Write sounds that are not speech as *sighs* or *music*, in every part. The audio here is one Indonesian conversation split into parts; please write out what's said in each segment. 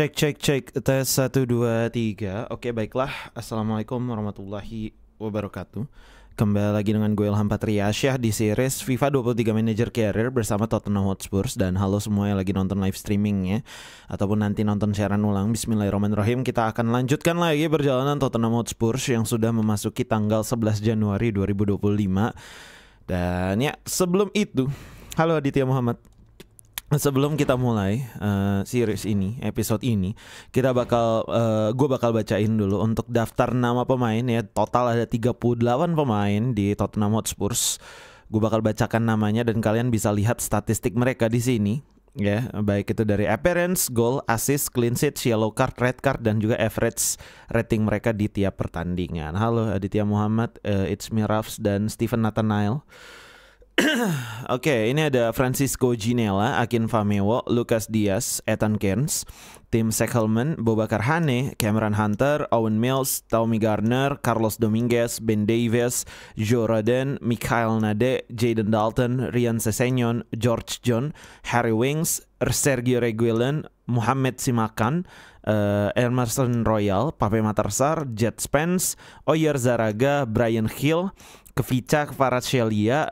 Cek cek cek tes 1 2 3. Oke, baiklah. Assalamualaikum warahmatullahi wabarakatuh. Kembali lagi dengan gue Ilham Patriasyah di series FIFA 23 Manager Career bersama Tottenham Hotspur dan halo semua yang lagi nonton live streaming ya ataupun nanti nonton siaran ulang Bismillahirrahmanirrahim kita akan lanjutkan lagi perjalanan Tottenham Hotspur yang sudah memasuki tanggal 11 Januari 2025 dan ya sebelum itu halo Aditya Muhammad Sebelum kita mulai uh, series ini, episode ini, kita bakal uh, eh, gue bakal bacain dulu untuk daftar nama pemain ya. Total ada 38 pemain di Tottenham Hotspur. Gue bakal bacakan namanya dan kalian bisa lihat statistik mereka di sini ya, baik itu dari appearance, goal, assist, clean sheet, yellow card, red card dan juga average rating mereka di tiap pertandingan. Halo Aditya Muhammad, uh, It's Me Rafs dan Steven Nathaniel. *clears throat* Oke, okay, ini ada Francisco Ginella, Akin Famewo, Lucas Diaz, Ethan Cairns, Tim Seckelman, Bobakar Hane, Cameron Hunter, Owen Mills, Tommy Garner, Carlos Dominguez, Ben Davis, Joe Roden, Mikhail Nade, Jaden Dalton, Rian Sesenyon, George John, Harry Wings, Sergio Reguilon, Muhammad Simakan, uh, Emerson Royal, Pape Matarsar, Jet Spence, Oyer Zaraga, Brian Hill, Kevica Shelia.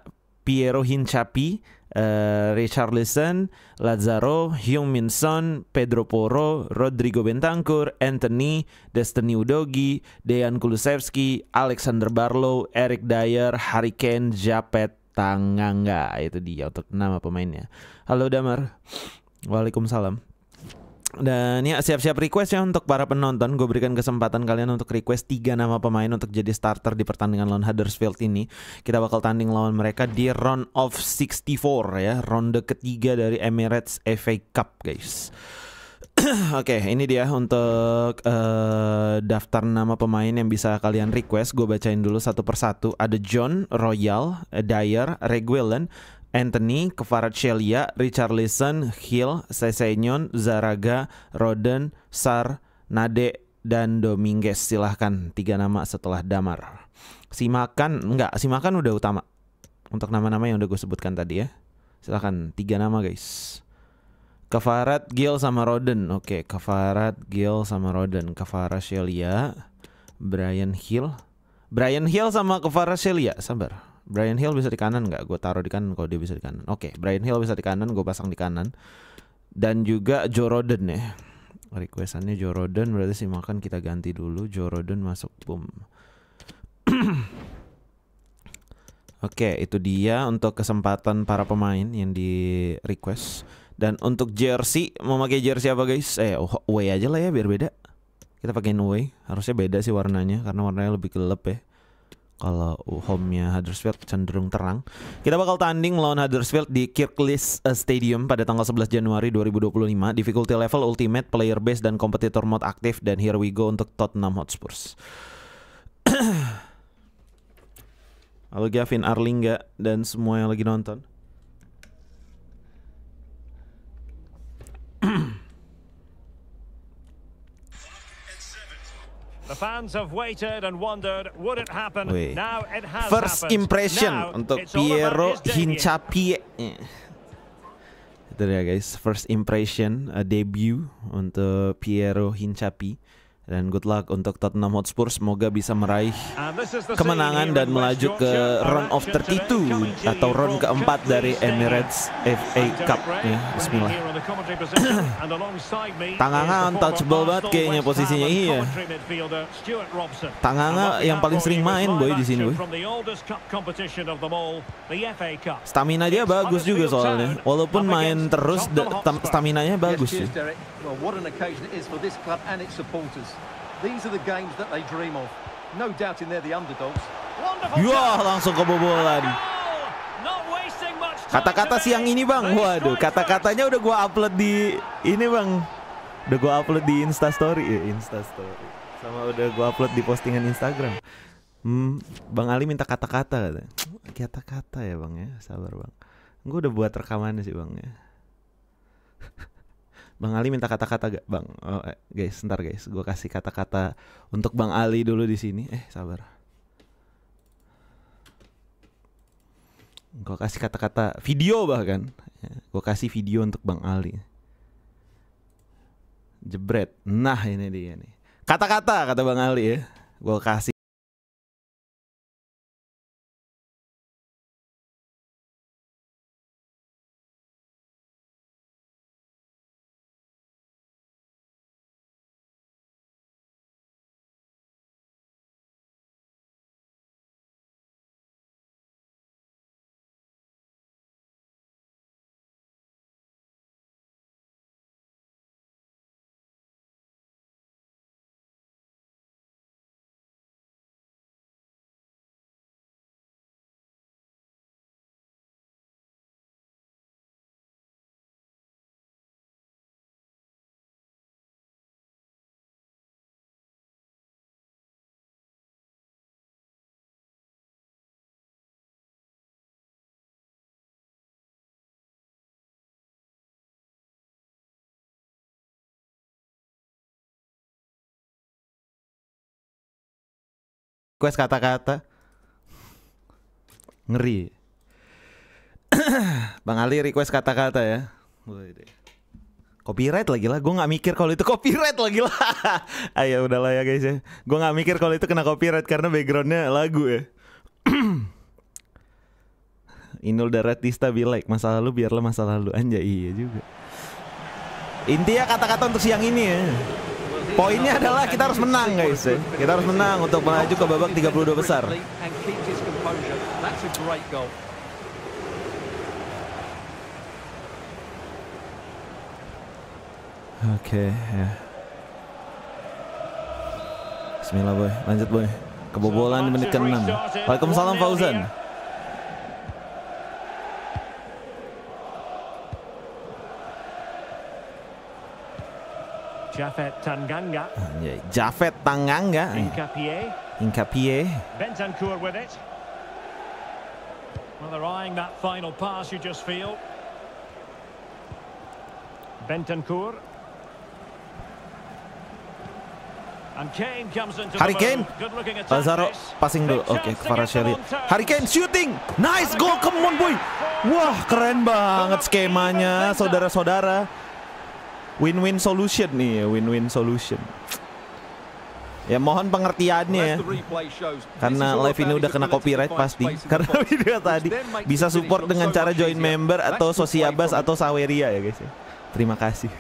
Piero Hinchapi, uh, eh, Richarlison, Lazaro, Hyung min Son, Pedro Poro, Rodrigo Bentancur, Anthony, Destiny Udogi, Dejan Kulusevski, Alexander Barlow, Eric Dyer, Harry Kane, Japet Tanganga. Itu dia untuk nama pemainnya. Halo Damar. Waalaikumsalam. Dan ya siap-siap request ya untuk para penonton Gue berikan kesempatan kalian untuk request tiga nama pemain untuk jadi starter di pertandingan lawan Huddersfield ini Kita bakal tanding lawan mereka di round of 64 ya Ronde ketiga dari Emirates FA Cup guys *clears throat* Oke, okay, ini dia untuk uh, daftar nama pemain yang bisa kalian request. Gue bacain dulu satu persatu. Ada John, Royal, Dyer, Reguilon, Anthony, Shelia, Richard, Listen, Hill, Sesenyon, Zaraga, Roden, Sar, Nade, dan Dominguez. Silahkan tiga nama setelah Damar. Simakan, enggak, Simakan udah utama. Untuk nama-nama yang udah gue sebutkan tadi ya. Silahkan, tiga nama guys. Kafarat, Gil, sama Roden. Oke, okay, Kafarat, Gil, sama Roden. Kafarat Shelia, Brian Hill. Brian Hill sama Kafarat Shelia, sabar. Brian Hill bisa di kanan nggak? Gue taruh di kanan kalau dia bisa di kanan. Oke, okay, Brian Hill bisa di kanan, gue pasang di kanan. Dan juga Joe Roden ya. Requestannya Joe Roden berarti sih makan kita ganti dulu. Joe Roden masuk boom. *clears throat* Oke, okay, itu dia untuk kesempatan para pemain yang di request. Dan untuk jersey, mau pakai jersey apa guys? Eh, oh, away aja lah ya biar beda. Kita pakein away. Harusnya beda sih warnanya karena warnanya lebih gelap ya kalau home-nya Huddersfield cenderung terang. Kita bakal tanding melawan Huddersfield di Kirklees eh, Stadium pada tanggal 11 Januari 2025. Difficulty level ultimate, player base dan Competitor mode aktif dan here we go untuk Tottenham Hotspurs. *coughs* Halo Gavin Arlingga dan semua yang lagi nonton. *coughs* Wih. First impression untuk Piero Hincapi. Itu ya guys, first impression, a debut untuk Piero Hincapi. Dan good luck untuk Tottenham Hotspur semoga bisa meraih kemenangan dan melaju ke round of 32 atau round keempat dari Emirates FA Cup ya. Bismillah. *coughs* Tanganga untouchable banget kayaknya posisinya iya. Tanganga yang paling sering main boy di sini boy. Stamina dia bagus juga soalnya. Walaupun main terus staminanya bagus sih. Ya. Well, what an occasion it is for this club and its supporters. These are the games that they dream of. No doubt in there the underdogs. Wah, langsung kebobolan. Kata-kata siang ini bang, waduh, kata-katanya udah gua upload di ini bang, udah gua upload di Insta Story ya Insta Story, sama udah gua upload di postingan Instagram. Hmm, bang Ali minta kata-kata, kata-kata ya bang ya, sabar bang. Gue udah buat rekamannya sih bang ya. *laughs* Bang Ali minta kata-kata gak, Bang? Oh, eh, guys, ntar guys, gue kasih kata-kata untuk Bang Ali dulu di sini. Eh, sabar. Gue kasih kata-kata video bahkan. Gue kasih video untuk Bang Ali. Jebret. Nah, ini dia nih. Kata-kata kata Bang Ali ya. Gue kasih request kata-kata ngeri *coughs* Bang Ali request kata-kata ya copyright lagi lah gue nggak mikir kalau itu copyright lagi lah ayo *laughs* ah, ya udahlah ya guys ya gue nggak mikir kalau itu kena copyright karena backgroundnya lagu ya *coughs* Inul Daratista be like, masa lalu biarlah masa lalu anjay iya juga intinya kata-kata untuk siang ini ya Poinnya adalah kita harus menang guys. Kita harus menang untuk melaju ke babak 32 besar. Oke, okay, ya. Bismillah boy, lanjut boy. Kebobolan di menit ke-6. Waalaikumsalam Fauzan. Jafet Tanganga. Anjay, ah, Jafet Tanganga. Incapié. Incapié. Bentancur with it. Well, they're eyeing that final pass, you just feel. Bentancur. Harry Kane Lazaro passing dulu Oke okay, Kevara Shelly Harry Kane shooting Nice goal Come on boy Wah keren banget skemanya Saudara-saudara Win-win solution nih, win-win solution. Ya mohon pengertiannya ya. Karena live ini udah kena copyright pasti Karena *laughs* video tadi Bisa support dengan cara join member Atau Sosiabas atau Saweria ya guys ya. Terima kasih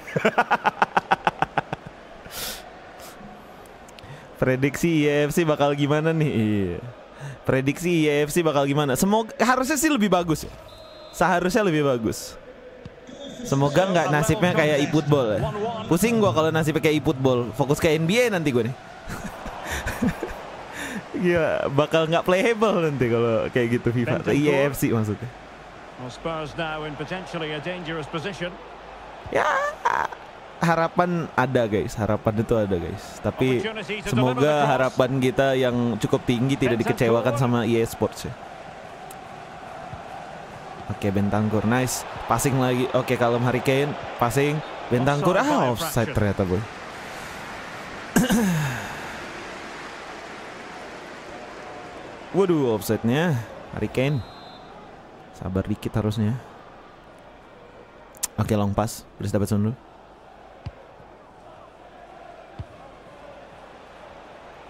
*laughs* Prediksi IFC bakal gimana nih iya. Prediksi IFC bakal gimana Semoga harusnya sih lebih bagus ya Seharusnya lebih bagus Semoga nggak nasibnya kayak e ball ya. Pusing gue kalau nasibnya kayak e ball. Fokus ke NBA nanti gue nih. *laughs* Gila, bakal nggak playable nanti kalau kayak gitu FIFA. EFC e maksudnya. Ya, harapan ada guys, harapan itu ada guys. Tapi semoga harapan kita yang cukup tinggi tidak dikecewakan sama EA Sports ya. Oke, bentangkur nice. Passing lagi. Oke, kalau Kalum Harry Kane passing. bentangkur ah offside ternyata, Boy. *coughs* Waduh, offside-nya Harry Kane. Sabar dikit harusnya. Oke, long pass. Please dapat dulu.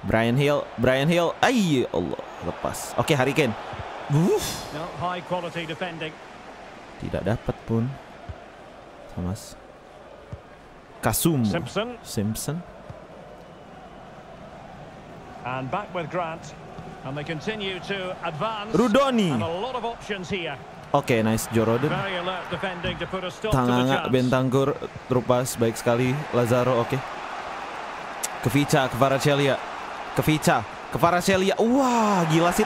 Brian Hill, Brian Hill. Ayo Allah, lepas. Oke, okay, Harry Wuh. Tidak dapat pun. Thomas. Kasum. Simpson. Simpson. And back with Grant. And they continue to advance. Rudoni. And a lot of options here. Oke, okay, nice Joroden. Tanganga, Bentangkur, terupas baik sekali. Lazaro, oke. Okay. Kevica, Kevaracelia. Kevica, Kevaracelia. Wah, gila sih.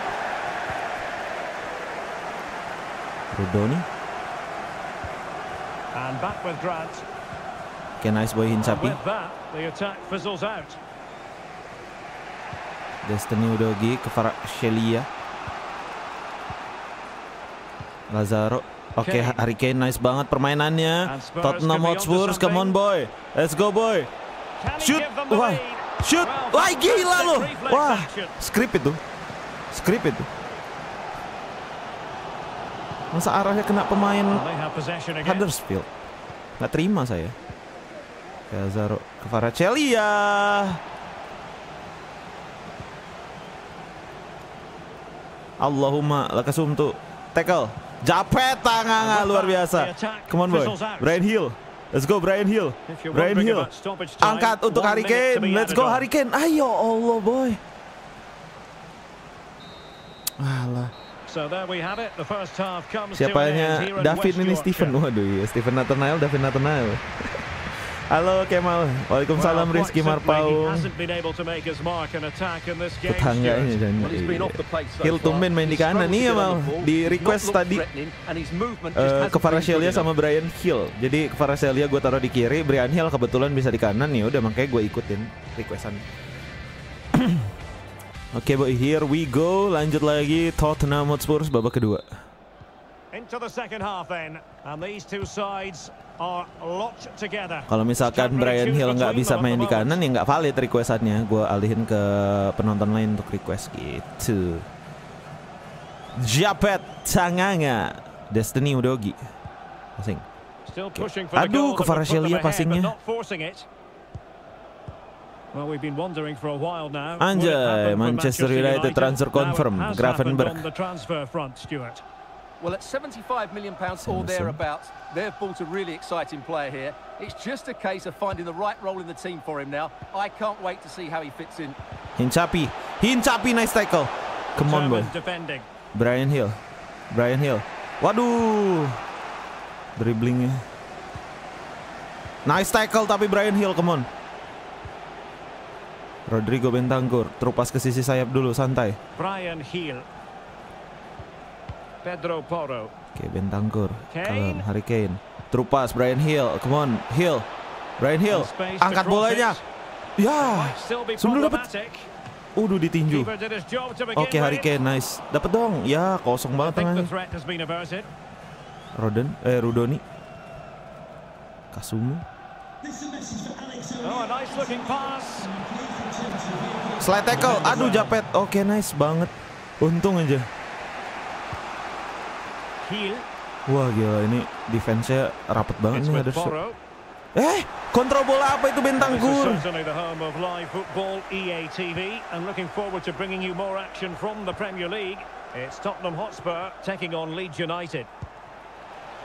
Rodoni. And back with Grant. Okay, nice boy Hinsapi. With that, the attack fizzles out. Destiny Udogi ke Farah Shelia. Lazaro. Oke, okay, Harry Kane nice banget permainannya. Tottenham Hotspur, come on boy. Let's go boy. Shoot. Wah. Shoot. Wah, gila loh. Wah, skrip itu. Skrip itu. Masa arahnya kena pemain Huddersfield. Nggak terima saya. Kazaro ke ya Allahumma tu Tackle. Japet tangan luar biasa. Come on boy. Brian Hill. Let's go Brian Hill. Brian Hill. Angkat untuk Harry Let's go Harry Ayo Allah boy. Alah. Siapanya David ini Steven. Waduh, ya Stephen Nathaniel, David Nathaniel. *laughs* Halo Kemal. Waalaikumsalam Rizky Marpau. Tetangganya dan Hill tumben main di kanan nih ya Mal. Di request tadi uh, eh, Farashelia sama Brian Hill. Jadi ke Farashelia gue taruh di kiri, Brian Hill kebetulan bisa di kanan ya udah makanya gue ikutin requestan. Oke, okay, here we go. Lanjut lagi Tottenham Hotspur babak kedua. Into the second half then, and these two sides are locked together. Kalau misalkan Brian Hill nggak bisa main di kanan, ya nggak valid requestannya. Gue alihin ke penonton lain untuk request gitu. Japet Sanganga, Destiny Udogi, passing. Okay. Aduh, ke Varasilia passingnya. Ange, uh, Manchester United transfer confirm, Grafenberg. The transfer front, Stuart. Well, at 75 million pounds or thereabouts, they've bought a really exciting player here. It's just a case of finding the right role in the team for him now. I can't wait to see how he fits in. Hinchapi, Hinchapi, nice tackle. Come on, boy. Defending. Brian Hill, Brian Hill. Waduh, dribblingnya. Nice tackle tapi Brian Hill, come on. Rodrigo Bentangkur terupas ke sisi sayap dulu santai. Brian Hill. Pedro Porro. Oke, okay, Bentangkur. Kalian Harry Kane. Terupas Brian Hill. Come on, Hill. Brian Hill angkat bolanya. Ya, sebelum dapat. Udah ditinju. Oke, okay, Harry Kane nice. Dapat dong. Ya, kosong banget tengahnya. Roden eh Rudoni. Kasumu. Oh, a nice looking pass. Slide tackle. Aduh japet. Oke, okay, nice banget. Untung aja. Wah gila ini defense-nya rapet banget nih ada Eh, kontrol bola apa itu bentang gur? E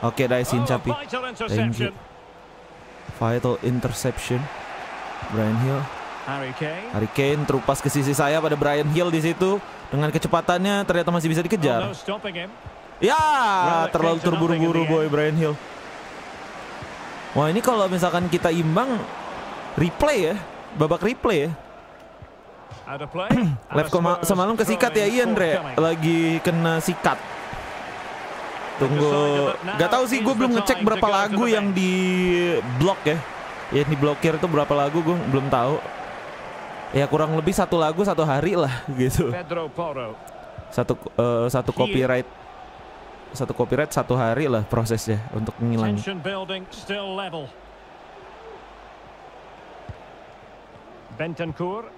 Oke, okay, Daisin oh, Vital interception. Brian Hill. Harry Kane. Harry terupas ke sisi saya pada Brian Hill di situ dengan kecepatannya ternyata masih bisa dikejar. Ya, terlalu terburu-buru boy Brian Hill. Wah, ini kalau misalkan kita imbang replay ya, babak replay ya. *clears throat* koma semalam kesikat ya Ian lagi kena sikat. Tunggu, nggak tahu sih gue belum ngecek berapa lagu yang di blok ya. Yang diblokir itu berapa lagu gue belum tahu ya kurang lebih satu lagu satu hari lah gitu satu uh, satu copyright satu copyright satu hari lah prosesnya untuk ngilang Bentancur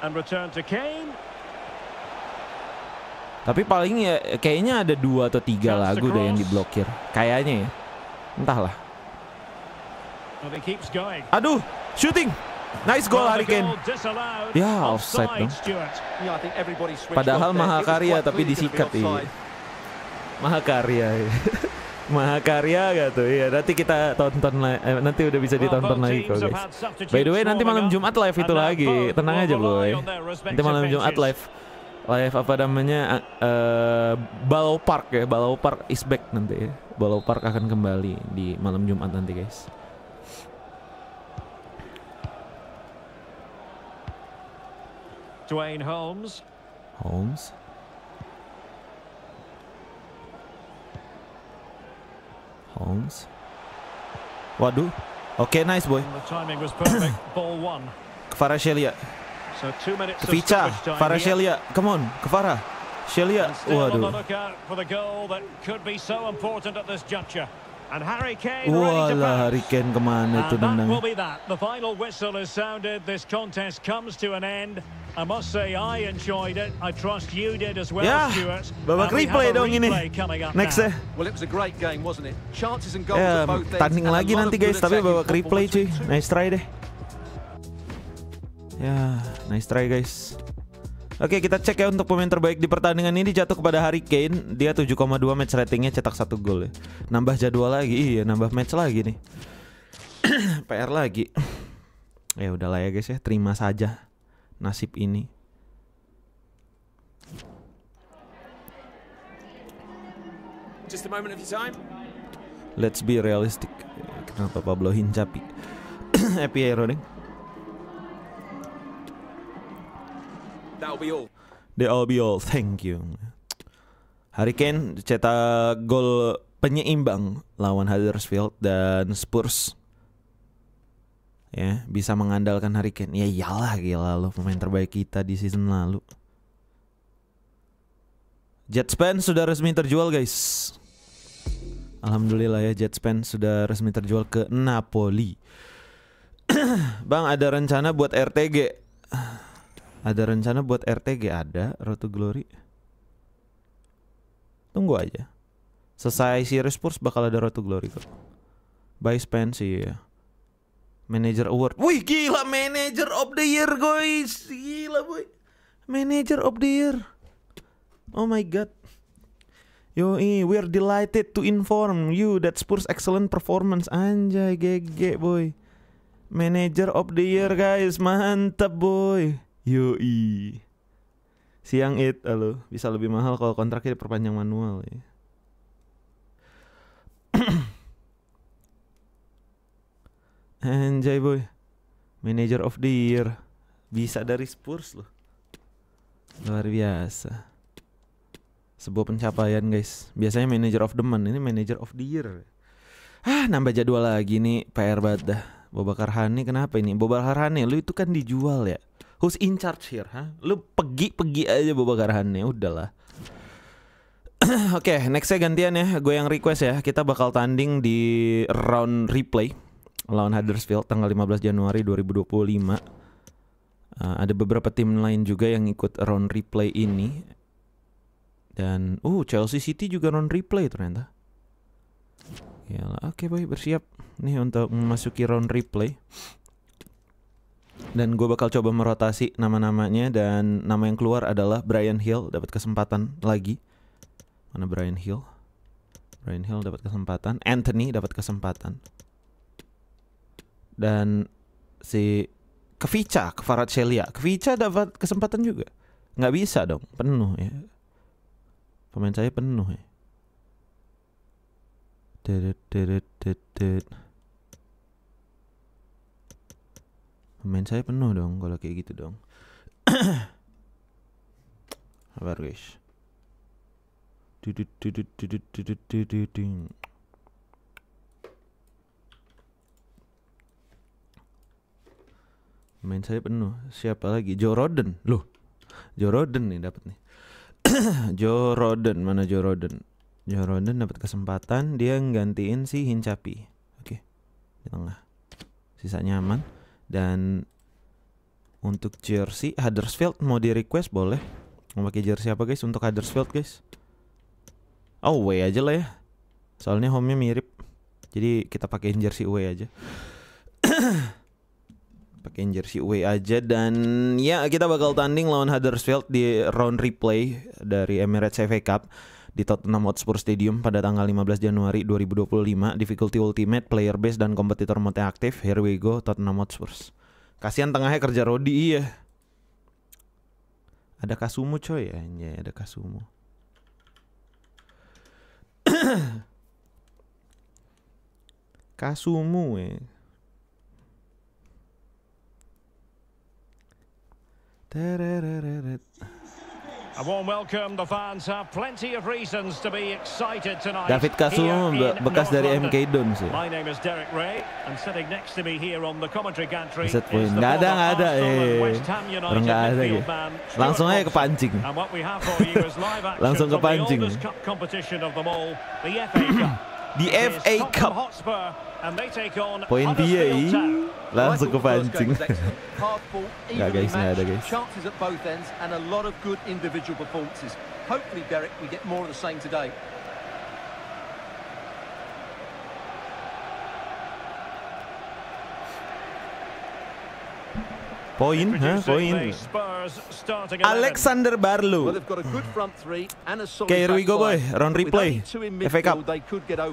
and return to Kane tapi paling ya kayaknya ada dua atau tiga lagu deh yang diblokir kayaknya ya entahlah Aduh, shooting. Nice goal Harry Kane. Ya offside dong. Padahal Mahakarya tapi disikat iya. Mahakarya. Iya. *laughs* gak gitu. Iya, nanti kita tonton eh, nanti udah bisa ditonton lagi kok guys. By the way, nanti malam Jumat live itu lagi. Tenang aja, Boy. Nanti malam Jumat live live apa namanya uh, eh, eh, Balau Park ya. Balau Park is back nanti ya. Balau Park akan kembali di malam Jumat nanti, guys. Dwayne Holmes. Holmes. Holmes. What do? Okay, nice boy. The timing was perfect. *clears throat* Ball one. Kefara Shelia. So two minutes Kefica. Kefara Shelia. Come on. Kefara. Shelia. Waduh. For the goal that could be so important at this juncture. Walah Harry Kane kemana itu nendang The final whistle has sounded This contest comes to an end I must say I enjoyed it I trust you did as well yeah. Stuart Babak replay dong ini Next eh Well it was a great game wasn't it Chances and goals yeah, ya, both Tanding lagi nanti guys Tapi bawa replay cuy Nice try deh Ya yeah, nice try guys Oke, kita cek ya untuk pemain terbaik di pertandingan ini jatuh kepada Harry Kane. Dia 7,2 match ratingnya cetak satu gol ya. Nambah jadwal lagi. Iya, nambah match lagi nih. *clears throat* PR lagi. ya udahlah ya guys ya, terima saja nasib ini. Let's be realistic. Kenapa Pablo Hinjapi *clears throat* Happy Aero nih That'll be all. That'll be all. Thank you. Harry Kane cetak gol penyeimbang lawan Huddersfield dan Spurs ya bisa mengandalkan Harry Kane ya iyalah gila lo pemain terbaik kita di season lalu Jet Spence sudah resmi terjual guys Alhamdulillah ya Jet Spence sudah resmi terjual ke Napoli *clears throat* Bang ada rencana buat RTG ada rencana buat RTG ada, Road Glory. Tunggu aja. Selesai series Spurs bakal ada Road Glory kok. By Spence ya. Manager Award. Wih gila Manager of the Year guys. Gila boy. Manager of the Year. Oh my god. Yo we are delighted to inform you that Spurs excellent performance Anjay gege boy Manager of the year guys Mantap boy Yoi. Siang it, halo. Bisa lebih mahal kalau kontraknya diperpanjang manual ya. *clears throat* Anjay boy. Manager of the year. Bisa dari Spurs loh. Luar biasa. Sebuah pencapaian guys. Biasanya manager of the month, ini manager of the year. Ah, nambah jadwal lagi nih PR banget dah. Bobakar Hani kenapa ini? Bobakar Hani lu itu kan dijual ya who's in charge here huh? lu pergi-pergi aja bawa garahannya, udahlah *clears throat* Oke, okay, nextnya gantian ya. Gue yang request ya. Kita bakal tanding di round replay lawan Huddersfield tanggal 15 Januari 2025. Uh, ada beberapa tim lain juga yang ikut round replay ini. Dan uh Chelsea City juga round replay ternyata. oke okay, boy bersiap nih untuk memasuki round replay. Dan gue bakal coba merotasi nama-namanya dan nama yang keluar adalah Brian Hill dapat kesempatan lagi. Mana Brian Hill? Brian Hill dapat kesempatan, Anthony dapat kesempatan. Dan si Kevica, Kevarat Celia, Kevica dapat kesempatan juga. Nggak bisa dong, penuh ya. Pemain saya penuh ya. it, did it. pemain saya penuh dong kalau kayak gitu dong *coughs* Apa guys Main saya penuh Siapa lagi? Joe Roden Loh Joe Roden nih dapat nih *coughs* Joe Roden Mana Joe Roden? Joe Roden dapat kesempatan Dia nggantiin si Hincapi Oke okay. Di tengah Sisa nyaman dan untuk jersey Huddersfield mau di request boleh. Mau pakai jersey apa guys untuk Huddersfield guys? Oh, W aja lah ya. Soalnya home-nya mirip. Jadi kita pakaiin jersey W aja. *coughs* pakaiin jersey W aja dan ya kita bakal tanding lawan Huddersfield di round replay dari Emirates FA Cup di Tottenham Hotspur Stadium pada tanggal 15 Januari 2025. Difficulty Ultimate, Player Base, dan Kompetitor Mode Aktif. Here we go, Tottenham Hotspur. Kasihan tengahnya kerja Rodi, iya. Ada Kasumu coy, ya, anjay, ada Kasumu. *coughs* Kasumu ya. Terereret. David Kasum bekas dari MK Dons ya. Set Nggak ada, nggak ada. Eh, nggak ada ya. Langsung aja ke pancing. Langsung ke pancing. Di FA Cup. *clears throat* Poin dia aí. Lança com o Valentim. guys. Chances at both ends and a lot of good individual performances. Hopefully, Derek, we get more of the same today. Point, huh? Point. Alexander Barlow. Well, okay, here we go, boy. Run replay. FA Cup.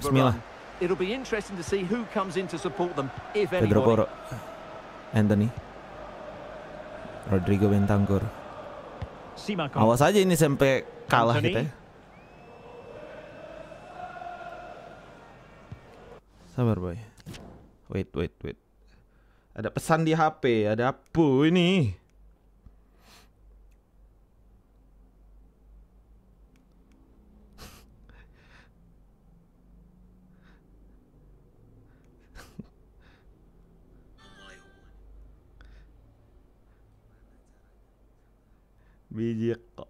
Bismillah. It'll be interesting to see who comes in to support them, if anybody. Pedro Poro. Anthony. Rodrigo Bentancur. Awas aja ini sampai kalah Anthony. kita ya. Sabar boy. Wait, wait, wait. Ada pesan di HP, ada apa ini? biji kok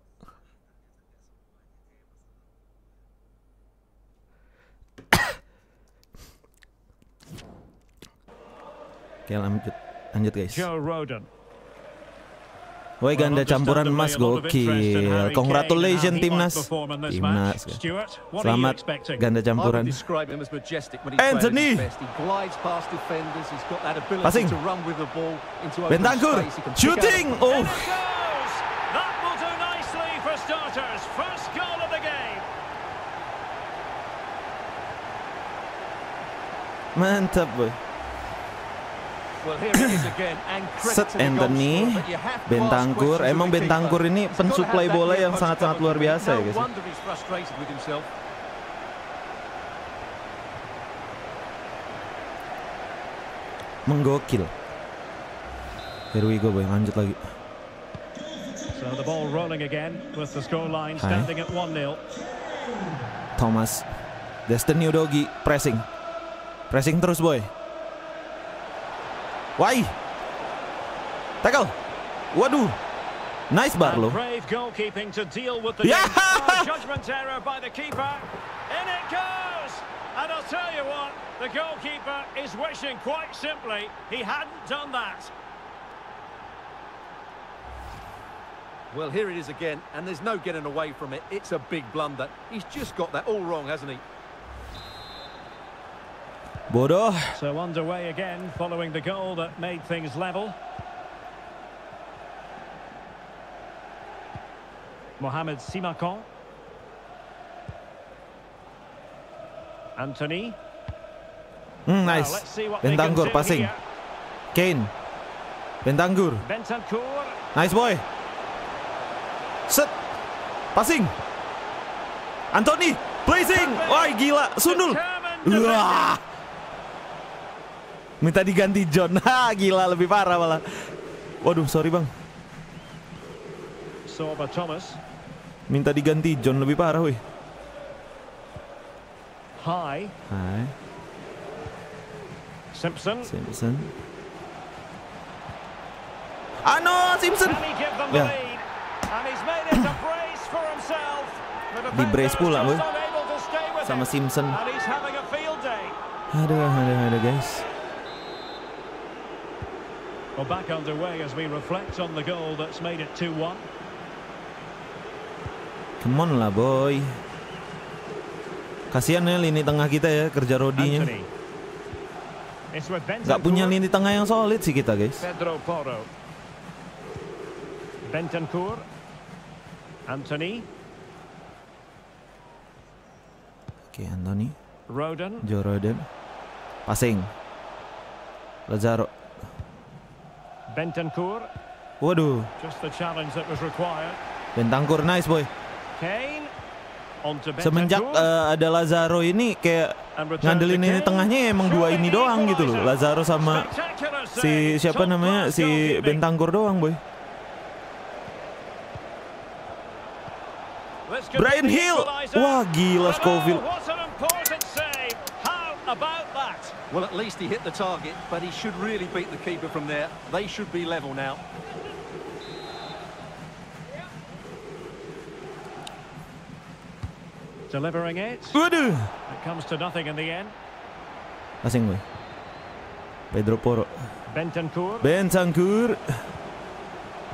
Oke lanjut lanjut guys. Woi ganda campuran emas gokil. Congratulations timnas. Timnas. Selamat ganda campuran. Anthony. Passing. Bentangkur Shooting. Oh. Mantap, boy. *clears throat* set Anthony Bentangkur. emang Bentangkur ini pensuplai bola yang sangat-sangat luar biasa ya guys menggokil here we go boy lanjut lagi Thomas Destiny Udogi pressing Pressing terus boy. Wai. Tackle. Waduh. Nice bar lo. Yeah. *laughs* judgment error by the keeper. In it goes. And I'll tell you what, the goalkeeper is wishing quite simply he hadn't done that. Well, here it is again, and there's no getting away from it. It's a big blunder. He's just got that all wrong, hasn't he? Bodoh. So underway again following the goal that made things level. Mohamed Simakon, Anthony. Mm, nice. Bentancur passing. Kane. Bentancur. Nice boy. Set. Passing. Anthony. placing. Wah gila. Sundul. Wah. Minta diganti John. Ha, *laughs* ah, gila lebih parah malah. Waduh, sorry bang. Minta diganti John lebih parah, wih. Hai. Hai. Simpson. Simpson. Ah no, Simpson. Ya. Di brace pula, wih. Sama Simpson. Aduh, aduh, aduh guys. Well, back underway as we reflect on the goal that's made it 2-1. Come on lah boy. Kasihan ya lini tengah kita ya kerja rodinya. Gak punya lini tengah yang solid sih kita guys. Pedro Porro. Bentancur. Anthony. Oke okay, Anthony. Roden. Joe Roden. Passing. Lazaro. Bentancur. Waduh. Just the challenge that was required. Bentancur nice boy. Kane. Semenjak uh, ada Lazaro ini kayak ngandelin ini tengahnya ya emang dua ini doang gitu loh. Lazaro sama si siapa namanya si Bentangkur doang boy. Brian Hill. Wah gila Scoville. Well, at least he hit the target, but he should really beat the keeper from there. They should be level now. Delivering it. It comes to nothing in the end. Asing gue. Pedro Poro. Bentancur. Bentancur.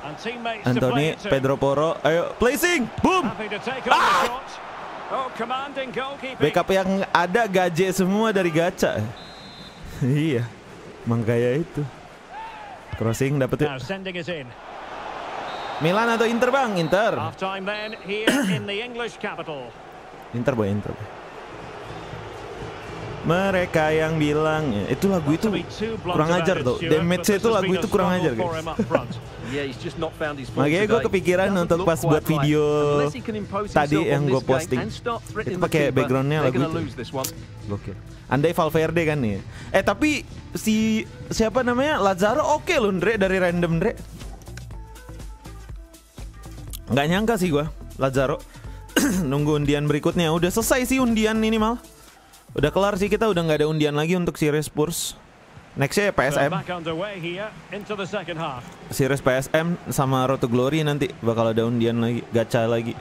And Anthony, Pedro Poro. Ayo, placing. Boom. Ah! Oh, backup yang ada gaje semua dari Gacha. *laughs* iya, manggaya itu. Crossing dapat ya. Now Milan atau Inter bang? Inter. Inter boy, Inter. Boy. Mereka yang bilang itu lagu itu kurang ajar tuh. Damage itu lagu itu kurang ajar guys. *laughs* Makanya gue kepikiran untuk pas buat video tadi yang gue posting itu pakai backgroundnya lagu itu. Gokil. Andai Valverde kan nih. Ya. Eh tapi si siapa namanya Lazaro oke okay loh Ndre dari random Ndre. Gak nyangka sih gue Lazaro. *clears throat* Nunggu undian berikutnya. Udah selesai sih undian ini malah. Udah kelar sih kita udah nggak ada undian lagi untuk series Spurs. Nextnya ya PSM. Series PSM sama Road to Glory nanti bakal ada undian lagi, gacha lagi.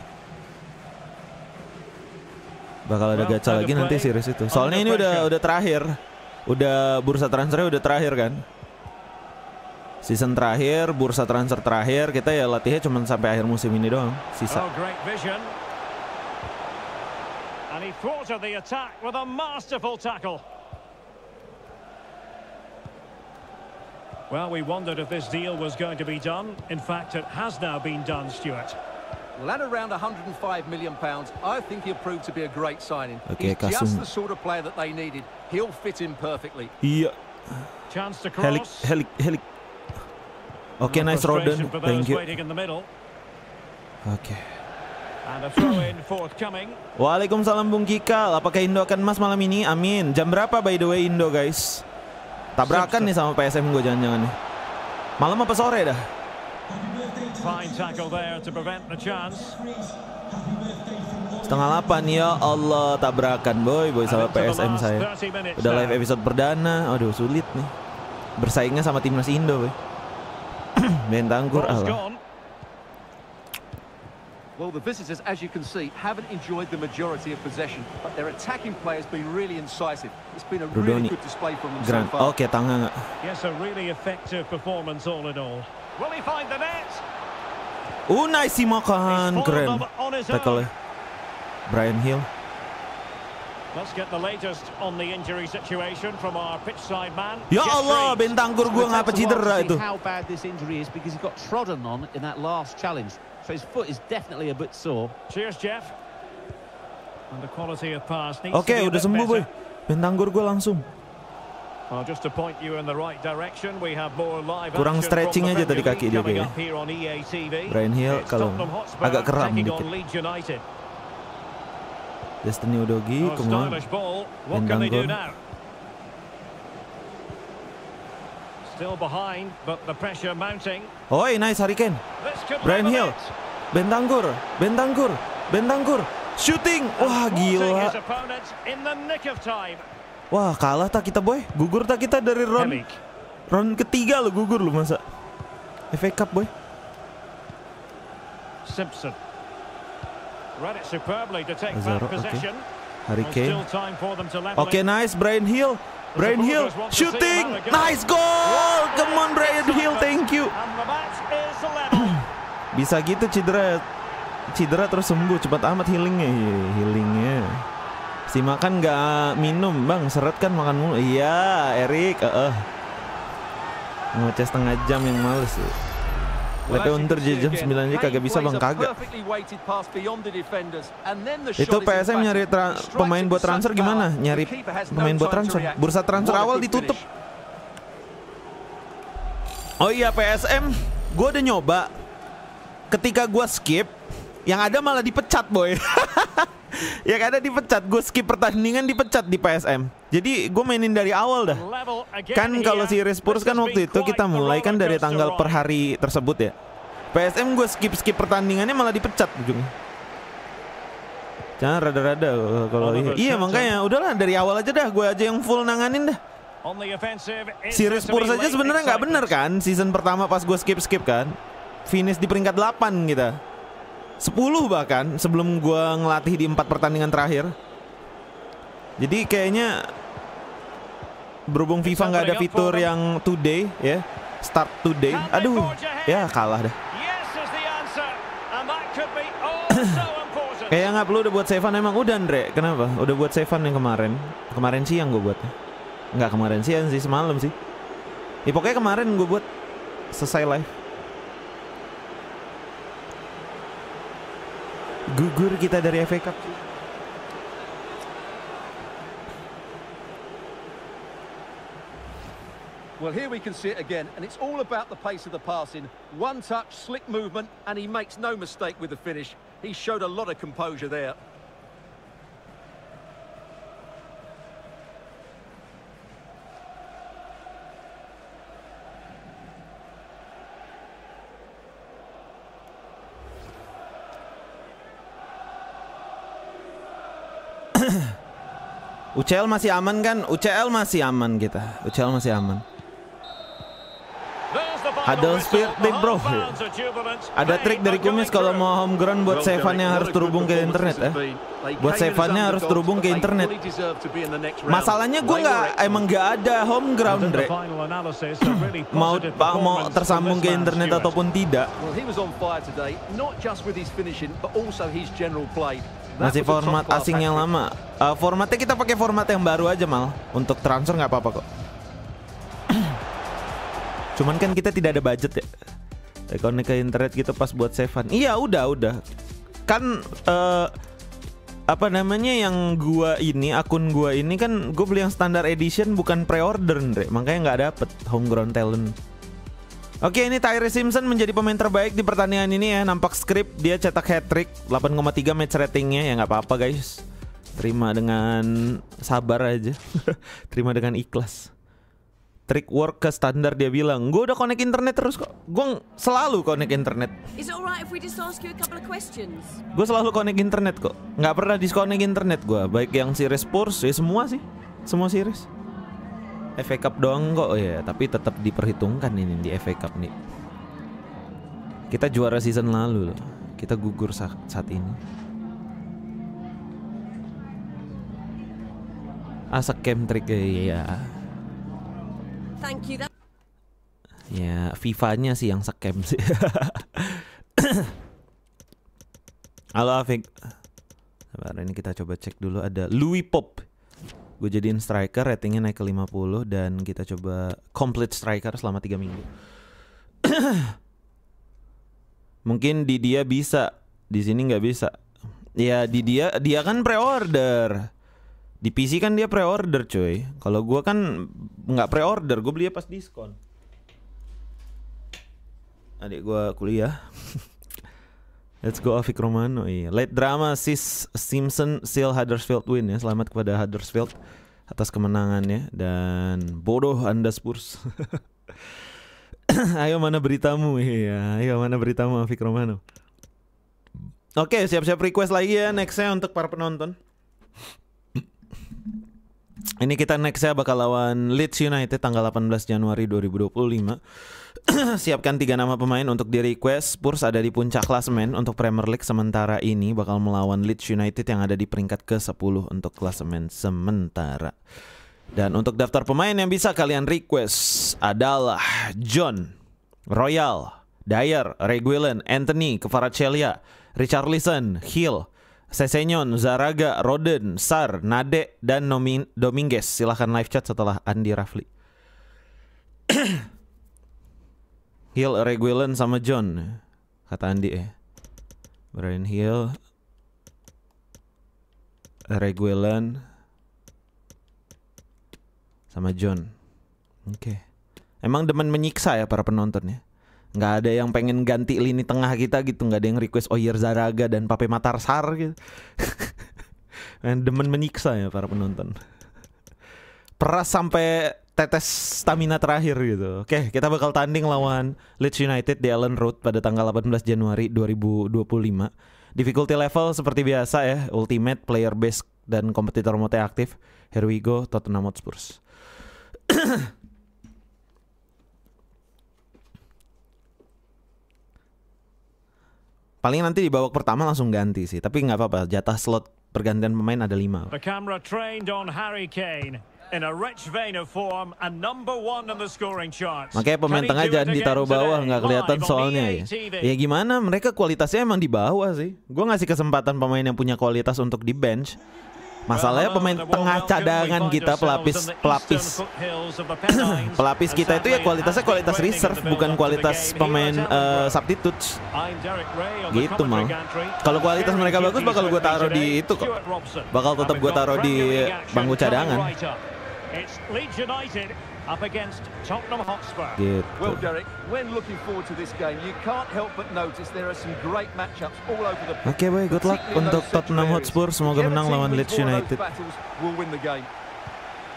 Bakal ada gacha lagi nanti series itu. Soalnya ini udah udah terakhir. Udah bursa transfernya udah terakhir kan. Season terakhir, bursa transfer terakhir, kita ya latihnya cuma sampai akhir musim ini doang. Sisa. Oh, quarter the attack with a masterful tackle. Well, we wondered if this deal was going to be done. In fact, it has now been done, Stuart. Well, at around 105 million pounds, I think he'll prove to be a great signing. Okay, He's Kasum. just the sort of player that they needed. He'll fit in perfectly. Yeah. Chance to cross. Heli, heli, heli. Okay, nice Rodden. Thank you. In the middle. Okay. Waalaikumsalam Bung Kikal. Apakah Indo akan emas malam ini? Amin. Jam berapa by the way Indo guys? Tabrakan nih sama PSM gue jangan-jangan nih. Malam apa sore dah? Setengah delapan ya Allah tabrakan boy boy sama PSM saya. Udah live episode perdana. Aduh sulit nih. Bersaingnya sama timnas Indo boy. Bentangkur *clears throat* Allah. Well, the visitors, as you can see, haven't enjoyed the majority of possession, but their attacking play has been really incisive. It's been a really good display from them so far. Okay, Yes, a really effective performance all in all. Will he find the net? Unai keren. Tackle Brian Hill. Let's get the latest on the injury situation from our pitch side man. Ya Allah, gur gua ngapa cedera itu. How bad this injury is because he got trodden on in that last challenge. So his foot is definitely a bit sore. Cheers, Jeff. And the quality of pass needs okay, to be udah sembuh boy. Bentanggur gue langsung. Well, just to point you in the right direction, we have more live Kurang stretching aja tadi kaki dia kayak. E Brian Hill kalau agak keram dikit. Destiny Udogi, oh, kemudian Bentanggur. Still behind, but the pressure mounting. Oi, oh, eh, nice Hurricane. Brian Hill. Bentangkur, Bentangkur, Bentangkur. Shooting. Wah, gila. Wah, kalah tak kita, boy. Gugur tak kita dari round round ketiga lo gugur lo masa. FA Cup, boy. Simpson. Read Okay. Harry Kane. Oke, okay, nice Brian Hill. Brian Hill shooting, nice goal. Come on Brian Hill, thank you. *sighs* Bisa gitu cedera, cedera terus sembuh cepat amat healingnya, healingnya. Si makan nggak minum bang, seret kan makan mulu. Iya, Eric, Uh, uh. Ngoceh setengah jam yang males. Ya. Lepe di jam 9 aja kagak bisa bang kagak Itu PSM nyari pemain buat transfer gimana? Nyari pemain buat transfer Bursa transfer awal ditutup Oh iya PSM Gue udah nyoba Ketika gue skip yang ada malah dipecat boy *laughs* Yang ada dipecat Gue skip pertandingan dipecat di PSM Jadi gue mainin dari awal dah Kan kalau si respur kan waktu itu Kita mulai kan dari tanggal per hari tersebut ya PSM gue skip-skip pertandingannya malah dipecat ujung. Jangan rada-rada eh, kalau iya. iya makanya udahlah dari awal aja dah gue aja yang full nanganin dah si Spurs aja sebenarnya nggak bener kan season pertama pas gue skip-skip kan finish di peringkat 8 gitu. 10 bahkan sebelum gue ngelatih di empat pertandingan terakhir. Jadi kayaknya berhubung FIFA nggak ada fitur yang today ya, yeah, start today. Aduh, ya kalah dah. *coughs* Kayak nggak perlu udah buat Sevan emang udah Andre. Kenapa? Udah buat Sevan yang kemarin. Kemarin siang gue buatnya. Nggak kemarin siang sih semalam sih. Ya pokoknya kemarin gue buat selesai live. gugur kita dari FA Cup. Well, here we can see it again, and it's all about the pace of the passing. One touch, slick movement, and he makes no mistake with the finish. He showed a lot of composure there. UCL *coughs* masih aman kan? UCL masih aman kita. UCL masih aman. Huddersfield bro Ada trik dari Kumis kalau mau home ground buat Sevannya harus terhubung ke internet ya eh. Buat Sevannya harus terhubung ke internet Masalahnya gue nggak emang nggak ada home ground Dre *coughs* mau, mau tersambung ke internet ataupun tidak masih format asing yang lama. Uh, formatnya kita pakai format yang baru aja mal. Untuk transfer nggak apa-apa kok. *clears throat* Cuman kan kita tidak ada budget ya. Konek ke internet gitu pas buat seven. Iya udah udah. Kan uh, apa namanya yang gua ini akun gua ini kan gua beli yang standar edition bukan pre-order makanya nggak dapet homegrown talent Oke ini Tyree Simpson menjadi pemain terbaik di pertandingan ini ya Nampak script dia cetak hat-trick 8,3 match ratingnya ya nggak apa-apa guys Terima dengan sabar aja *laughs* Terima dengan ikhlas Trick work ke standar dia bilang Gue udah connect internet terus kok Gue selalu connect internet Gue selalu connect internet kok Nggak pernah disconnect internet gue Baik yang series Spurs ya semua sih Semua series FA Cup doang kok ya, tapi tetap diperhitungkan ini di FA Cup nih. Kita juara season lalu loh. Kita gugur saat, saat ini. Asak trick eh, ya. Thank you. Ya, FIFA-nya sih yang sekem sih. *coughs* Halo Afik. Sebentar ini kita coba cek dulu ada Louis Pop gue jadiin striker ratingnya naik ke 50 dan kita coba complete striker selama 3 minggu *clears throat* mungkin di dia bisa di sini nggak bisa ya di dia dia kan pre-order di PC kan dia pre-order cuy kalau gue kan nggak pre-order gue beli pas diskon adik gue kuliah *laughs* Let's go Afik Romano. Iya. Late drama sis Simpson seal Huddersfield win ya. Selamat kepada Huddersfield atas kemenangannya dan bodoh Anda Spurs. *laughs* ayo mana beritamu? Iya, ayo mana beritamu Afik Romano. Oke, okay, siap-siap request lagi ya nextnya untuk para penonton. Ini kita nextnya bakal lawan Leeds United tanggal 18 Januari 2025. *clears throat* siapkan tiga nama pemain untuk di request. Spurs ada di puncak klasemen untuk Premier League sementara ini bakal melawan Leeds United yang ada di peringkat ke-10 untuk klasemen sementara. Dan untuk daftar pemain yang bisa kalian request adalah John, Royal, Dyer, Reguilon, Anthony, Kvaratskhelia, Richarlison, Hill, Sesenyon, Zaraga, Roden, Sar, Nade, dan Nomin Dominguez. Silahkan live chat setelah Andi Rafli. *clears throat* Heal Reguilon sama John kata Andi ya. Brian Hill, Reguilon sama John. Oke. Okay. Emang demen menyiksa ya para penonton ya Nggak ada yang pengen ganti lini tengah kita gitu, nggak ada yang request Oyer oh, iya, Zaraga dan Pape Matarsar gitu. *laughs* demen menyiksa ya para penonton. Peras sampai tetes stamina terakhir gitu. Oke, kita bakal tanding lawan Leeds United di Allen Road pada tanggal 18 Januari 2025. Difficulty level seperti biasa ya, ultimate, player base dan kompetitor mode aktif. Here we go Tottenham Hotspur. *coughs* Paling nanti di babak pertama langsung ganti sih, tapi nggak apa-apa. Jatah slot pergantian pemain ada lima. The camera trained on Harry Kane. Makanya pemain tengah jangan ditaruh bawah nggak kelihatan soalnya ya. Ya gimana mereka kualitasnya emang di bawah sih. Gue ngasih kesempatan pemain yang punya kualitas untuk di bench. Masalahnya pemain tengah cadangan kita pelapis pelapis pelapis kita itu ya kualitasnya kualitas reserve bukan kualitas pemain uh, eh, substitute gitu mal. Kalau kualitas mereka bagus bakal gue taruh di itu kok. Bakal tetap gue taruh di bangku cadangan. It's Leeds United up against Tottenham Hotspur. Yeah. Well, Derek, when looking forward to this game, you can't help but notice there are some great matchups all over the Oke, okay, boy, good luck untuk Tottenham Hotspur. Semoga menang lawan Leeds United.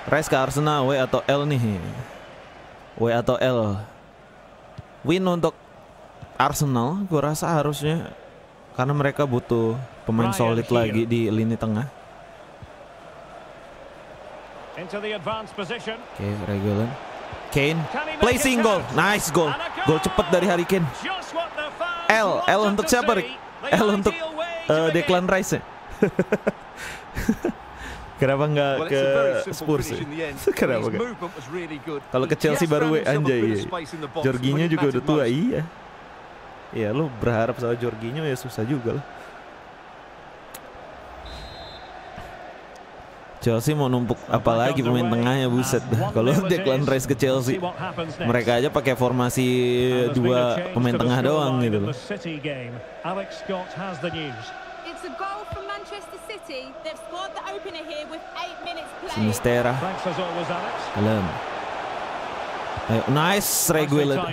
Rice ke Arsenal, W atau L nih. W atau L. Win untuk Arsenal, gue rasa harusnya karena mereka butuh pemain solid lagi di lini tengah. Into the advanced position. okay, Kane placing goal. Nice goal. Goal cepat dari Harry Kane. L, L untuk siapa, Rick? L untuk uh, Declan Rice. Ya? *laughs* Kenapa enggak ke Spurs? Ya? *laughs* sih Kenapa enggak? Kalau ke Chelsea baru we ya, anjay. Jorginho juga udah tua iya. ya lu berharap sama Jorginho ya susah juga lah. Chelsea mau numpuk apalagi pemain tengahnya buset dah. *laughs* Kalau Declan Rice ke Chelsea, mereka aja pakai formasi dua pemain tengah doang gitu loh. Sinistera. nice regular.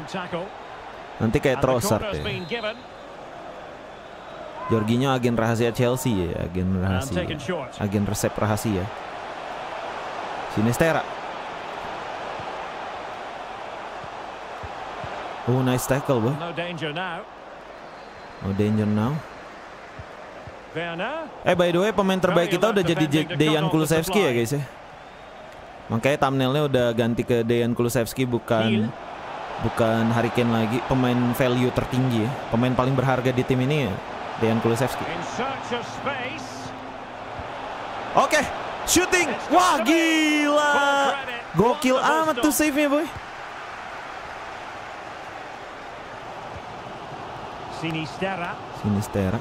Nanti kayak Trossard ya. Jorginho agen rahasia Chelsea ya, agen rahasia. Agen resep rahasia. Sinistera. Oh, nice tackle, bro. No danger now. No danger now. Eh, by the way, pemain terbaik kita udah jadi Dejan Kulusevski ya, guys ya. Makanya thumbnailnya udah ganti ke Dejan Kulusevski bukan bukan Hurricane lagi, pemain value tertinggi ya. Pemain paling berharga di tim ini ya. Dejan Kulusevski. Oke, okay, shooting. Wah, gila. Gokil amat tuh save-nya, Boy. Sinistera. Sinistera.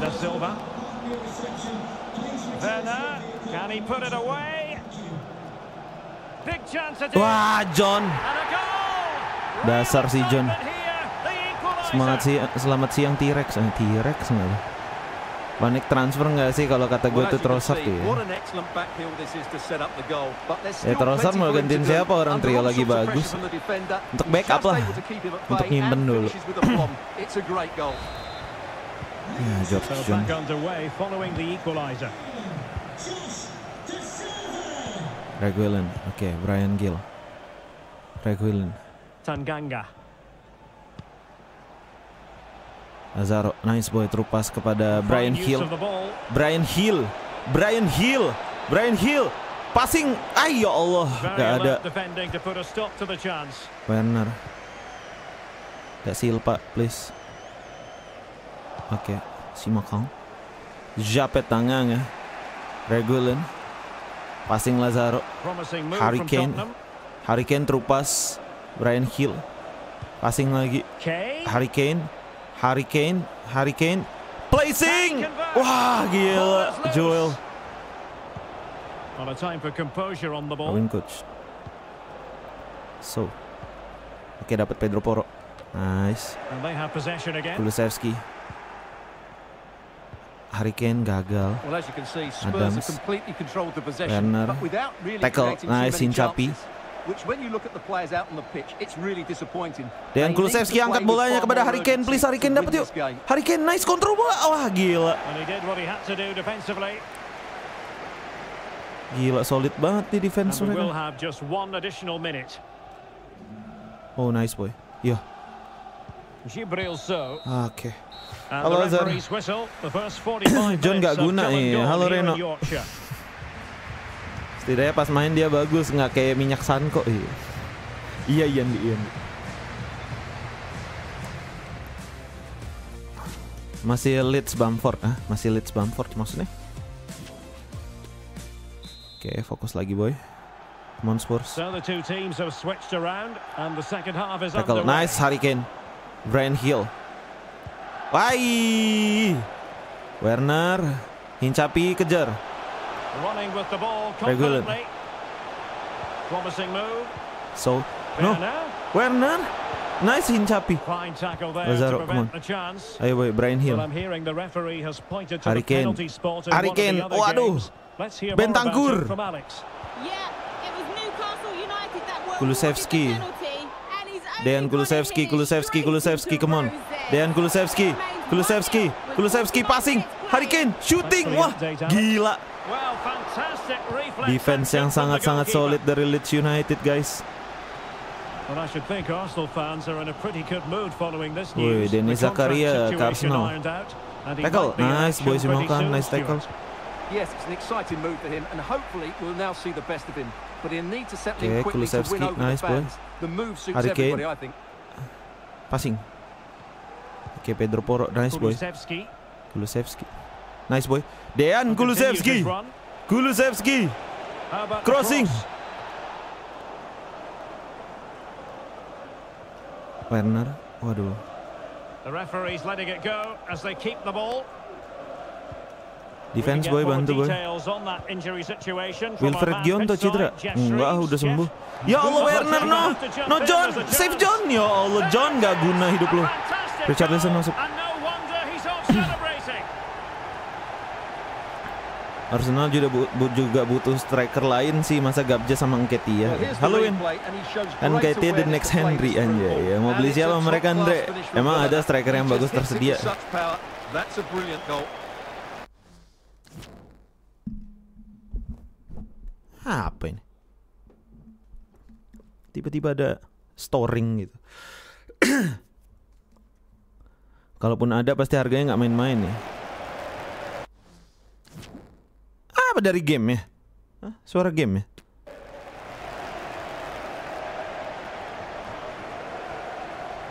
Da Silva. Werner, can he put it away? Big chance Wah, John. Dasar si John. Semangat si selamat siang T-Rex. Ah, T-Rex enggak ya? Panik transfer enggak sih kalau kata gue itu Trossard ya. Ya Trossard mau gantiin siapa orang trio lagi bagus. Untuk backup lah. Untuk nyimpen dulu. ya, George Oke, Brian Gill. Reguilin Tanganga. Lazaro, nice boy, terupas kepada Brian Hill. Brian Hill. Brian Hill. Brian Hill. Passing. Ay, ya Allah. Gak ada. Werner. Gak Pak, please. Oke. Okay. makang Japet tangan ya. Regulen. Passing Lazaro. Hurricane Hurricane terupas Brian Hill. Passing lagi. Hurricane Harry Kane, Harry Kane, placing. Wah, gila, Joel. On a time for composure on the ball. Win coach. So. Oke, okay, dapat Pedro Poro. Nice. Kulusevski. Harry Kane gagal. Well, Adams. Werner. Tackle. Nice, Incapi. Chances. Dan Kulusevski angkat bolanya kepada Harry Kane. Please Harry Kane dapat yuk. Harry Kane nice kontrol bola. Wah gila. Gila solid banget di defense mereka. Oh nice boy. Yo. Iya. Oke. Okay. Halo Zan. *coughs* John gak guna nih. Halo Reno. Setidaknya pas main dia bagus, nggak kayak minyak kok. Iya, iya iya, iya. Masih Leeds Bamford, ah, masih Leeds Bamford maksudnya. Oke, okay, fokus lagi boy. Come on Tackle. Nice Hurricane. Kane. Brian Hill. Wai. Werner hincapi kejar. Running with the ball Regular. Promising move. So, no. Werner. Nice in Chapi. Lazaro, come on. Ayo boy, Brian Hill. Harry Kane. Harry Kane. Waduh. Bentangkur. Kulusevski. Dejan Kulusevski, Kulusevski, Kulusevski, come on. Dejan Kulusevski, Kulusevski, Kulusevski passing. Harry Kane shooting. Wah, gila. Defense yang sangat-sangat solid dari Leeds United, guys. Well, I should think Arsenal fans are in a pretty good mood following this news. Wih, Denis Zakaria ke Arsenal. Tackle, nice boy Simokan, nice tackle. Yes, it's an exciting move for him, and hopefully we'll now see the best of him. But he'll need to settle okay, quickly to win over nice the fans. Boy. The move suits Harry Kane. everybody, I think. Passing. Okay, Pedro Poro, nice boy. Kulusevski. Nice boy. Dejan Kulusevski. Kulusevski. Crossing. Werner. Waduh. The referee's letting it go as they keep the ball. Defense boy bantu boy. Wilfred Gionto Citra. cedera. Mm, Enggak, udah sembuh. Ya Allah Werner no. No John, save John. Ya Allah John gak guna hidup Richard Richarlison masuk. Arsenal juga, bu juga butuh striker lain sih masa Gabja sama Nketiah. Ya. Halo Win. Nketiah the next Henry aja ya. Mau beli siapa mereka Andre? Emang ada striker yang bagus tersedia. Apa ini? Tiba-tiba ada storing gitu. *clears throat* Kalaupun ada pasti harganya nggak main-main ya. apa dari game ya? Hah? Suara game ya?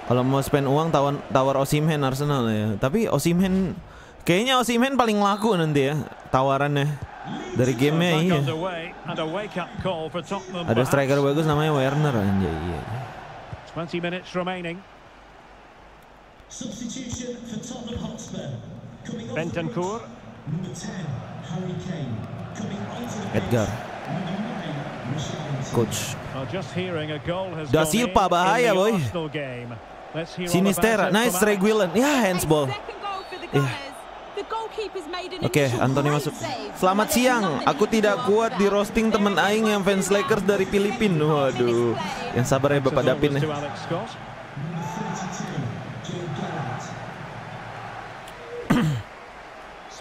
Kalau mau spend uang tawar, tawar Osimhen Arsenal ya. Tapi Osimhen kayaknya Osimhen paling laku nanti ya tawarannya dari game ya iya. Ada striker bagus namanya Werner anjay iya. 20 Edgar coach Da Silva bahaya boy Sinistera nice Reguilon ya yeah, handsball yeah. Oke okay, Anthony masuk Selamat siang Aku tidak kuat di roasting temen Aing yang fans Lakers dari Filipina. Waduh Yang sabar ya Bapak Dapin nih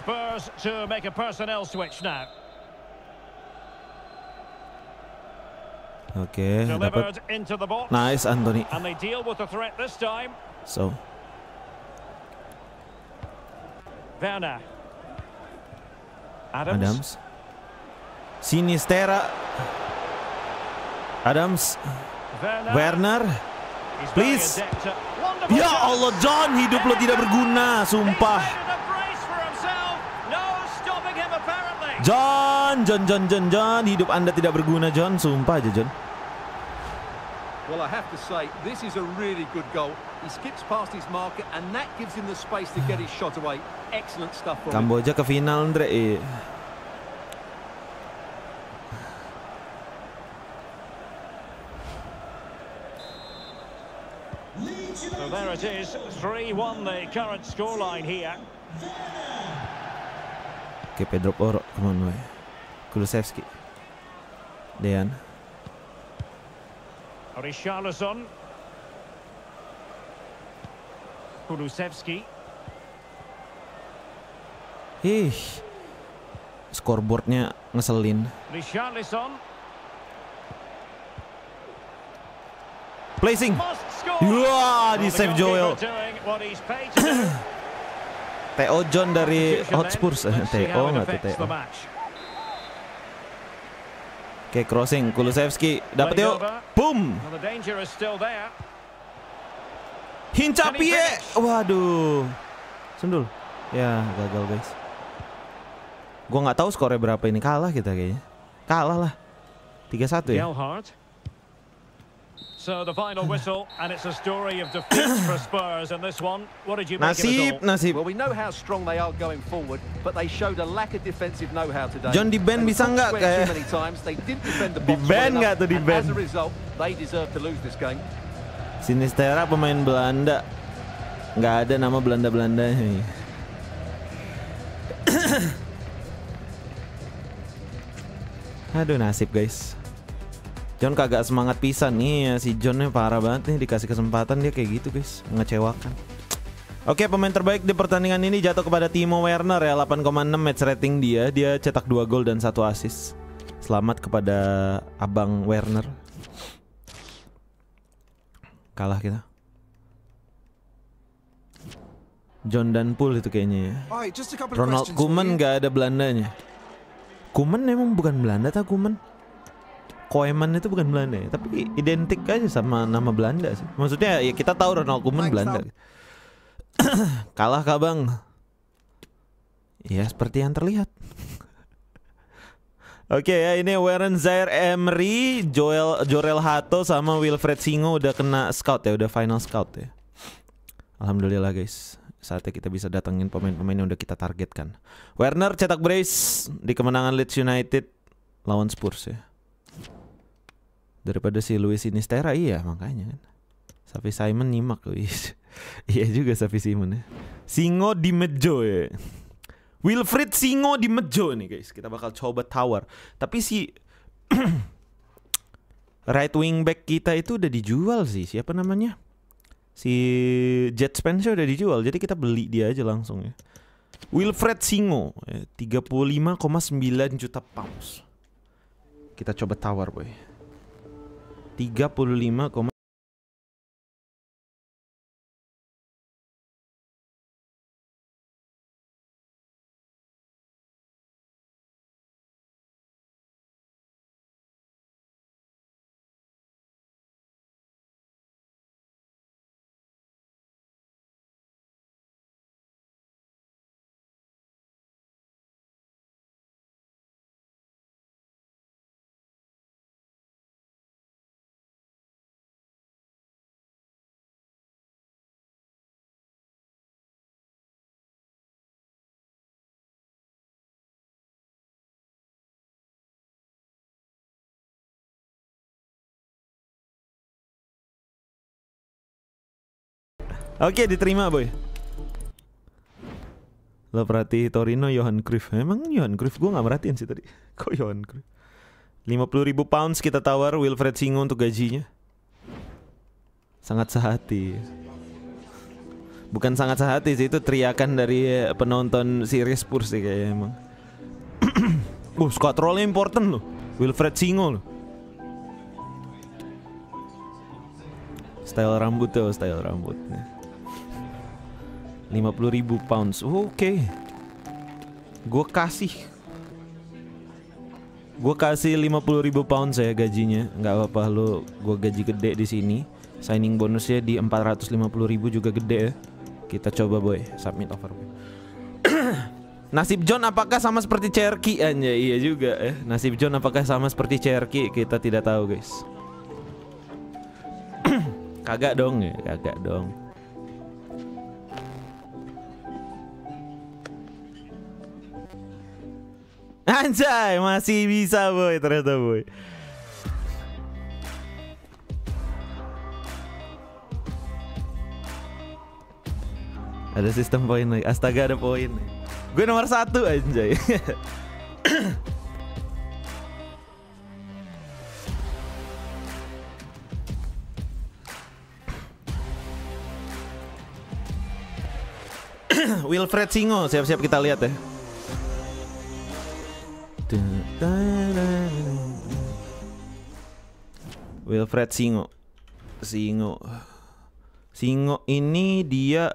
Spurs to make a personnel switch now. Oke, okay, dapat. Nice Anthony. And they deal with the threat this time. So. Werner. Adams. Adams. Sinistera. Adams. Werner. Werner. Please. Ya Allah John, hidup lo tidak berguna, sumpah. John, John, John, John, John, hidup Anda tidak berguna, John. Sumpah aja, John. Well, I have to say, this is a really good goal. He skips past his marker and that gives him the space to get his shot away. Excellent stuff Kamboja ke final, Andre. Eh. So there it is, 3-1 the current scoreline here. Oke, Pedro Poro. Come on, boy. Kulusevski. Dejan. Richarlison. Kulusevski. Ih. Scoreboardnya ngeselin. Richarlison. Placing. Wah, di save Joel. *clears throat* T.O. John dari Hotspurs T.O. nggak T.O. Oke crossing Kulusevski dapat yuk boom Hincapie waduh sundul ya gagal guys Gue nggak tahu skornya berapa ini kalah kita kayaknya kalah lah 3-1 ya So the final whistle, and it's a story of defeat for *coughs* Spurs in this one. What did you make of it all? Nasib. Well, we know how strong they are going forward, but they showed a lack of defensive know-how today. John di Ben bisa nggak kayak? Many times they didn't defend the box. Di Ben nggak tuh di Ben? As a result, they deserve to lose this game. Sinistera pemain Belanda. Nggak ada nama belanda belanda ini. Aduh nasib guys. John kagak semangat pisan nih ya. si Johnnya parah banget nih dikasih kesempatan dia kayak gitu guys mengecewakan Oke pemain terbaik di pertandingan ini jatuh kepada Timo Werner ya 8,6 match rating dia dia cetak 2 gol dan satu assist Selamat kepada Abang Werner Kalah kita John dan Pool itu kayaknya ya Ronald Koeman gak ada Belandanya Koeman emang bukan Belanda tak Koeman? Koeman itu bukan Belanda ya, tapi identik aja sama nama Belanda sih. Maksudnya ya kita tahu Ronald Koeman Belanda. *clears throat* Kalah kah Bang. Ya seperti yang terlihat. *laughs* Oke okay, ya ini Warren Zaire Emery, Joel Jorel Hato sama Wilfred Singo udah kena scout ya, udah final scout ya. Alhamdulillah guys. Saatnya kita bisa datengin pemain-pemain yang udah kita targetkan. Werner cetak brace di kemenangan Leeds United lawan Spurs ya daripada si Luis Sinistera iya makanya kan Safi Simon nyimak Luis *laughs* iya juga Safi Simon ya Singo di Mejo ya Wilfried Singo di Mejo nih guys kita bakal coba tower. tapi si *clears throat* right wing back kita itu udah dijual sih siapa namanya si Jet Spencer udah dijual jadi kita beli dia aja langsung ya Wilfred Singo 35,9 ya, juta pounds kita coba tawar boy tiga puluh lima koma Oke, okay, diterima, Boy. Lo perhati Torino Johan Cruyff. Emang Johan Cruyff gue gak merhatiin sih tadi. *laughs* Kok Johan Cruyff? 50 ribu pounds kita tawar Wilfred Singo untuk gajinya. Sangat sehati. Bukan sangat sehati sih, itu teriakan dari eh, penonton series Spurs sih kayaknya emang. uh, *coughs* oh, squad role important loh. Wilfred Singo loh. Style rambut tuh, oh, style rambutnya. 50 ribu pounds oke okay. gue kasih gue kasih 50 ribu pounds ya gajinya Gak apa-apa lo gue gaji gede di sini signing bonusnya di 450 ribu juga gede ya kita coba boy submit offer *clears throat* Nasib John apakah sama seperti Cherky Anjay iya juga eh Nasib John apakah sama seperti Cherky Kita tidak tahu guys *clears throat* Kagak dong ya Kagak dong Anjay, masih bisa boy ternyata boy. Ada sistem poin lagi. Astaga ada poin. Gue nomor satu anjay. *coughs* Wilfred Singo siap-siap kita lihat ya. Wilfred Singo Singo Singo ini dia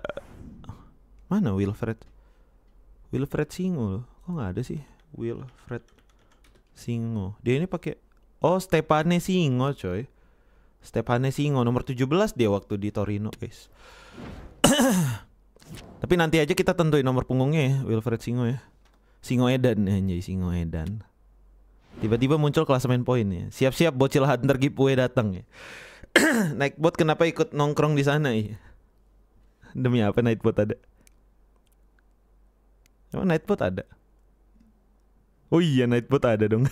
Mana Wilfred? Wilfred Singo loh Kok gak ada sih? Wilfred Singo Dia ini pakai Oh Stepane Singo coy Stepane Singo nomor 17 dia waktu di Torino guys Tapi nanti aja kita tentuin nomor punggungnya ya Wilfred Singo ya Singo Edan anjay Singo Edan. Tiba-tiba muncul klasemen poin ya. Siap-siap bocil hunter giveaway datang ya. *clears throat* Nightbot kenapa ikut nongkrong di sana ya? Demi apa Nightbot ada? Emang Nightbot ada? Oh iya Nightbot ada dong.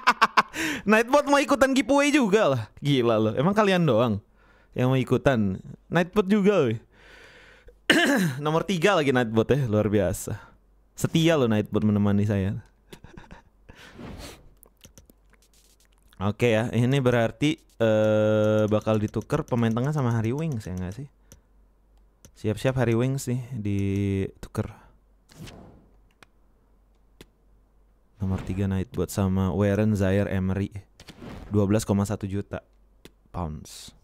*laughs* Nightbot mau ikutan giveaway juga lah. Gila loh. Emang kalian doang yang mau ikutan. Nightbot juga. *clears throat* Nomor tiga lagi Nightbot ya, luar biasa. Setia loh buat menemani saya. Oke ya, ini berarti uh, bakal ditukar pemain tengah sama Harry Wings ya nggak sih? Siap-siap Harry Wings nih ditukar. Nomor 3 buat sama Warren Zaire Emery 12,1 juta pounds.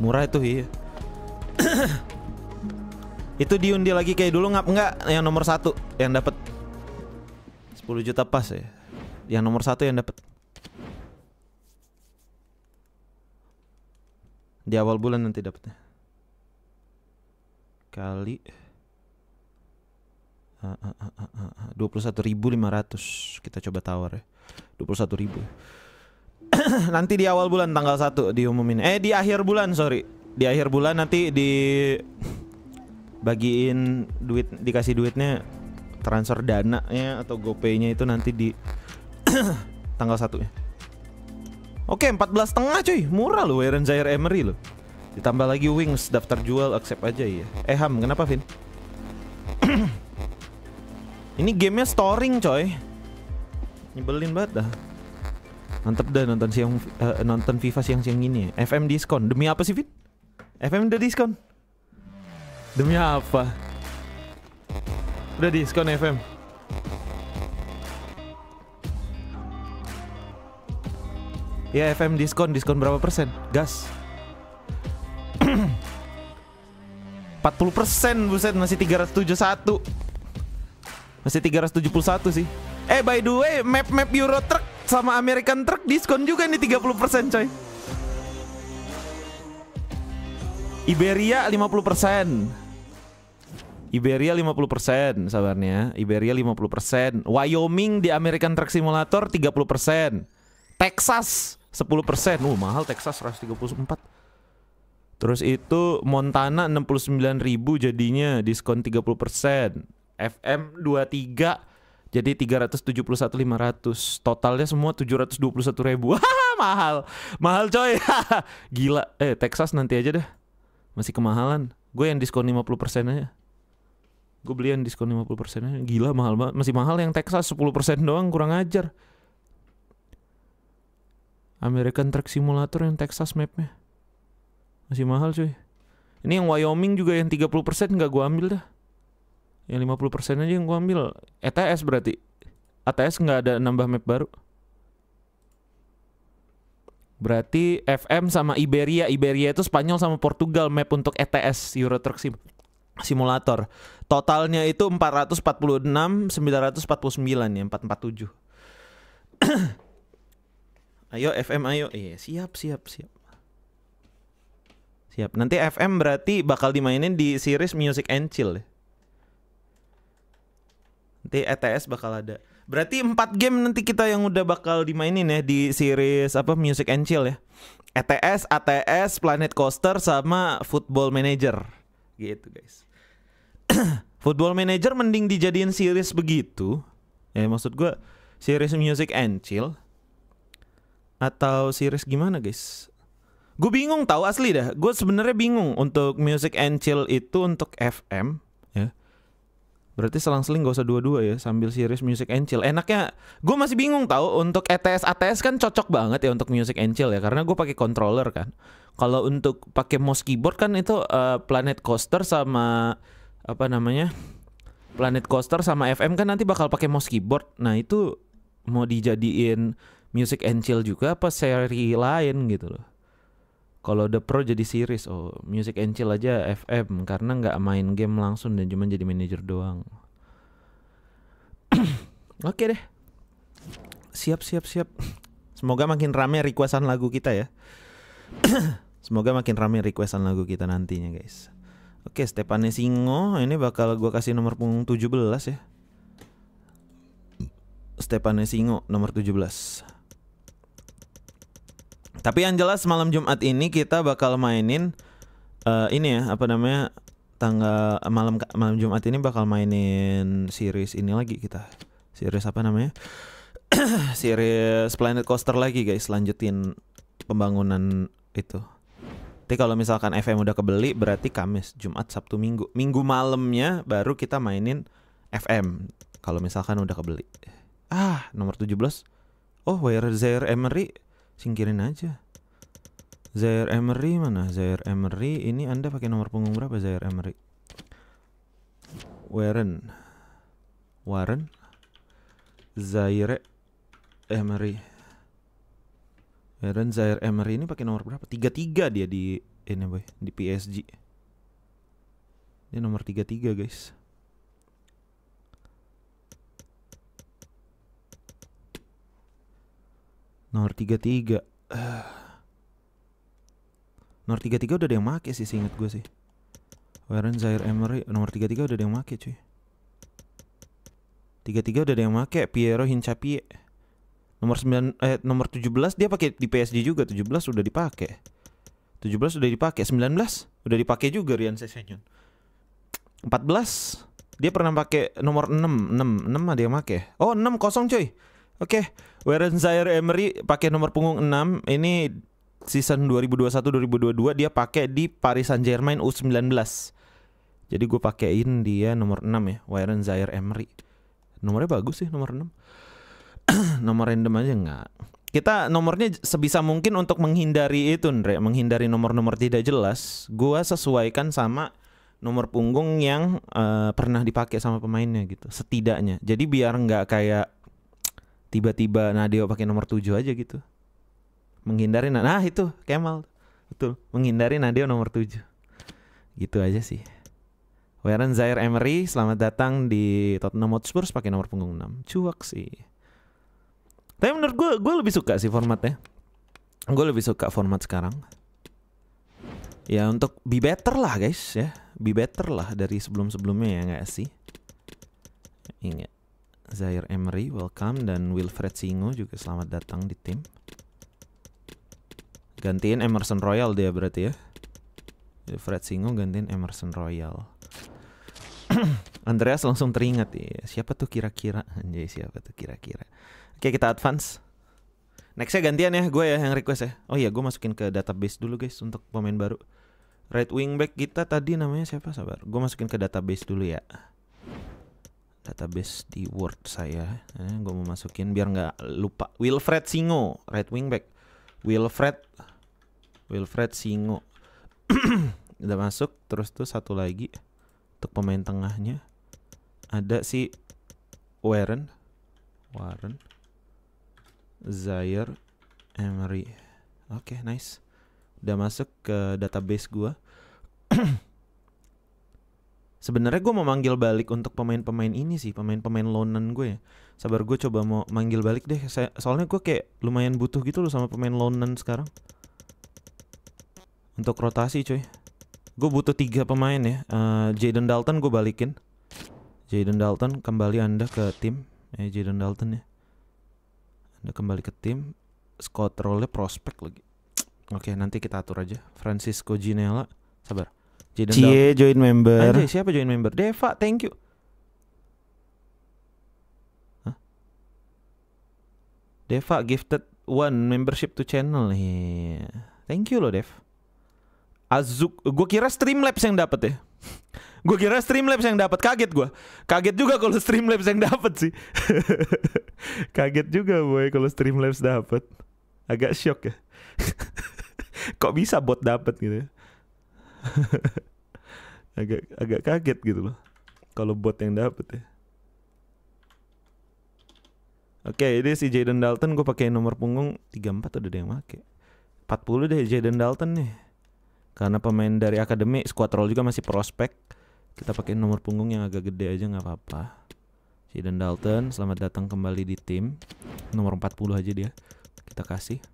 Murah itu iya. itu diundi lagi kayak dulu ngap nggak yang nomor satu yang dapat 10 juta pas ya. Yang nomor satu yang dapat. Di awal bulan nanti dapatnya. Kali ah, ah, ah, dua puluh satu ribu lima ratus kita coba tawar ya dua puluh satu ribu *clears throat* nanti di awal bulan tanggal 1 diumumin. Eh di akhir bulan, sorry. Di akhir bulan nanti di bagiin duit dikasih duitnya transfer dana ya atau GoPay-nya itu nanti di *clears throat* tanggal 1 ya. Oke, 14 setengah cuy. Murah loh Warren Zaire Emery loh. Ditambah lagi Wings daftar jual accept aja ya. Eh Ham, kenapa Vin? *clears throat* Ini gamenya storing coy Nyebelin banget dah Mantep dah nonton siang uh, nonton FIFA siang-siang ini. FM diskon. Demi apa sih, Fit? FM udah diskon. Demi apa? Udah diskon FM. Ya FM diskon, diskon berapa persen? Gas. 40 *clears throat* persen buset masih 371 masih 371 sih eh by the way map map Euro Truck sama American Truck diskon juga nih 30% coy. Iberia 50%. Iberia 50% sabarnya. Iberia 50%. Wyoming di American Truck Simulator 30%. Texas 10%. Uh, mahal Texas 134. Terus itu Montana 69.000 jadinya diskon 30%. FM 23 jadi 371.500 Totalnya semua 721 ribu *laughs* Mahal Mahal coy *laughs* Gila Eh Texas nanti aja deh Masih kemahalan Gue yang diskon 50% aja Gue beli yang diskon 50% aja Gila mahal banget Masih mahal yang Texas 10% doang kurang ajar American Truck Simulator yang Texas mapnya Masih mahal coy Ini yang Wyoming juga yang 30% gak gue ambil dah yang 50 persen aja yang gue ambil ETS berarti. ATS nggak ada nambah map baru. Berarti FM sama Iberia, Iberia itu Spanyol sama Portugal map untuk ETS Euro Truck Sim Simulator. Totalnya itu 446 949 ya 447. *coughs* ayo FM ayo. Iya, siap siap siap. Siap. Nanti FM berarti bakal dimainin di series Music and Chill. Ya? Nanti ETS bakal ada. Berarti empat game nanti kita yang udah bakal dimainin ya di series apa Music and Chill ya. ETS, ATS, Planet Coaster sama Football Manager. Gitu guys. *clears throat* Football Manager mending dijadiin series begitu. Ya maksud gua series Music and Chill atau series gimana guys? Gue bingung tahu asli dah. Gue sebenarnya bingung untuk Music and Chill itu untuk FM Berarti selang-seling gak usah dua-dua ya sambil series music and chill. Enaknya gue masih bingung tau untuk ETS ATS kan cocok banget ya untuk music and chill ya karena gue pakai controller kan. Kalau untuk pakai mouse keyboard kan itu uh, Planet Coaster sama apa namanya? Planet Coaster sama FM kan nanti bakal pakai mouse keyboard. Nah, itu mau dijadiin music and chill juga apa seri lain gitu loh. Kalau The Pro jadi series, oh Music and Chill aja FM karena nggak main game langsung dan cuma jadi manajer doang. *clears throat* Oke okay deh. Siap siap siap. Semoga makin rame requestan lagu kita ya. *clears throat* Semoga makin rame requestan lagu kita nantinya guys. Oke, okay, Stepane Singo ini bakal gue kasih nomor punggung 17 ya. Stepane Singo nomor 17. Tapi yang jelas malam Jumat ini kita bakal mainin uh, ini ya apa namanya tanggal malam malam Jumat ini bakal mainin series ini lagi kita series apa namanya *clears throat* series Planet Coaster lagi guys lanjutin pembangunan itu. Tapi kalau misalkan FM udah kebeli berarti Kamis Jumat Sabtu Minggu Minggu malamnya baru kita mainin FM kalau misalkan udah kebeli. Ah nomor 17 Oh Where there Emery singkirin aja Zair Emery mana? Zair Emery ini Anda pakai nomor punggung berapa Zair Emery? Warren. Warren. Zaire Emery. Warren Zair Emery ini pakai nomor berapa? 33 dia di ini boy, di PSG. Ini nomor 33 guys. Nomor 33. Uh. *sighs* Nomor 33 udah ada yang make sih seinget gue sih. Warren Zaire Emery nomor 33 udah ada yang make cuy. 33 udah ada yang make Piero Hincapie Nomor 9 eh nomor 17 dia pakai di PSG juga 17 udah dipakai. 17 udah dipakai, 19 udah dipakai juga Rian Sesenyun. 14 dia pernah pakai nomor 6, 6, 6 ada yang make. Oh, 60 coy. Oke, okay. Warren Zaire Emery pakai nomor punggung 6. Ini season 2021-2022 dia pakai di Paris Saint-Germain U19. Jadi gue pakein dia nomor 6 ya, Warren Zaire Emery. Nomornya bagus sih, nomor 6. *clears throat* nomor random aja enggak. Kita nomornya sebisa mungkin untuk menghindari itu, Andre. menghindari nomor-nomor tidak jelas. Gua sesuaikan sama nomor punggung yang uh, pernah dipakai sama pemainnya gitu, setidaknya. Jadi biar nggak kayak tiba-tiba Nadeo pakai nomor 7 aja gitu menghindari nah itu Kemal betul menghindari Nadeo nomor 7 gitu aja sih Warren Zair Emery selamat datang di Tottenham Hotspur pakai nomor punggung 6 cuak sih tapi menurut gue gue lebih suka sih formatnya gue lebih suka format sekarang ya untuk be better lah guys ya be better lah dari sebelum sebelumnya ya nggak sih ingat Zair Emery, welcome dan Wilfred Singo juga selamat datang di tim. Gantiin Emerson Royal dia berarti ya. Wilfred Singo gantiin Emerson Royal. *clears throat* Andreas langsung teringat ya, siapa tuh kira-kira? Anjay, siapa tuh kira-kira? Oke, kita advance. Next Nextnya gantian ya, gue ya yang request ya. Oh iya, gue masukin ke database dulu guys untuk pemain baru. Right wing back kita tadi namanya siapa? Sabar, gue masukin ke database dulu ya database di Word saya. Eh, gue mau masukin biar nggak lupa. Wilfred Singo, right wing back. Wilfred, Wilfred Singo. *clears throat* Udah masuk. Terus tuh satu lagi untuk pemain tengahnya ada si Warren, Warren, Zaire, Emery. Oke, okay, nice. Udah masuk ke database gue. *clears throat* sebenarnya gue mau manggil balik untuk pemain-pemain ini sih pemain-pemain loanan gue ya sabar gue coba mau manggil balik deh soalnya gue kayak lumayan butuh gitu loh sama pemain loanan sekarang untuk rotasi cuy gue butuh tiga pemain ya uh, eh, Jaden Dalton gue balikin Jaden Dalton kembali anda ke tim eh Jaden Dalton ya anda kembali ke tim Scott Rolle prospek lagi oke okay, nanti kita atur aja Francisco Ginella sabar Cie, join member. Anjay, siapa join member? Deva, thank you. Deva gifted one membership to channel. Yeah. Thank you loh, Dev. Azuk, gue kira Streamlabs yang dapat ya. *laughs* gue kira Streamlabs yang dapat kaget gue. Kaget juga kalau Streamlabs yang dapat sih. *laughs* kaget juga boy kalau Streamlabs dapat. Agak shock ya. *laughs* Kok bisa bot dapat gitu ya. *laughs* agak agak kaget gitu loh kalau buat yang dapet ya Oke, okay, ini si Jaden Dalton gue pakai nomor punggung 34 udah ada yang make. 40 deh Jaden Dalton nih. Karena pemain dari akademi, squad roll juga masih prospek. Kita pakai nomor punggung yang agak gede aja nggak apa-apa. Jaden Dalton, selamat datang kembali di tim. Nomor 40 aja dia. Kita kasih.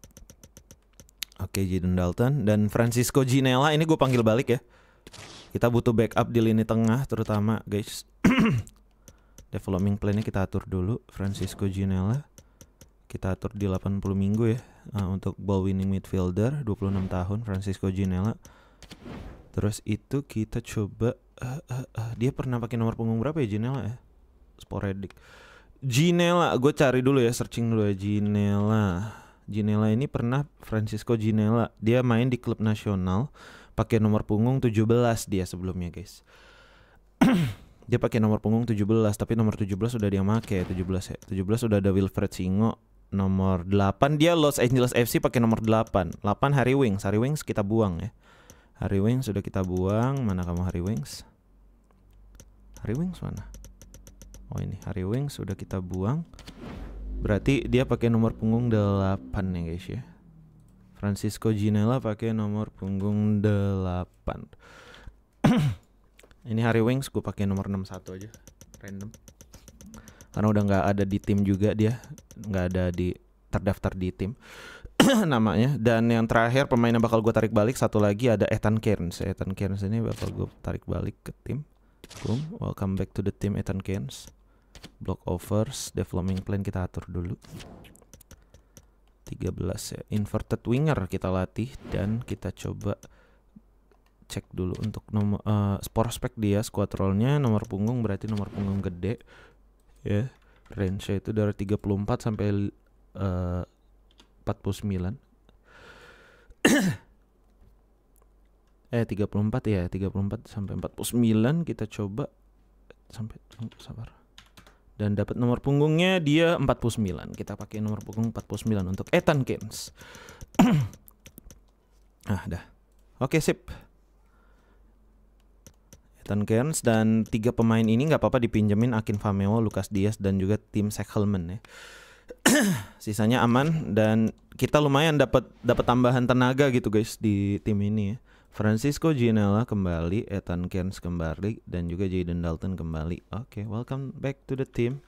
Oke, Jaden Dalton dan Francisco Ginella ini gue panggil balik ya. Kita butuh backup di lini tengah terutama, guys. *clears throat* Developing plan-nya kita atur dulu Francisco Ginella. Kita atur di 80 minggu ya. Nah, untuk ball winning midfielder 26 tahun Francisco Ginella. Terus itu kita coba uh, uh, uh, dia pernah pakai nomor punggung berapa ya Ginella ya? Sporadic. Ginella, gue cari dulu ya, searching dulu ya Ginella. Ginela ini pernah Francisco Ginela. Dia main di klub nasional pakai nomor punggung 17 dia sebelumnya, guys. *clears throat* dia pakai nomor punggung 17, tapi nomor 17 sudah dia make 17 ya. 17 sudah ada Wilfred Singo nomor 8 dia Los Angeles FC pakai nomor 8. 8 Harry Wings, Harry Wings kita buang ya. Harry Wings sudah kita buang. Mana kamu Harry Wings? Harry Wings mana? Oh ini Harry Wings sudah kita buang. Berarti dia pakai nomor punggung 8 ya guys ya. Francisco Ginella pakai nomor punggung 8. *clears throat* Ini Harry Wings gue pakai nomor 61 aja, random. Karena udah nggak ada di tim juga dia, nggak ada di terdaftar di tim *clears throat* namanya. Dan yang terakhir pemain yang bakal gue tarik balik satu lagi ada Ethan Cairns. Ethan Cairns ini bakal gue tarik balik ke tim. Boom, welcome back to the team Ethan Cairns block overs developing plan kita atur dulu 13 ya inverted winger kita latih dan kita coba cek dulu untuk nomor uh, eh, prospek dia squad rollnya nomor punggung berarti nomor punggung gede ya yeah. range itu dari 34 sampai uh, 49 eh 34 *coughs* eh, ya 34 sampai 49 kita coba sampai sabar dan dapat nomor punggungnya dia 49. Kita pakai nomor punggung 49 untuk Ethan Games. *clears throat* ah, dah. Oke, sip. Ethan Games dan tiga pemain ini nggak apa-apa dipinjemin Akin Fameo, Lucas Diaz dan juga tim Sekelman ya. *clears throat* Sisanya aman dan kita lumayan dapat dapat tambahan tenaga gitu guys di tim ini ya. Francisco Ginella kembali, Ethan Cairns kembali, dan juga Jaden Dalton kembali. Oke, okay, welcome back to the team.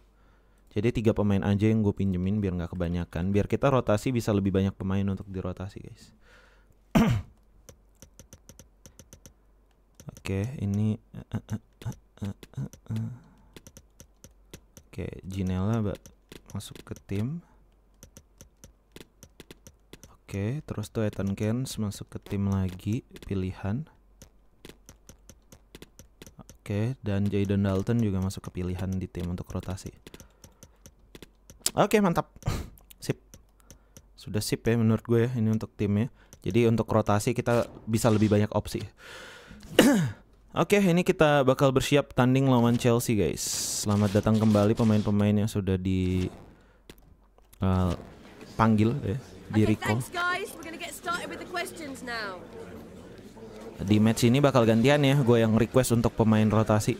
Jadi tiga pemain aja yang gue pinjemin biar nggak kebanyakan, biar kita rotasi bisa lebih banyak pemain untuk dirotasi guys. *clears throat* Oke, okay, ini. *clears throat* Oke, okay, Ginella masuk ke tim. Oke, terus tuh Ethan Kens masuk ke tim lagi pilihan. Oke, dan Jaden Dalton juga masuk ke pilihan di tim untuk rotasi. Oke, mantap. *coughs* sip. Sudah sip ya menurut gue ya ini untuk timnya. Jadi untuk rotasi kita bisa lebih banyak opsi. *coughs* Oke, ini kita bakal bersiap tanding lawan Chelsea, guys. Selamat datang kembali pemain-pemain yang sudah dipanggil eh, uh, ya di Rico. Di match ini bakal gantian ya, gue yang request untuk pemain rotasi.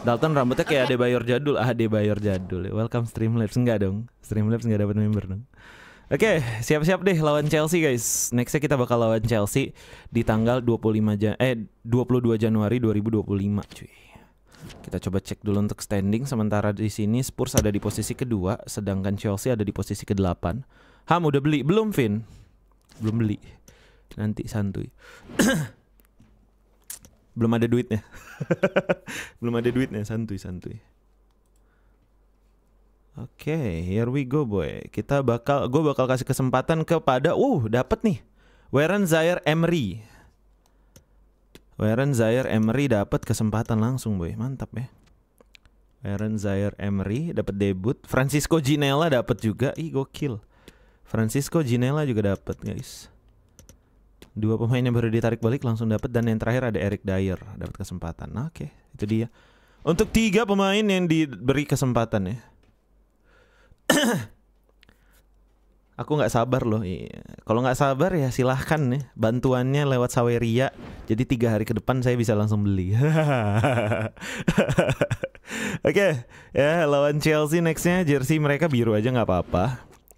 Dalton rambutnya kayak okay. bayar jadul, ah bayar jadul. Ya. Welcome Streamlabs enggak dong? Streamlabs enggak dapat member dong. Oke, okay, siap-siap deh lawan Chelsea guys. Nextnya kita bakal lawan Chelsea di tanggal 25 Jan eh 22 Januari 2025 cuy. Kita coba cek dulu untuk standing. Sementara di sini Spurs ada di posisi kedua, sedangkan Chelsea ada di posisi kedelapan. Ham udah beli belum, Vin? Belum beli. Nanti santuy. *coughs* belum ada duitnya. *laughs* belum ada duitnya, santuy santuy. Oke, okay, here we go boy. Kita bakal gue bakal kasih kesempatan kepada uh dapat nih. Warren Zaire Emery. Warren Zaire Emery dapat kesempatan langsung boy mantap ya Warren Zaire Emery dapat debut Francisco Ginella dapat juga ih gokil Francisco Ginella juga dapat guys dua pemain yang baru ditarik balik langsung dapat dan yang terakhir ada Eric Dyer dapat kesempatan nah, oke okay. itu dia untuk tiga pemain yang diberi kesempatan ya *clears throat* aku nggak sabar loh. Kalau nggak sabar ya silahkan nih ya. bantuannya lewat Saweria. Jadi tiga hari ke depan saya bisa langsung beli. *laughs* Oke, okay. ya lawan Chelsea nextnya jersey mereka biru aja nggak apa-apa.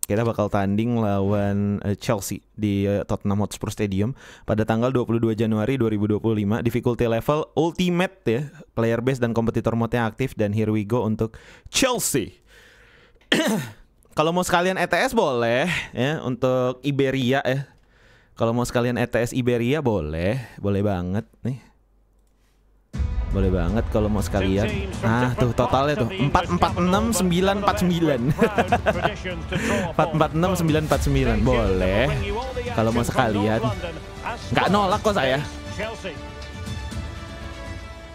Kita bakal tanding lawan eh, Chelsea di eh, Tottenham Hotspur Stadium pada tanggal 22 Januari 2025. Difficulty level ultimate ya, player base dan kompetitor mode aktif dan here we go untuk Chelsea. *clears throat* kalau mau sekalian ETS boleh ya untuk Iberia ya. Kalau mau sekalian ETS Iberia boleh, boleh banget nih. Boleh banget kalau mau sekalian. Nah, tuh totalnya tuh *laughs* enam sembilan empat sembilan, boleh. Kalau mau sekalian. Nggak nolak kok saya.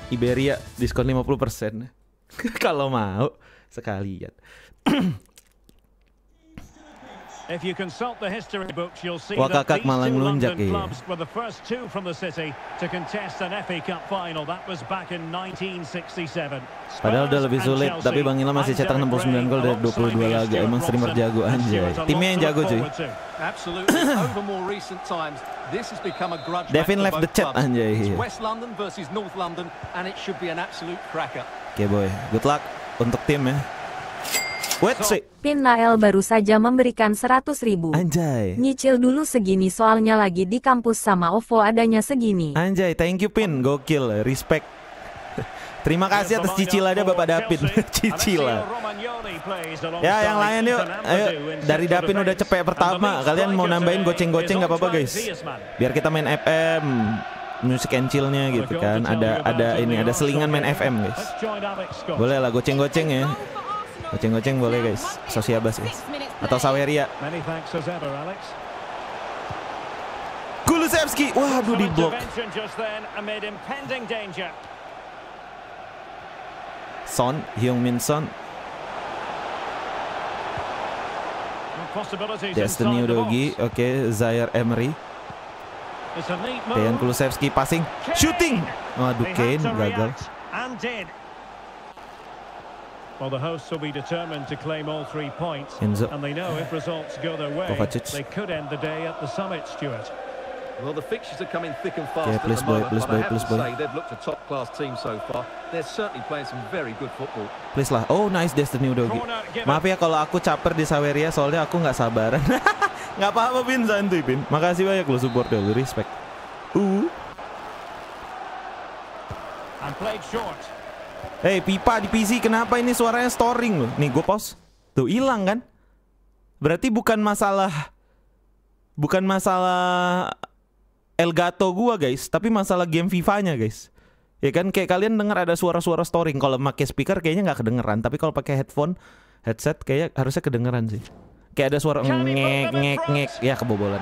Iberia diskon 50% *laughs* kalau mau sekalian. *clears throat* If you consult the history iya. Padahal udah lebih sulit, tapi Bang Ilham masih cetak 69 gol dari 22 laga. Emang streamer jago anjay. Timnya yang jago cuy. Devin left the chat anjay. Oke boy, good luck untuk tim ya. Wait, Pin Nael baru saja memberikan 100 ribu. Anjay. Nyicil dulu segini soalnya lagi di kampus sama OVO adanya segini. Anjay, thank you Pin. Gokil, respect. *laughs* Terima kasih atas cicilannya Bapak Dapin. *laughs* Cicila. Ya yang lain yuk. Ayo dari Dapin udah cepet pertama. Kalian mau nambahin goceng-goceng nggak apa-apa guys. Biar kita main FM musik and gitu kan. Ada ada ini ada selingan main FM guys. Boleh lah goceng-goceng ya. Goceng-goceng boleh guys. Sosiabas guys. Atau Saweria. Kulusevski. Waduh di blok. Son, Hyung Min Son. Destiny Udogi, oke, okay, Zaire Emery. Dejan Kulusevski passing, shooting. Waduh Kane gagal. Well, the hosts will be determined to claim all three points, Enzo. and they know if results go their way, Kovacic. they could end the day at the summit, Stuart. Well, the fixtures are coming thick and fast yeah, at the moment, boy, but boy, I have to boy. say they've looked a top-class team so far. They're certainly playing some very good football. Please lah. Oh, nice Destiny Udogi. Maaf ya kalau aku caper di Saweria, soalnya aku nggak sabaran. *laughs* nggak apa-apa, Bin. Santuy, Bin. Makasih banyak lo support dulu. Ya, respect. Uh. And played short. Hey eh, pipa di PC kenapa ini suaranya storing loh? Nih gue pause. Tuh hilang kan? Berarti bukan masalah bukan masalah Elgato gua guys, tapi masalah game FIFA-nya guys. Ya kan kayak kalian dengar ada suara-suara storing kalau pakai speaker kayaknya nggak kedengeran, tapi kalau pakai headphone headset kayaknya harusnya kedengeran sih. Kayak ada suara ngek ngek ngek ya kebobolan.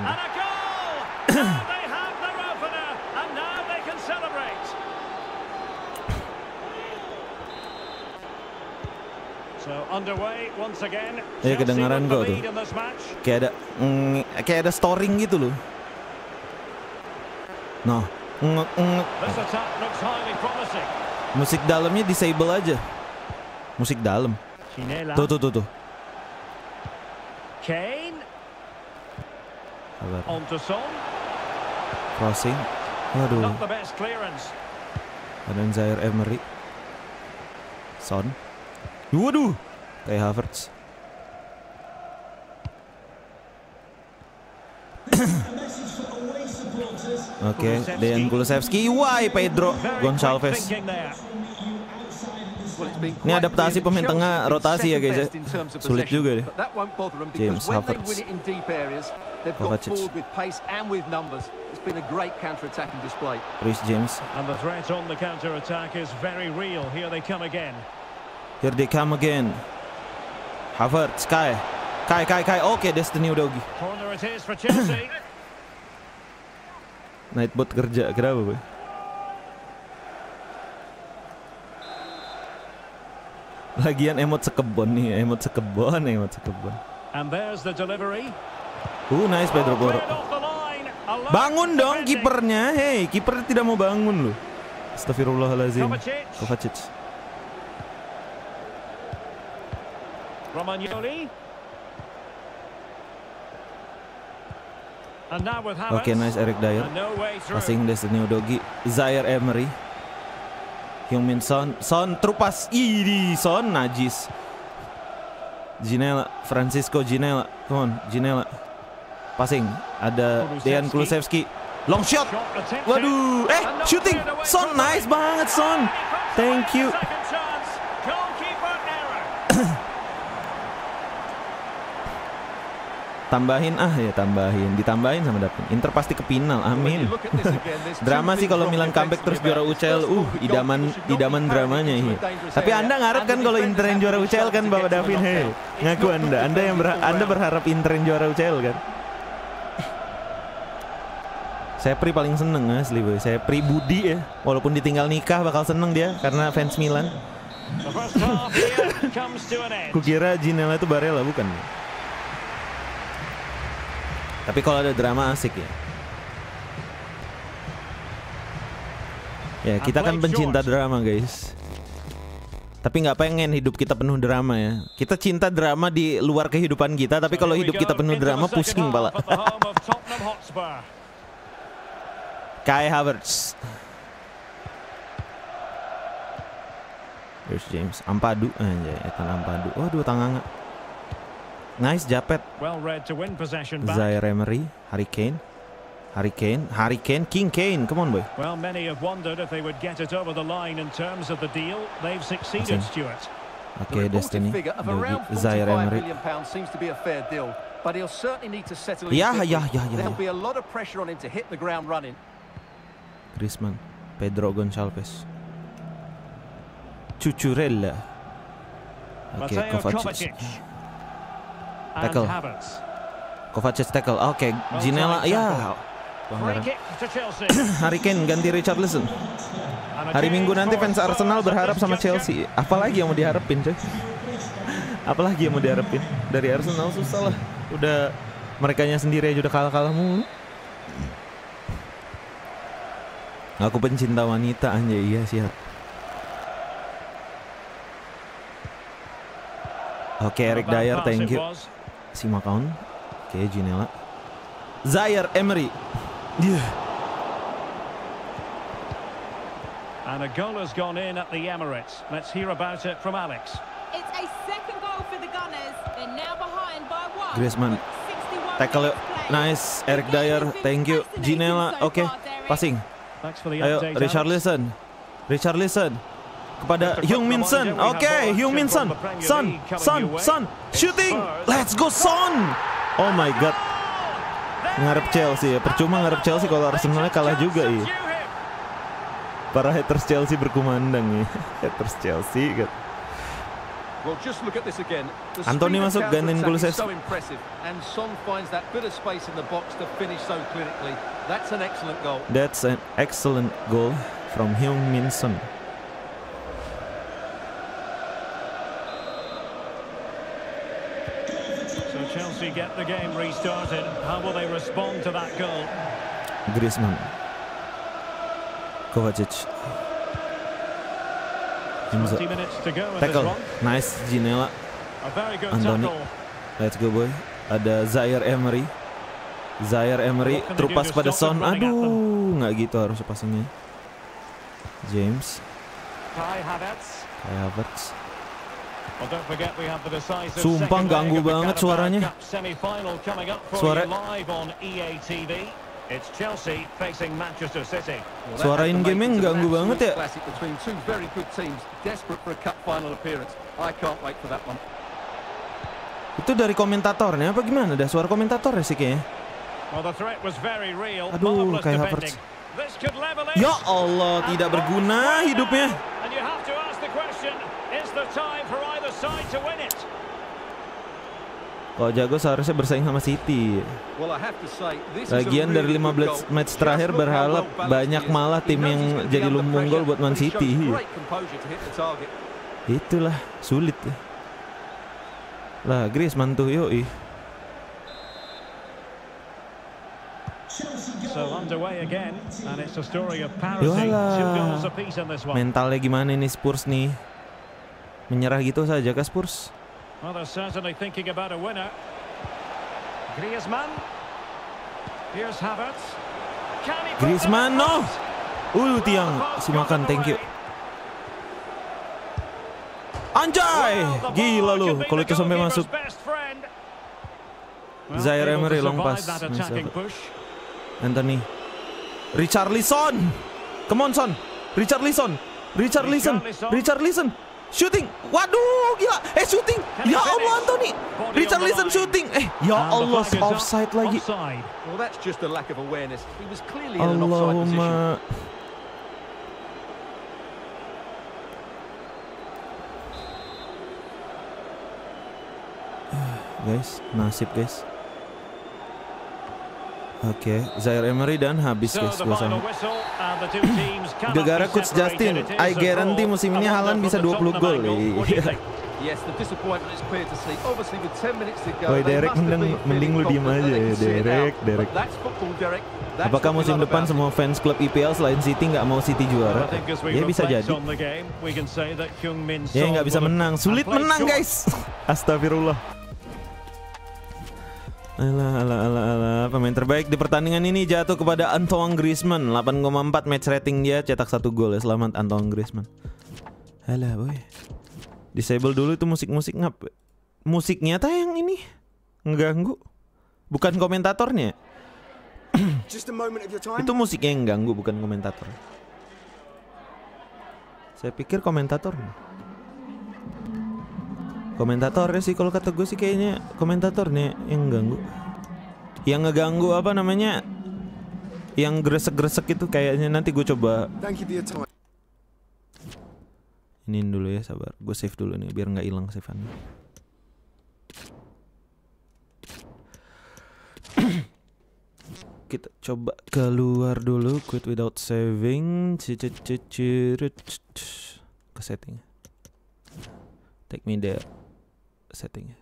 Ya kedengaran kok tuh. Kayak ada mm, kayak ada storing gitu loh. Nah, musik dalamnya disable aja. Musik dalam. Tuh tuh tuh tuh. Kane. Crossing. Aduh. Ada Zaire Emery. Son. Waduh. Kai Havertz. Oke, okay, Dejan Kulusevski, Wah, Pedro Gonçalves. Ini adaptasi pemain tengah rotasi ya guys ya. Sulit juga deh. James Havertz. Kovacic. Chris James. Here they come again. Havertz, Kai. Kai, Kai, Kai. Oke, okay, Destiny udah ugi. *coughs* Nightbot kerja, kenapa, Boy? Lagian emot sekebon nih, emot sekebon, emot sekebon. And there's the delivery. Uh, nice Pedro Goro. Bangun dong kipernya. Hey, kiper tidak mau bangun loh. Astagfirullahalazim. Kovacic. Kovacic. Romagnoli. Oke, okay, nice Eric Dyer. Passing Destiny doggy. Zaire Emery. Hyungmin Son, Son terupas. Idi Son najis. Ginela, Francisco Ginela. Come on, Ginela. Passing ada Dejan Kulusevski. Long shot. Waduh, eh shooting. Son nice banget Son. Thank you. *coughs* tambahin ah ya tambahin ditambahin sama Davin Inter pasti ke final amin *laughs* drama sih kalau Milan comeback terus juara UCL uh idaman idaman dramanya ini tapi anda ngarep kan kalau Inter yang juara UCL kan bapak Davin hei ngaku anda anda yang berha anda berharap Inter yang juara UCL kan Saya Pri paling seneng ah, asli boy Sepri Budi ya walaupun ditinggal nikah bakal seneng dia karena fans Milan Kukira Ginela itu Barella bukan tapi kalau ada drama asik ya. Ya kita kan pencinta drama guys. Tapi nggak pengen hidup kita penuh drama ya. Kita cinta drama di luar kehidupan kita, tapi kalau hidup kita penuh drama pusing pala. Kai Havertz. There's James Ampadu aja, ya, Ampadu. Waduh, tanganga. Nice Japet. Well read to win possession back. Zaire Emery, Harry Kane. Harry Kane, Harry Kane, King Kane, come on boy. Well, many have wondered if they would get it over the line in terms of the deal. They've succeeded, Stuart. Okay, the Destiny. figure of around Zaire Emery. pounds seems to be a fair deal, but he'll certainly need to settle in. Yeah, yeah, yeah, yeah. There'll be a lot of pressure on him to hit the ground running. Griezmann, Pedro Gonçalves. Cucurella. Okay, Mateo Kovacic. Kovacic. Tackle. Kovacic tackle. Oke, okay. Ginela ya. Hari Kane ganti Richarlison. Hari Minggu nanti fans Arsenal berharap sama Chelsea. Apalagi yang mau diharapin, coy. *laughs* Apalagi yang mau diharapin dari Arsenal susah lah. Udah nya sendiri aja udah kalah-kalah mulu. Aku pencinta wanita anjay iya siap. Oke okay, Eric Dyer, thank you si Simakaun. Oke, okay, Ginela. Zaire Emery. Yeah. And a goal has gone in at the Emirates. Let's hear about it from Alex. It's a second goal for the Gunners. They're now behind by one. Griezmann. Tackle Nice. Eric Dyer. Thank you. Ginela. Oke. Okay. Passing. Ayo. richard richard listen kepada Hyung Min Sun. Oke, okay, Hyung Min Sun. Sun, Sun, Sun. Shooting. Let's go Sun. Oh my god. Ngarep Chelsea ya. Percuma ngarep Chelsea kalau Arsenalnya kalah juga ya. Para haters Chelsea berkumandang ya. *laughs* haters Chelsea gitu. Anthony masuk gantiin Kulusevski. That's an excellent goal from Hyung Min Sun. Griezmann. Kovacic. Imza. Tackle. Nice Ginela. Andoni. Let's go boy. Ada Zaire Emery. Zaire Emery terupas pada Son. Aduh, nggak gitu harus pasangnya. James. Kai Havertz. Kai Havertz. Sumpah ganggu banget suaranya. Suara e Suara in game ganggu banget ya. Itu dari komentatornya apa gimana? Ada suara komentator ya sih kayaknya. Aduh, kayak Havertz. Ya Allah, tidak berguna hidupnya. Kalau jago seharusnya bersaing sama City. Lagian dari 15 match terakhir berharap banyak malah tim yang jadi lumbung gol buat Man City. Itulah sulit. Lah Griezmann tuh yuk. Yolah. Mentalnya gimana nih Spurs nih? menyerah gitu saja ke Spurs. Griezmann. no. Uh, tiang simakan, thank you. Anjay, gila lu kalau itu sampai masuk. Zaire Emery long pass. Anthony. Lison. Come on son. Lison, Richard Lison. Shooting. Waduh, gila. Eh, shooting. Ya Allah, Anthony. Richard Listen shooting. Eh, ya Allah, offside lagi. Allahumma. *sighs* Guys, nasib guys. Oke, okay. Zaire Emery dan habis guys gua sama. Gegara coach Justin, I guarantee musim ini Haaland bisa 20 gol. Iya. Yes, the disappointment is clear to see. Obviously, with 10 minutes to go, Boy, Derek mending, mending lu diem aja ya, Derek, Derek. Apakah musim depan semua fans klub IPL selain City nggak mau City juara? Ya bisa jadi. Ya nggak bisa menang, sulit menang guys. *laughs* Astagfirullah. Alah, alah, alah, alah. Pemain terbaik di pertandingan ini jatuh kepada Antoine Griezmann. 8,4 match rating dia cetak satu gol ya. Selamat Antoine Griezmann. Alah, boy. Disable dulu itu musik-musik ngap. Musiknya tayang ini. Ngeganggu. Bukan komentatornya. *coughs* itu musiknya yang ganggu bukan komentator. Saya pikir komentator komentatornya eh, sih kalau kata gue sih kayaknya komentator nih yang ganggu yang ngeganggu apa namanya yang gresek-gresek itu kayaknya nanti gue coba ini dulu ya sabar gue save dulu nih biar nggak hilang saveannya *clears throat* kita coba keluar dulu quit without saving ke setting take me there settingnya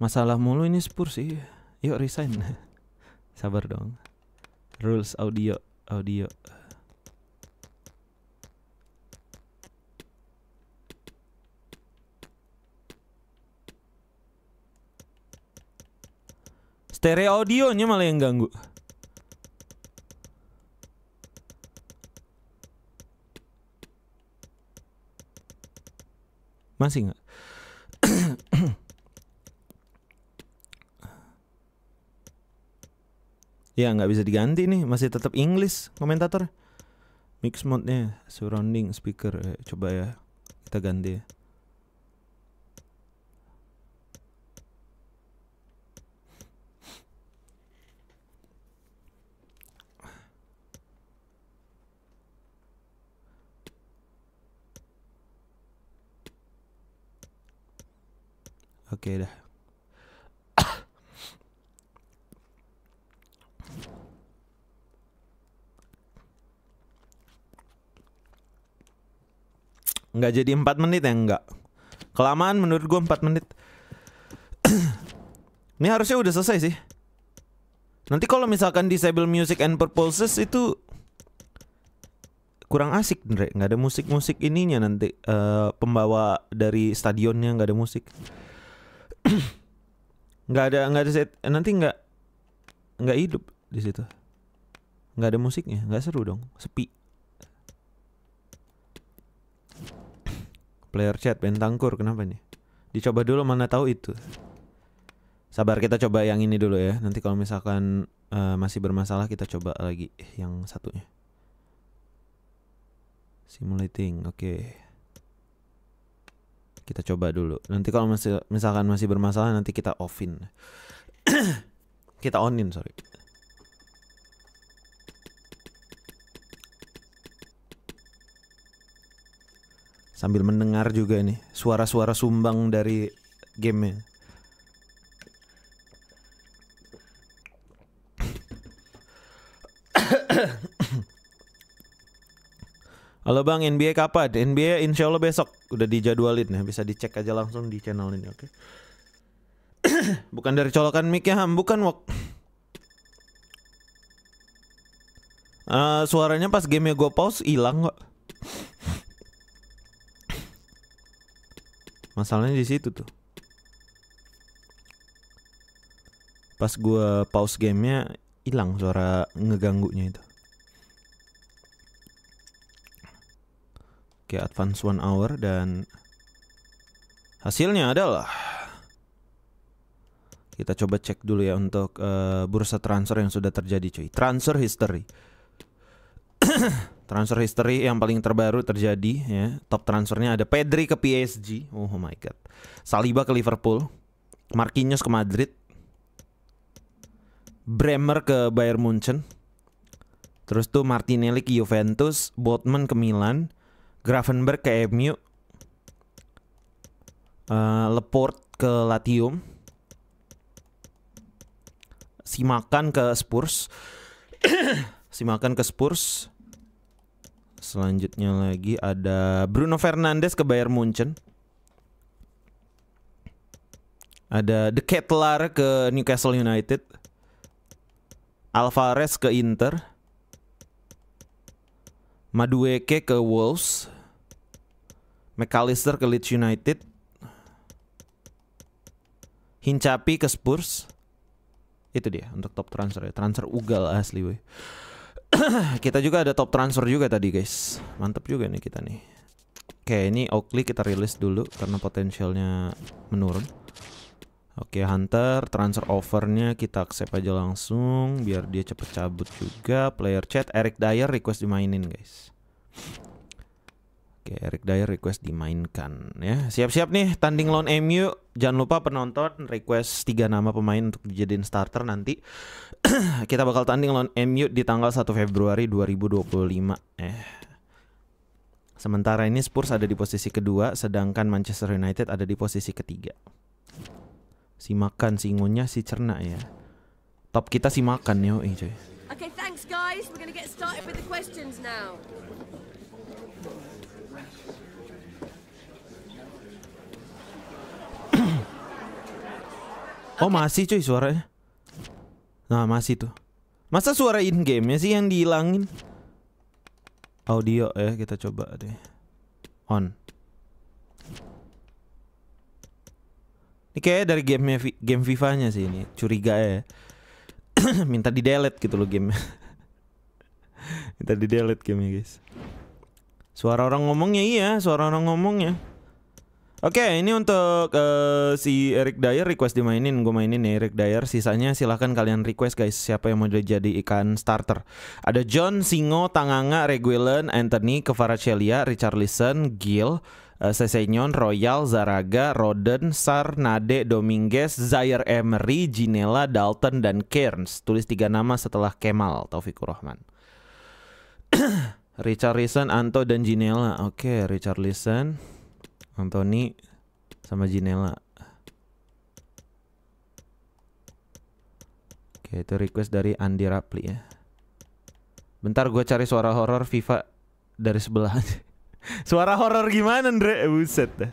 masalah mulu ini Spurs sih iya. yuk resign *laughs* sabar dong rules audio audio stereo audionya malah yang ganggu masih nggak *coughs* ya nggak bisa diganti nih, masih tetap English komentator. Mix mode-nya surrounding speaker eh, coba ya kita ganti ya. Oke okay, dah. nggak jadi 4 menit ya nggak kelamaan menurut gua 4 menit *coughs* ini harusnya udah selesai sih nanti kalau misalkan disable music and purposes itu kurang asik Dre, nggak ada musik musik ininya nanti uh, pembawa dari stadionnya nggak ada musik *clears throat* nggak ada nggak ada set nanti nggak nggak hidup di situ nggak ada musiknya nggak seru dong sepi player chat bentangkur kenapa nih dicoba dulu mana tahu itu sabar kita coba yang ini dulu ya nanti kalau misalkan uh, masih bermasalah kita coba lagi yang satunya simulating oke okay. Kita coba dulu. Nanti kalau masih misalkan masih bermasalah nanti kita offin. *clears throat* kita onin, sorry. Sambil mendengar juga ini suara-suara sumbang dari game-nya. Halo Bang, NBA kapan? NBA insya Allah besok udah dijadwalin ya, bisa dicek aja langsung di channel ini, oke? Okay? *clears throat* bukan dari colokan micnya ham, bukan wok. Uh, suaranya pas game gue pause hilang kok. Masalahnya di situ tuh. Pas gue pause gamenya hilang suara ngeganggunya itu. pakai advance one hour dan hasilnya adalah kita coba cek dulu ya untuk uh, bursa transfer yang sudah terjadi cuy. Transfer history. *coughs* transfer history yang paling terbaru terjadi ya. Top transfernya ada Pedri ke PSG. Oh my god. Saliba ke Liverpool. Marquinhos ke Madrid. Bremer ke Bayern Munchen. Terus tuh Martinelli ke Juventus, Botman ke Milan, Gravenberg ke MU. Uh, eh, Leport ke Latium. Simakan ke Spurs. *coughs* Simakan ke Spurs. Selanjutnya lagi ada Bruno Fernandes ke Bayern Munchen. Ada The Kettler ke Newcastle United. Alvarez ke Inter. Madueke ke Wolves McAllister ke Leeds United Hincapi ke Spurs itu dia untuk top transfer ya transfer ugal asli weh *clears throat* kita juga ada top transfer juga tadi guys mantap juga nih kita nih oke ini Oakley kita rilis dulu karena potensialnya menurun Oke Hunter, transfer overnya kita accept aja langsung biar dia cepet cabut juga. Player chat Eric Dyer request dimainin guys. Oke Eric Dyer request dimainkan ya. Siap-siap nih tanding lawan MU. Jangan lupa penonton request tiga nama pemain untuk dijadiin starter nanti. *clears throat* kita bakal tanding lawan MU di tanggal 1 Februari 2025 eh. Sementara ini Spurs ada di posisi kedua, sedangkan Manchester United ada di posisi ketiga. Si makan, si ngunyah, si cerna ya. Top kita si makan yo, eh, coy. Okay, thanks guys. We're gonna get started with the questions now. *clears throat* oh masih cuy suaranya Nah masih tuh Masa suara in game-nya sih yang dihilangin Audio ya kita coba deh On Ini kayak dari game game FIFA-nya sih ini, curiga ya. *clears throat* Minta di delete gitu loh game. *laughs* Minta di delete game guys. Suara orang ngomongnya iya, suara orang ngomongnya. Oke, okay, ini untuk uh, si Eric Dyer request dimainin, gue mainin ya Eric Dyer. Sisanya silahkan kalian request guys, siapa yang mau jadi ikan starter. Ada John, Singo, Tanganga, Reguilon, Anthony, Richard Richarlison, Gil, Eh, Sesenyon, Royal, Zaraga, Roden, Sar, Nade, Dominguez, Zaire Emery, Ginela, Dalton, dan Cairns. Tulis tiga nama setelah Kemal Taufikur Rahman. *coughs* Richard Listen, Anto, dan Ginela. Oke, okay, Richard Listen, Anthony, sama Ginela. Oke, okay, itu request dari Andi Rapli ya. Bentar gue cari suara horor FIFA dari sebelah aja. *laughs* Suara horor gimana, Andre? Buset dah.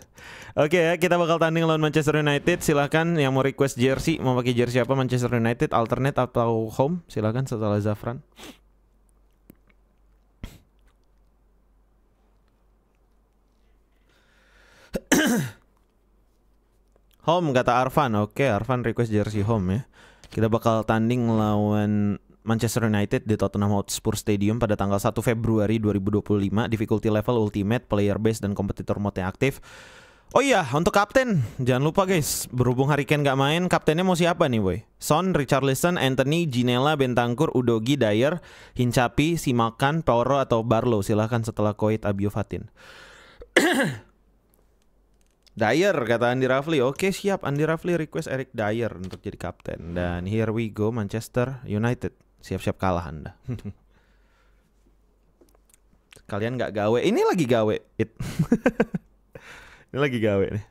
Oke ya, kita bakal tanding lawan Manchester United. Silahkan yang mau request jersey, mau pakai jersey apa Manchester United, alternate atau home, silahkan setelah Zafran. home kata Arfan. Oke, okay, Arfan request jersey home ya. Kita bakal tanding lawan Manchester United di Tottenham Hotspur Stadium pada tanggal 1 Februari 2025, difficulty level ultimate, player base dan kompetitor mode aktif. Oh iya, untuk kapten, jangan lupa guys, berhubung hari Ken gak main, kaptennya mau siapa nih boy? Son, Richard Richarlison, Anthony, Ginella, Bentangkur, Udogi, Dyer, Hincapi, Simakan, Paoro, atau Barlow. Silahkan setelah Koit Abio Fatin. *coughs* Dyer kata Andi Rafli. Oke, siap Andi Rafli request Eric Dyer untuk jadi kapten. Dan here we go Manchester United siap-siap kalah Anda. Kalian nggak gawe. Ini lagi gawe. It. *laughs* Ini lagi gawe nih.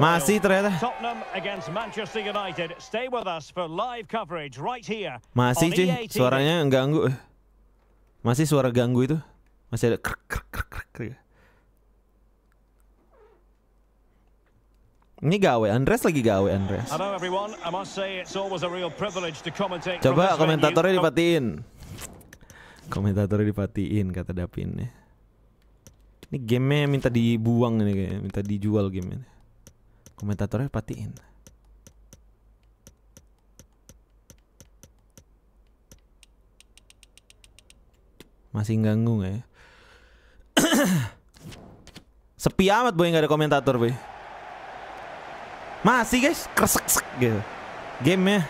Masih ternyata. Masih sih e suaranya ganggu. Masih suara ganggu itu masih ada krek krek krek krek, krek. Ini gawe, Andres lagi gawe Andres. Coba komentatornya dipatiin. Komentatornya dipatiin kata Davin nih. Ini gamenya minta dibuang ini kayaknya, minta dijual game ini. Komentatornya patiin. Masih ganggu nggak ya? *coughs* Sepi amat boy nggak ada komentator boy. Masih guys, kresek sek gitu. Game-nya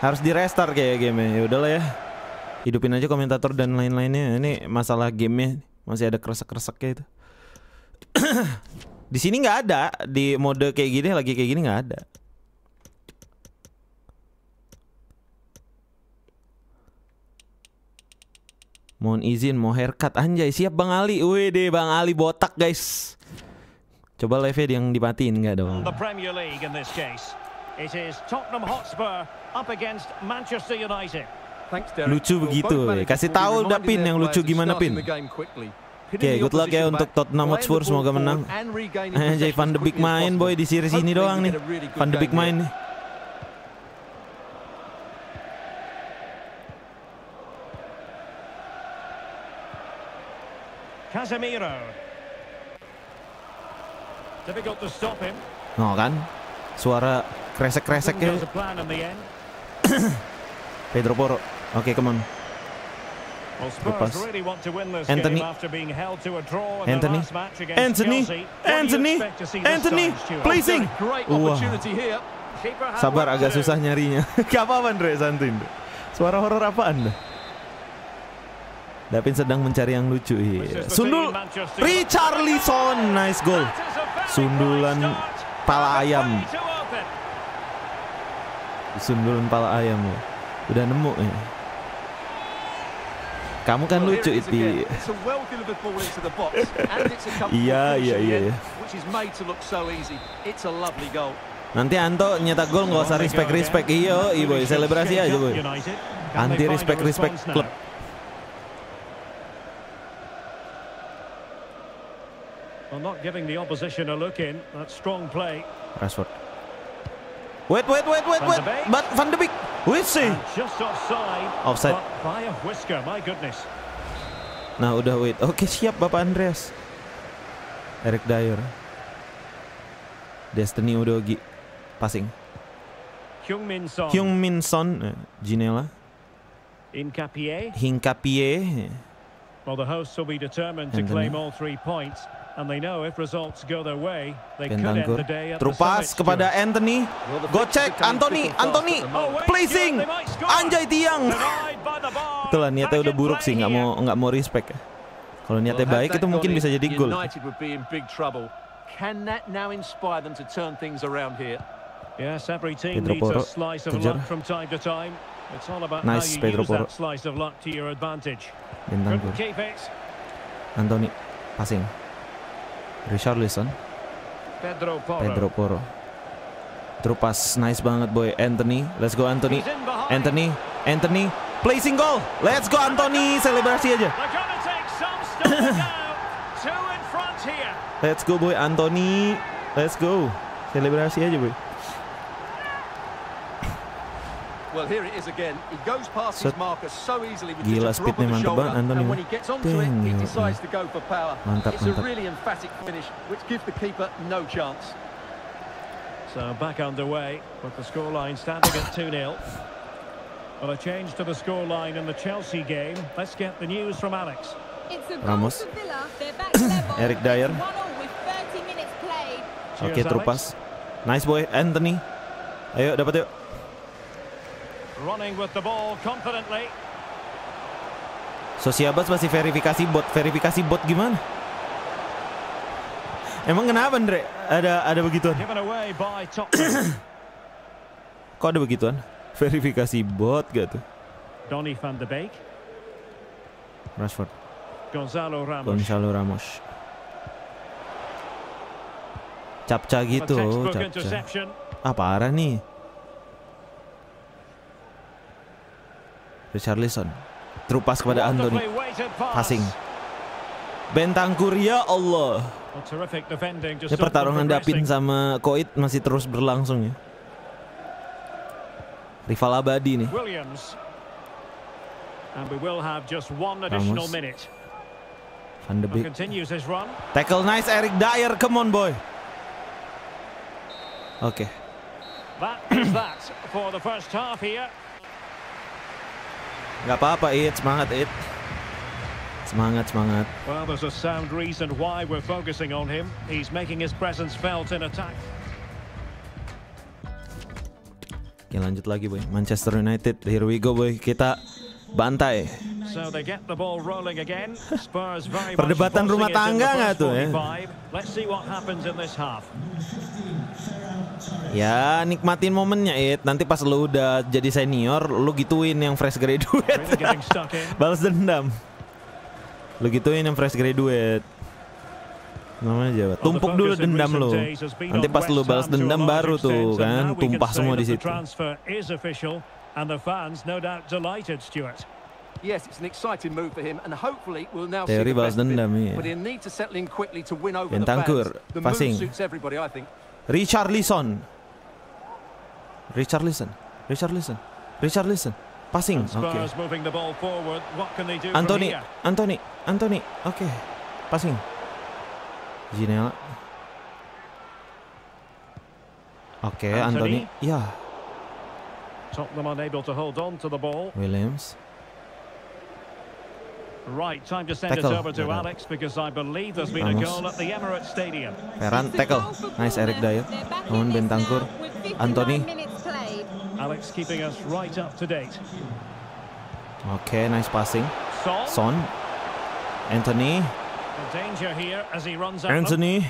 harus di restart kayak game Ya udahlah ya. Hidupin aja komentator dan lain-lainnya. Ini masalah game-nya masih ada kresek kresek kayak itu. *coughs* di sini nggak ada di mode kayak gini lagi kayak gini nggak ada. Mohon izin mau haircut anjay siap Bang Ali. wih deh Bang Ali botak guys. Coba live yang dimatiin nggak dong? The Premier League in this case. It is Tottenham Hotspur up against Manchester United. Thanks, lucu begitu, ya. kasih tahu udah pin yang lucu gimana pin. Oke, okay, good luck ya untuk Tottenham Hotspur semoga menang. *laughs* Anjay Van de Beek main boy di series ini doang nih. Van de Beek main nih. Casemiro. Difficult to stop him. No oh, kan, suara kresek-kresek ya. *coughs* Pedro Poro. Oke, okay, come on. Lepas. Anthony. Anthony. Anthony. Anthony. Anthony. Placing. Wah. Sabar agak susah nyarinya. *laughs* Gak apa-apa Andre Santin. Suara horor apa anda? Davin sedang mencari yang lucu. Yeah. Iya. Sundul Richarlison, nice goal. Sundulan pala ayam. Sundulan pala ayam ya. Udah nemu ya. Kamu kan lucu itu. *laughs* Iya, iya, iya iya iya. Nanti Anto nyetak gol nggak usah respect respect iyo, iboy selebrasi aja boy. Anti respect respect klub. Well, not giving the opposition a look in. that strong play. Rashford. Wait, wait, wait, wait, wait. But Van de Beek, who is he? Just offside. Offside. By a whisker, my goodness. Nah, udah wait. Oke, siap Bapak Andreas. Eric Dyer. Destiny Udogi. Passing. Hyung Min Son. Hyung Min eh, Ginela. Hincapié. Hincapié. Well, the hosts will be determined to claim all three points. Bentang Terupas kepada Anthony. Gocek Anthony, Anthony placing. Anjay tiang. Itulah niatnya udah buruk sih, nggak mau nggak mau respect. Ya. Kalau niatnya baik itu mungkin bisa jadi gol. Pedro Poro Kejar nice, Pedro Poro. Anthony passing. Richarlison Pedro Poro, Pedro Porro Trupas nice banget boy Anthony let's go Anthony Anthony Anthony placing goal let's go Anthony selebrasi aja let's go boy Anthony let's go selebrasi aja boy Well, here it is again. He goes past Set. his marker so easily with Gila a drop of the shoulder, and when he gets onto Dang. it, he decides to go for power. Mantap, it's mantap. a really emphatic finish, which gives the keeper no chance. So back underway with the scoreline standing at 2-0. Well, a change to the scoreline in the Chelsea game. Let's get the news from Alex. Ramos. *coughs* Eric Dyer. Oke, okay, terupas. Nice boy, Anthony. Ayo, dapat yuk. Running with the ball confidently. Sosiabas masih verifikasi bot, verifikasi bot gimana? Emang kenapa Andre? Ada ada begituan? *coughs* Kok ada begituan? Verifikasi bot gak tuh? Donny van de Beek. Rashford. Gonzalo Ramos. Gonzalo Ramos. Capca gitu, capca. Apa arah nih. Richarlison. Terupas kepada Anthony. Passing. bentang ya Allah. Ya pertarungan Dapin sama Koit masih terus berlangsung ya. Rival abadi nih. Ramos. Van de Beek. Tackle nice Eric Dyer, come on boy. Oke. Okay. Gak apa-apa, It. Semangat, It. Semangat, semangat. Well, there's a sound reason why we're focusing on him. He's making his presence felt in attack. Oke, lanjut lagi, Boy. Manchester United, here we go, Boy. Kita bantai. So they get the ball rolling again. Spurs very Perdebatan rumah tangga nggak tuh ya? Let's see what happens in this half. Ya nikmatin momennya it. Nanti pas lu udah jadi senior, lu gituin yang fresh graduate. *laughs* Balas dendam. Lu gituin yang fresh graduate. Namanya jawab Tumpuk dulu dendam lu. Nanti pas lu balas dendam baru tuh kan tumpah semua di situ. And the fans no doubt delighted, Stuart. Yes, it's an exciting move for him and hopefully we'll now Teori see the best dendam, bit, yeah. but he'll need to settle in quickly to win over Bentancur, the fans. The move suits everybody, I think. Richard Lison. Richard Lison. Richard Lison. Richard Lison. Passing. Okay. Anthony. Anthony. Anthony. Oke. Okay. Passing. Ginela. Oke, okay, Anthony. Ya. Yeah. Tottenham unable to hold on to the ball. Williams. Right, time to send tackle. Ferran tackle. Nice Eric Dyer. Namun Bentangkur. Anthony. Alex keeping us right up to date. Okay, nice passing. Son. Anthony. Anthony.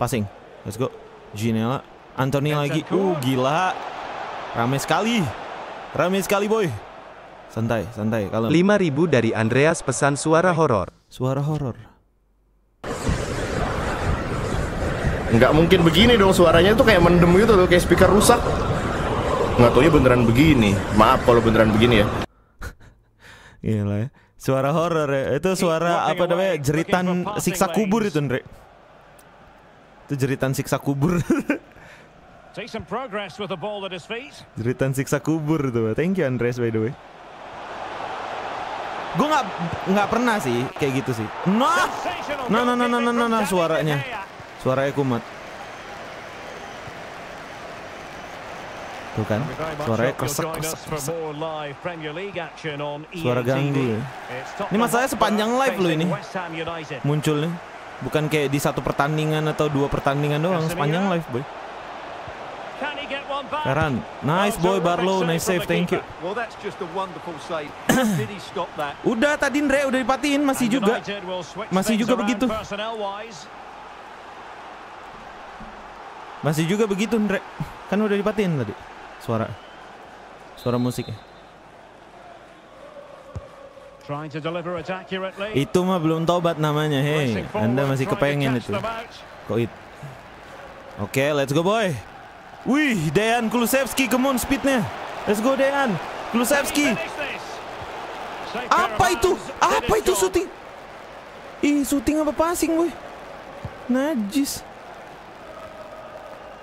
Passing. Let's go. Ginela. Anthony lagi. Uh, gila. Rame sekali. Rame sekali, boy. Santai, santai. Kalau ribu dari Andreas pesan suara horor. Suara horor. Enggak mungkin begini dong suaranya itu kayak mendem gitu loh, kayak speaker rusak. tahu ya beneran begini. Maaf kalau beneran begini ya. *laughs* Gila ya. Suara horor ya. Itu suara apa namanya? Jeritan siksa kubur itu, Andre. Itu jeritan siksa kubur. *laughs* Jeritan siksa kubur tuh. Thank you Andres by the way. Gue nggak nggak pernah sih kayak gitu sih. no no no no no no, no, no suaranya, suaranya kumat. Tuh kan, suaranya kesek kesek e Suara ganggu ya. Ini masalahnya sepanjang live loh ini. muncul nih, Bukan kayak di satu pertandingan atau dua pertandingan doang, sepanjang live boy. Keren, nice boy Barlow, nice save, thank you. *coughs* udah tadi Andre udah dipatiin masih juga. Masih juga begitu. Masih juga begitu Andre, Kan udah dipatiin tadi suara suara musiknya. Itu mah belum tobat namanya, hei. Anda masih kepengen itu. Kok it. Oke, okay, let's go boy. Wih, Dejan Kulusevski, come on speednya. Let's go Dejan. Kulusevski. Apa itu? Apa itu syuting? Ih, syuting apa passing, boy? Najis.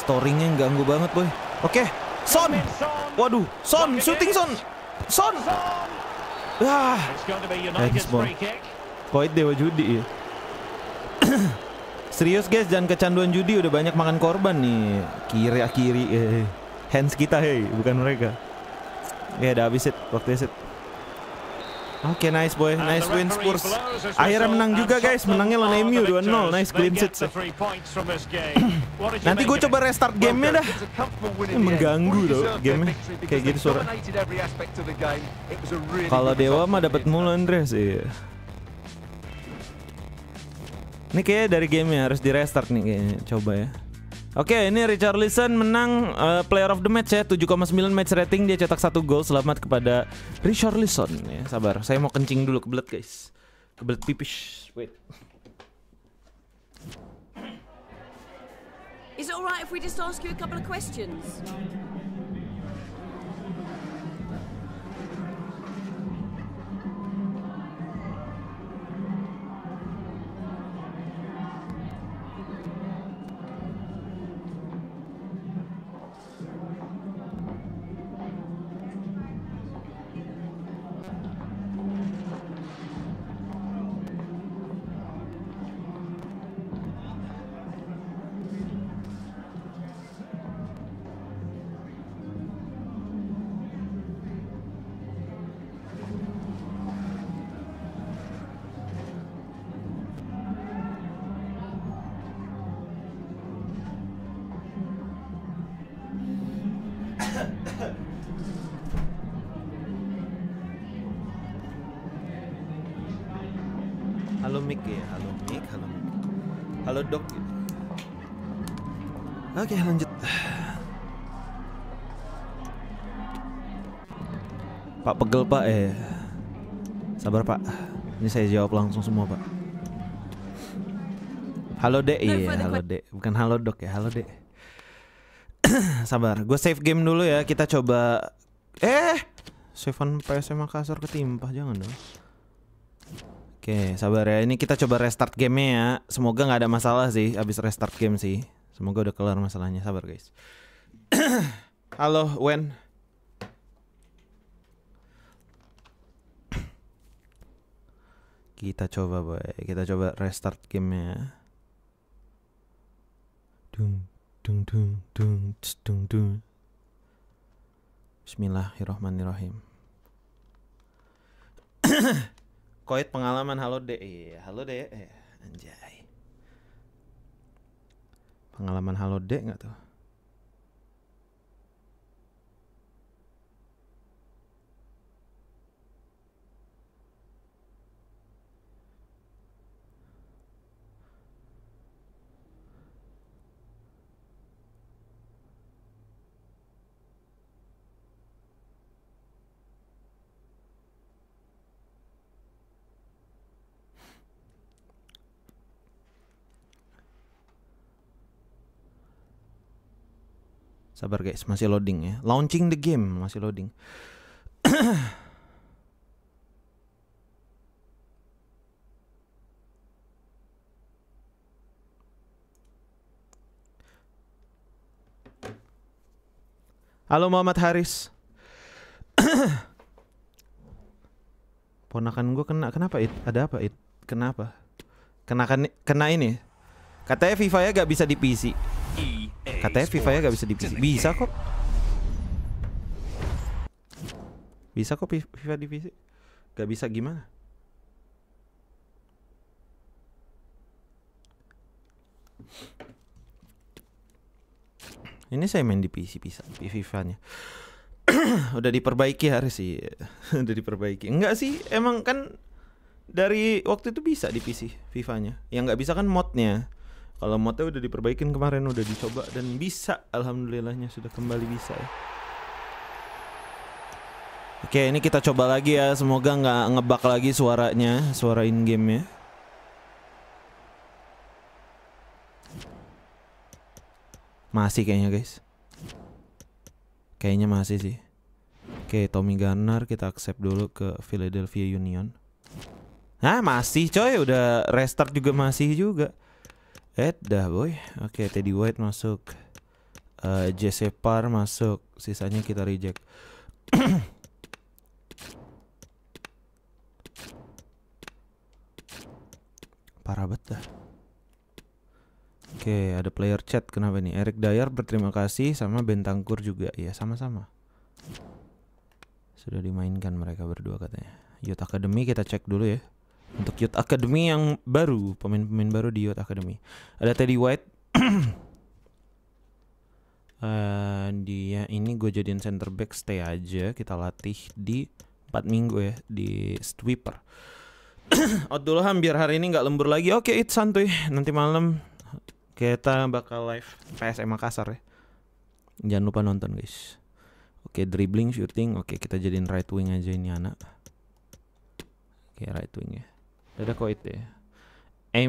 Storingnya ganggu banget boy. Oke, okay. Son. Waduh, Son, shooting Son. Son. Ah, boy. Koit dewa judi ya. *coughs* Serius guys, jangan kecanduan judi udah banyak makan korban nih. Kiri akiri eh, eh. hands kita hei, bukan mereka. Ya udah habis it, waktu it. Oke, okay, nice boy. Nice win Spurs. Akhirnya menang juga guys. Menangnya lawan MU 2-0. Nice clean *clears throat* sheet. Nanti gue coba restart gamenya dah. Ini mengganggu game-nya, Kayak gitu suara. Kalau Dewa mah dapat mulu Andre sih. Ini kayak dari game gamenya harus di restart nih kayaknya. Coba ya. Oke, ini Richard Richarlison menang uh, player of the match ya, 7,9 match rating dia cetak satu gol. Selamat kepada Richard ya. Sabar, saya mau kencing dulu kebelet, guys. Kebelet pipis. Wait. Is it alright if we just ask you a couple of questions? Oke, lanjut. Pak pegel pak eh Sabar pak Ini saya jawab langsung semua pak Halo dek Iya halo dek Bukan halo dok ya halo dek *clears throat* Sabar Gue save game dulu ya Kita coba Eh Seven PSM Makassar ketimpa Jangan dong Oke sabar ya Ini kita coba restart gamenya ya Semoga nggak ada masalah sih Abis restart game sih Semoga udah kelar masalahnya. Sabar guys. *clears throat* Halo Wen. Kita coba boy. Kita coba restart gamenya. Dung dung dung dung dung dung. Bismillahirrahmanirrahim. *clears throat* Koit pengalaman halo deh. Iya, halo deh. Anjay pengalaman halo dek nggak tuh Sabar guys, masih loading ya. Launching the game masih loading. *clears throat* Halo Muhammad Haris. *clears throat* Ponakan gue kena kenapa it? Ada apa it? Kenapa? Kena kena ini. Katanya FIFA ya gak bisa di PC. Katanya FIFA nya gak bisa di PC Bisa kok Bisa kok FIFA di PC Gak bisa gimana Ini saya main di PC bisa di FIFA nya Udah diperbaiki harus sih *laughs* Udah diperbaiki Enggak sih emang kan dari waktu itu bisa di PC FIFA nya Yang gak bisa kan modnya kalau motor udah diperbaikin kemarin udah dicoba dan bisa alhamdulillahnya sudah kembali bisa ya. Oke, ini kita coba lagi ya. Semoga nggak ngebak lagi suaranya, suara in game ya. Masih kayaknya, guys. Kayaknya masih sih. Oke, Tommy Gunner kita accept dulu ke Philadelphia Union. Nah, masih coy, udah restart juga masih juga. Ed dah boy. Oke, okay, Teddy White masuk. Uh, eh, JC Par masuk. Sisanya kita reject. *coughs* Parah banget dah. Oke, okay, ada player chat kenapa ini? Eric Dyer berterima kasih sama Bentangkur juga. ya sama-sama. Sudah dimainkan mereka berdua katanya. Youth Academy kita cek dulu ya untuk Youth Academy yang baru pemain-pemain baru di Youth Academy ada Teddy White uh, *clears throat* dia ini gue jadiin center back stay aja kita latih di 4 minggu ya di sweeper *clears throat* Abdullah biar hari ini nggak lembur lagi oke okay, it's santuy nanti malam kita bakal live PSM Makassar ya jangan lupa nonton guys oke okay, dribbling shooting oke okay, kita jadiin right wing aja ini anak oke okay, right wing ya Ya udah kok itu ya.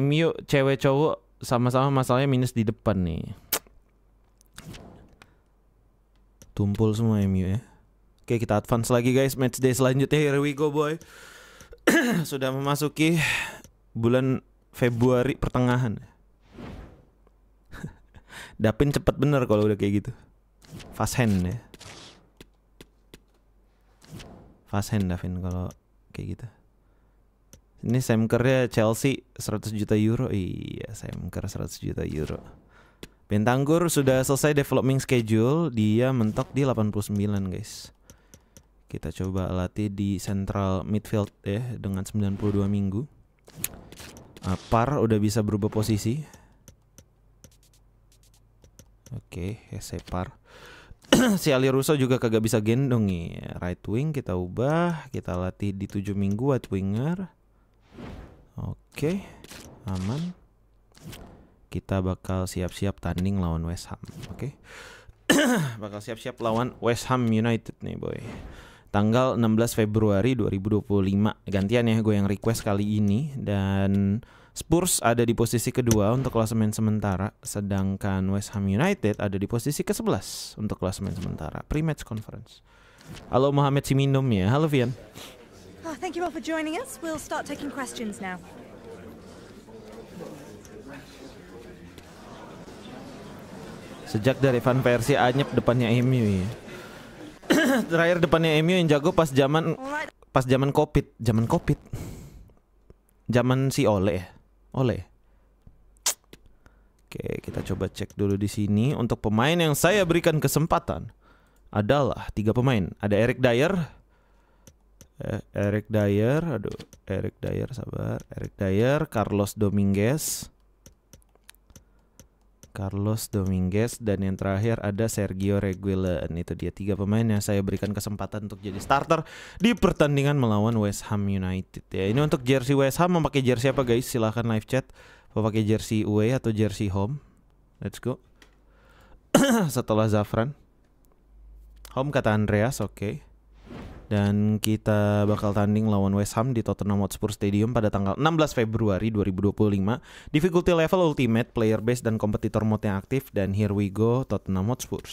MU cewek cowok sama-sama masalahnya minus di depan nih. Tumpul semua MU ya. Oke kita advance lagi guys match day selanjutnya here we go boy. *clears throat* Sudah memasuki bulan Februari pertengahan. *laughs* Dapin cepet bener kalau udah kayak gitu. Fast hand ya. Fast hand Davin kalau kayak gitu. Ini Sam Kerr-nya Chelsea 100 juta euro. Iya, Sam Kerr 100 juta euro. Bentangkur sudah selesai developing schedule, dia mentok di 89, guys. Kita coba latih di central midfield ya dengan 92 minggu. Uh, par udah bisa berubah posisi. Oke, okay, saya par. *clears throat* si Ali Russo juga kagak bisa gendong nih. Ya. Right wing kita ubah, kita latih di 7 minggu right winger Oke, aman. Kita bakal siap-siap tanding lawan West Ham, oke? Okay? *clears throat* bakal siap-siap lawan West Ham United nih, boy. Tanggal 16 Februari 2025. Gantian ya gue yang request kali ini dan Spurs ada di posisi kedua untuk klasemen sementara, sedangkan West Ham United ada di posisi ke-11 untuk klasemen sementara. Pre-match conference. Halo Muhammad Simindom ya. Halo Vian. Oh, thank you all for joining us. We'll start taking questions now. Sejak dari fan versi anyep depannya MU ya. *coughs* Terakhir depannya MU yang jago pas zaman pas zaman Covid, zaman Covid. Zaman si Ole Ole. Oke, kita coba cek dulu di sini untuk pemain yang saya berikan kesempatan adalah tiga pemain. Ada Eric Dyer, Eh, Eric Dyer, aduh, Eric Dyer sabar, Eric Dyer, Carlos Dominguez, Carlos Dominguez dan yang terakhir ada Sergio Reguilon. Itu dia tiga pemain yang saya berikan kesempatan untuk jadi starter di pertandingan melawan West Ham United. Ya, ini untuk jersey West Ham memakai jersey apa guys? Silahkan live chat. Mau pakai jersey away atau jersey home? Let's go. *clears throat* Setelah Zafran. Home kata Andreas, oke. Okay dan kita bakal tanding lawan West Ham di Tottenham Hotspur Stadium pada tanggal 16 Februari 2025. Difficulty level ultimate, player base dan kompetitor mode yang aktif dan here we go Tottenham Hotspur. *coughs*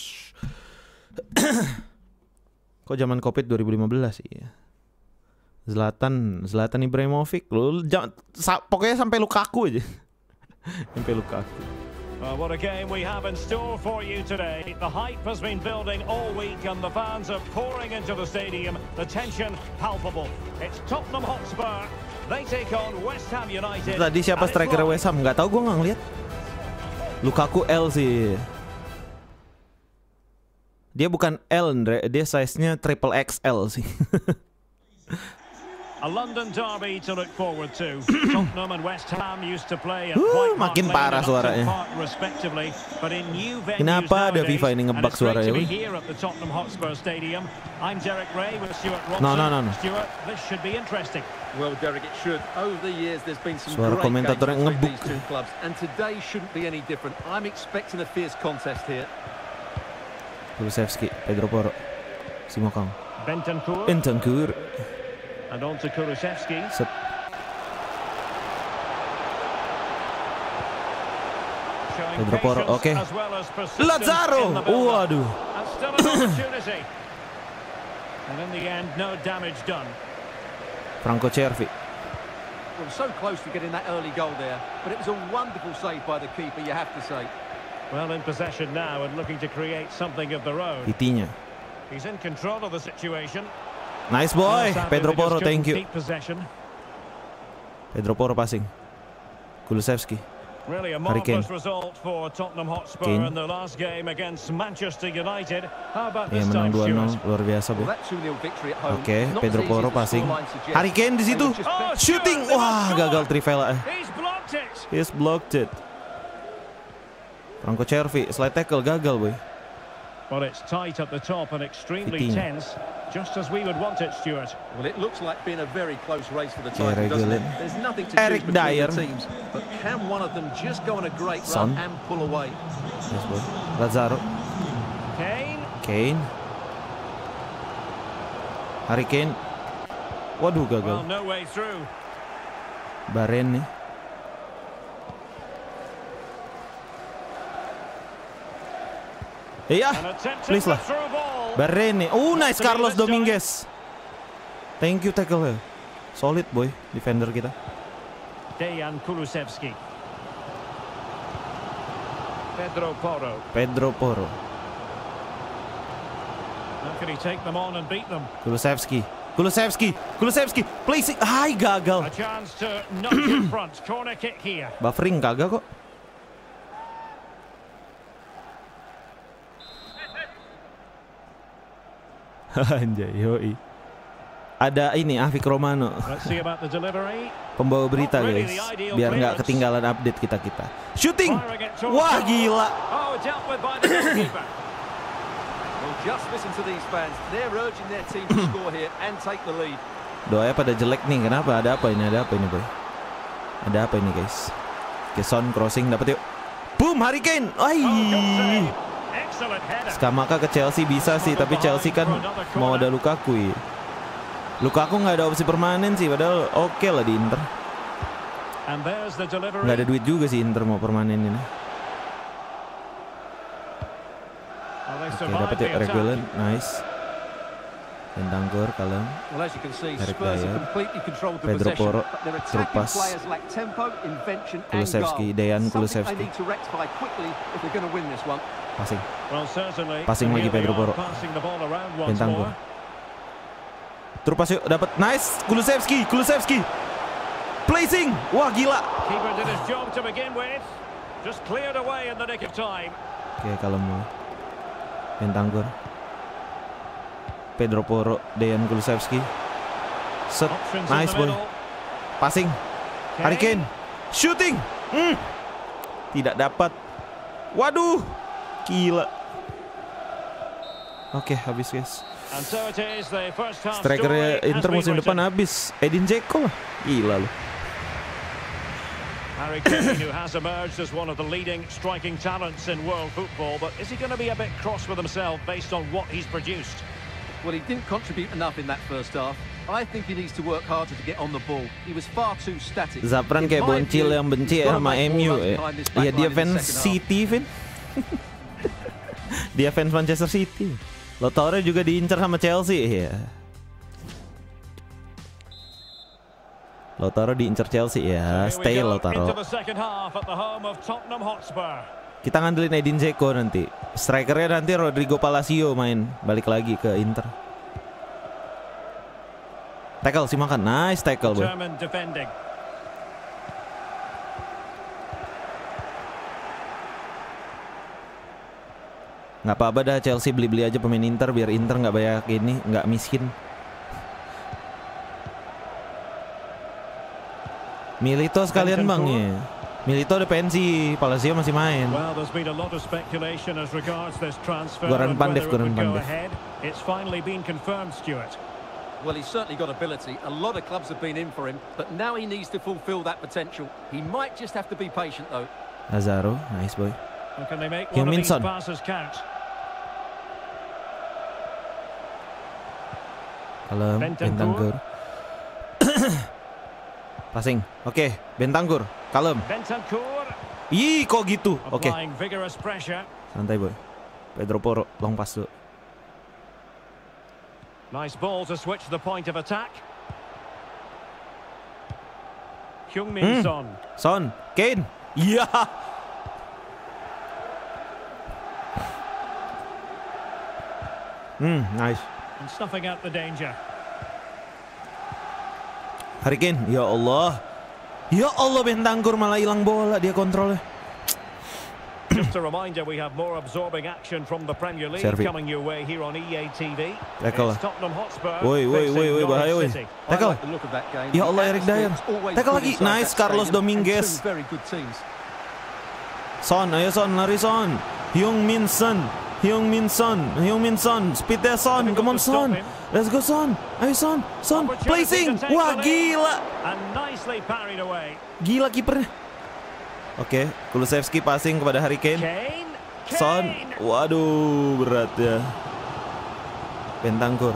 Kok zaman Covid 2015 ya. Zlatan, Zlatan Ibrahimovic, lu jam, sa, pokoknya sampai Lukaku aja. *laughs* sampai Lukaku. Well, uh, what a game we have in store for you today. The hype has been building all week and the fans are pouring into the stadium. The tension palpable. It's Tottenham Hotspur. They take on West Ham United. Tadi siapa striker West Ham? Gak tau gue gak ngeliat. Lukaku L sih. Dia bukan L, Andre. Dia size-nya triple XL sih. *laughs* A London derby to look forward to. *clears throat* Tottenham and West Ham used to play at makin parah suaranya. Kenapa ada FIFA ini ngebak suaranya? No, no, no, no. Well, Derek, it should. Over the years, there's been some Suara komentator yang ngebuk. These clubs, and today shouldn't be any different. I'm expecting a fierce contest here. Kulusevski, Pedro Poro, Simokang, Bentancur. Bentancur. And on to Kulusevski. So Pedro oke. Okay. Lazaro. Waduh. Franco Cervi. Well, so close to getting that early goal there, but it was a wonderful save by the keeper, you have to say. Well, in possession now and looking to create something of their own. Vitinha. He's in control of the situation. Nice boy, Pedro Poro, thank you. Pedro Poro passing. Kulusevski. Really a marvelous result for Tottenham Hotspur Kane. in the last game against Manchester United. How about this iya, menang 2-0 luar biasa bu. Oke, Pedro Poro passing. Harry Kane di situ. Oh, shooting. Wah, gagal Trivela. Eh. He's blocked it. Franco Cervi slide tackle gagal, boy. Well, it's tight at the top and extremely tense. Just as we would want it, Stuart. Well, it looks like being a very close race for the title, doesn't it? There's nothing to Eric choose Dyer. between the teams. But can one of them just go on a great Son. run and pull away? Yes, well. Lazaro. Kane. Kane. Harry Kane. we go Well, no way through. Barreni. Iya. Please lah. Barrene. Oh, nice Carlos Dominguez. Thank you tackle. Solid boy defender kita. Dejan Kulusevski. Pedro Porro. Pedro Porro. Kulusevski. Kulusevski. Kulusevski. please. Hai gagal. Buffering kagak kok. *laughs* Anjay, yoi. Ada ini Afik Romano. Pembawa berita guys, biar nggak ketinggalan update kita kita. Shooting, wah gila. Oh, *coughs* *coughs* Doanya pada jelek nih, kenapa? Ada apa ini? Ada apa ini bro? Ada apa ini guys? Keson crossing dapat yuk. Boom, Hurricane. Ai. Skamaka ke Chelsea bisa sih, tapi Chelsea kan mau ada Lukaku ya. Lukaku nggak ada opsi permanen sih, padahal oke okay lah di Inter. Nggak ada duit juga sih Inter mau permanen ini. Oh, oke, okay, dapat ya nice. Tendang kalem. Eric Dyer, Pedro Poro, Trupas, Kulusevski, Dejan Kulusevski. Passing. Passing lagi Pedro Poro. Bintang gue. terus yuk dapat nice Kulusevski, Kulusevski. Placing. Wah gila. Oke, kalau mau. Bintang gue. Pedro Poro, Dejan Kulusevski. Set, nice boy. Passing. Hurricane. Shooting. Hmm. Tidak dapat. Waduh. Gila. Oke, okay, habis guys. Striker Inter musim depan habis. Edin Dzeko lah. Gila loh. Harry Kane, who has emerged as one of the leading striking talents in world football, but is he going to be a bit cross with himself based on what he's produced? Well, he didn't contribute enough in that first half. I think he needs to work harder to get on the ball. He was far too static. Zapran kayak boncil yang benci ya sama MU ya. Ya dia fans City, Vin. *laughs* *laughs* Dia fans Manchester City. Lotaure juga diincar sama Chelsea ya. Lautaro diincar Chelsea ya. Stay taro. Kita ngandelin Edin Dzeko nanti. Strikernya nanti Rodrigo Palacio main balik lagi ke Inter. Tackle sih makan. Nice tackle, Bro. nggak apa-apa dah Chelsea beli-beli aja pemain Inter biar Inter nggak banyak ini nggak miskin Milito sekalian bang ya Milito udah pensi Palacio masih main Goran Pandev Goran Pandev It's finally been confirmed Stuart Well, he's certainly got ability. A lot of clubs have been in for him, but now he needs to fulfill that potential. He might just have to be patient, though. Azaro, nice boy. Heung-min-son. *coughs* Kalem, bentanggur, Passing. Oke, okay. Bentancur. Kalem. Bentancur. Ih, kok gitu? Oke. Okay. Santai, Boy. Pedro Poro long pass dulu. Nice ball to switch the point of attack. Hyung Min Son. Hmm. Son, Kane. Iya. *laughs* Yeah. Mm, nice. And snuffing out the danger. Harry Kane, ya Allah. Ya Allah kur malah hilang bola dia kontrolnya. *clears throat* Just a reminder we have more absorbing action from the Premier League Servi. coming your way here on EA TV. Tackle. Tottenham Hotspur. Woi woi woi woi bahaya woi. Tackle. Ya Allah Eric Dyer. Tackle lagi. Nice Carlos Dominguez. Son, ayo Son, lari Son. Hyung Min Son. Hyung Min Son, Hyung Min Son, speed there Son, come on Son, let's go Son, ayo Son, Son, placing, wah gila, gila kipernya. Oke, okay, Kulusevski passing kepada Harry Kane. Son, waduh berat ya. Bentangkur,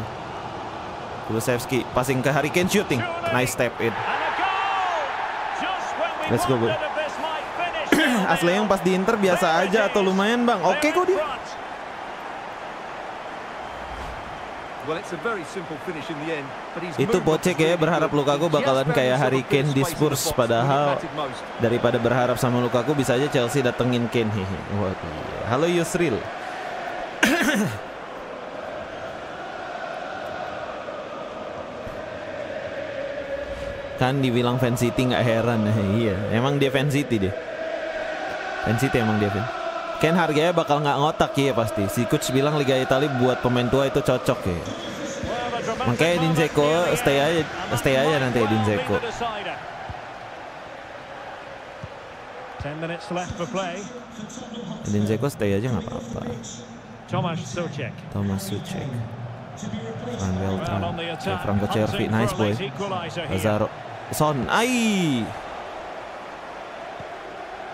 Kulusevski passing ke Harry Kane shooting, nice step in. Let's go bro. *clears throat* Asli yang pas di Inter biasa aja atau lumayan bang. Oke okay, kok dia. Itu pocek ya berharap Lukaku bakalan kayak Harry Kane di Spurs padahal daripada berharap sama Lukaku bisa aja Chelsea datengin Kane. Iya. Halo Yusril. *coughs* kan dibilang fan City nggak heran ya iya emang dia fan City deh. fan City emang dia fan Ken harganya bakal nggak ngotak ya pasti. Si coach bilang Liga Italia buat pemain tua itu cocok ya. Makanya Dinzeko stay aja, stay aja nanti Dinzeko. Dinzeko stay aja nggak apa-apa. Thomas Suchek. Thomas Tan. Van Welter. Ah, okay, Franco Cervi, nice boy. Lazaro. Son, ai.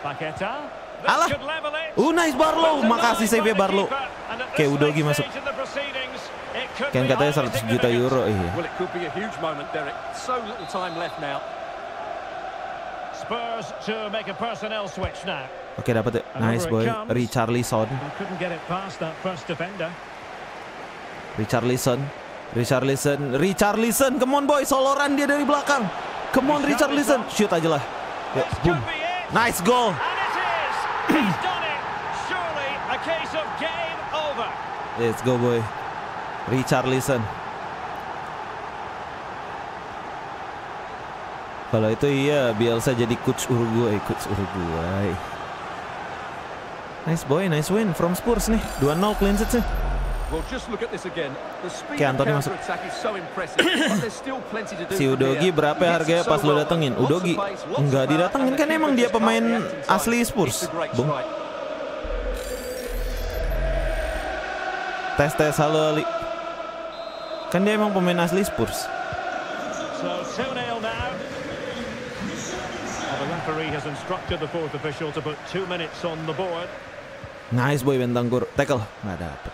Paqueta. Alah. oh nice Barlow. Makasih save Barlow. Oke, okay, Udogi masuk. Ken katanya 100 juta euro. Iya. Oke, dapat ya Nice boy. Richard Lison. Richard Lison. Richard Lison. Richard Lison. Come on boy, soloran dia dari belakang. Come on Richard Lison. Shoot aja lah. Ya, boom. Nice goal. He's done it. Surely a case of game over. Let's go, boy. Richard listen. Kalau itu iya Bielsa jadi coach Uruguay, coach Uruguay. Nice boy, nice win from Spurs nih. 2-0 clean sheet sih. Oke Antoni masuk Si Udogi berapa ya harganya pas lo datengin Udogi Enggak didatengin kan emang dia pemain asli Spurs Bung Tes tes halo Ali Kan dia emang pemain asli Spurs Nice boy Bentangkur Tackle Nggak dapet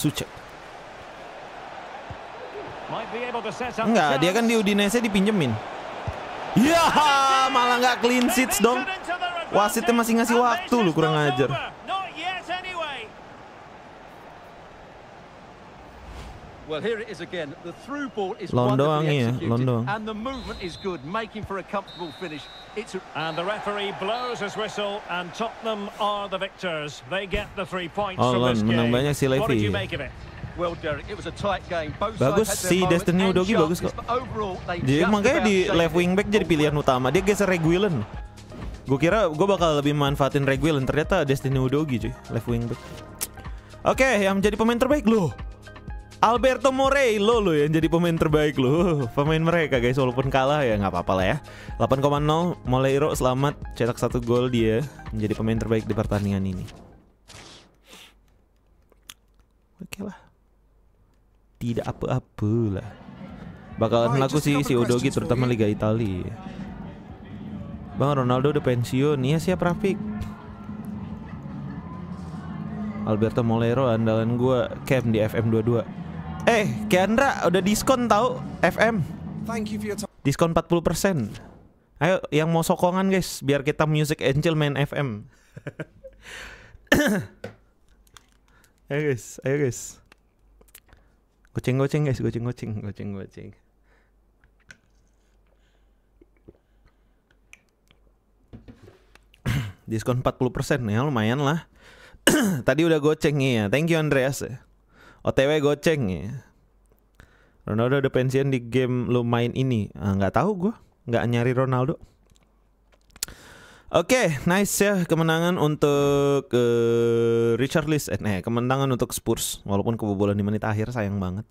Sucek. Enggak, dia kan di Udinese dipinjemin. Ya, malah nggak clean sheets dong. Wasitnya masih ngasih waktu lu kurang ajar. Well, here it is again. The through ball is London, wonderfully iya, executed, yeah, and the movement is good, making for a comfortable finish. It's... And the referee blows his whistle and Tottenham are the victors. They get the three points oh, from this game. banyak si Levy. What did you make of it? Well, Derek, it was a tight game. Both bagus si Destiny Udogi bagus kok. Jadi makanya di left wing back jadi pilihan utama. Dia geser Reguilon. Gue kira gue bakal lebih manfaatin Reguilon. Ternyata Destiny Udogi cuy, left wing back. Oke, okay, yang jadi pemain terbaik loh. Alberto Morey lo lo yang jadi pemain terbaik lo. *laughs* Pemain mereka guys walaupun kalah ya nggak apa-apa lah ya. 8,0 Moleiro selamat cetak satu gol dia menjadi pemain terbaik di pertandingan ini. Oke okay lah. Tidak apa-apa lah. Bakalan oh, laku sih si Udogi terutama Liga Italia. Bang Ronaldo udah pensiun. Iya siap Rafiq Alberto Molero andalan gue camp di FM22 Eh, Kendra, udah diskon tau? FM. Thank you for your time. Diskon 40%. Ayo yang mau sokongan guys, biar kita Music Angel main FM. *coughs* ayo guys, ayo guys. Goceng-goceng guys, goceng-goceng, goceng-goceng. *coughs* Diskon 40% ya lumayan lah. *coughs* Tadi udah goceng ya. Thank you Andreas. Ya. OTW goceng ya. Ronaldo udah pensiun di game lo main ini. Ah, nggak ah, tahu gue, nggak nyari Ronaldo. Oke, okay, nice ya kemenangan untuk uh, Richard List. Eh, nah, kemenangan untuk Spurs walaupun kebobolan di menit akhir sayang banget.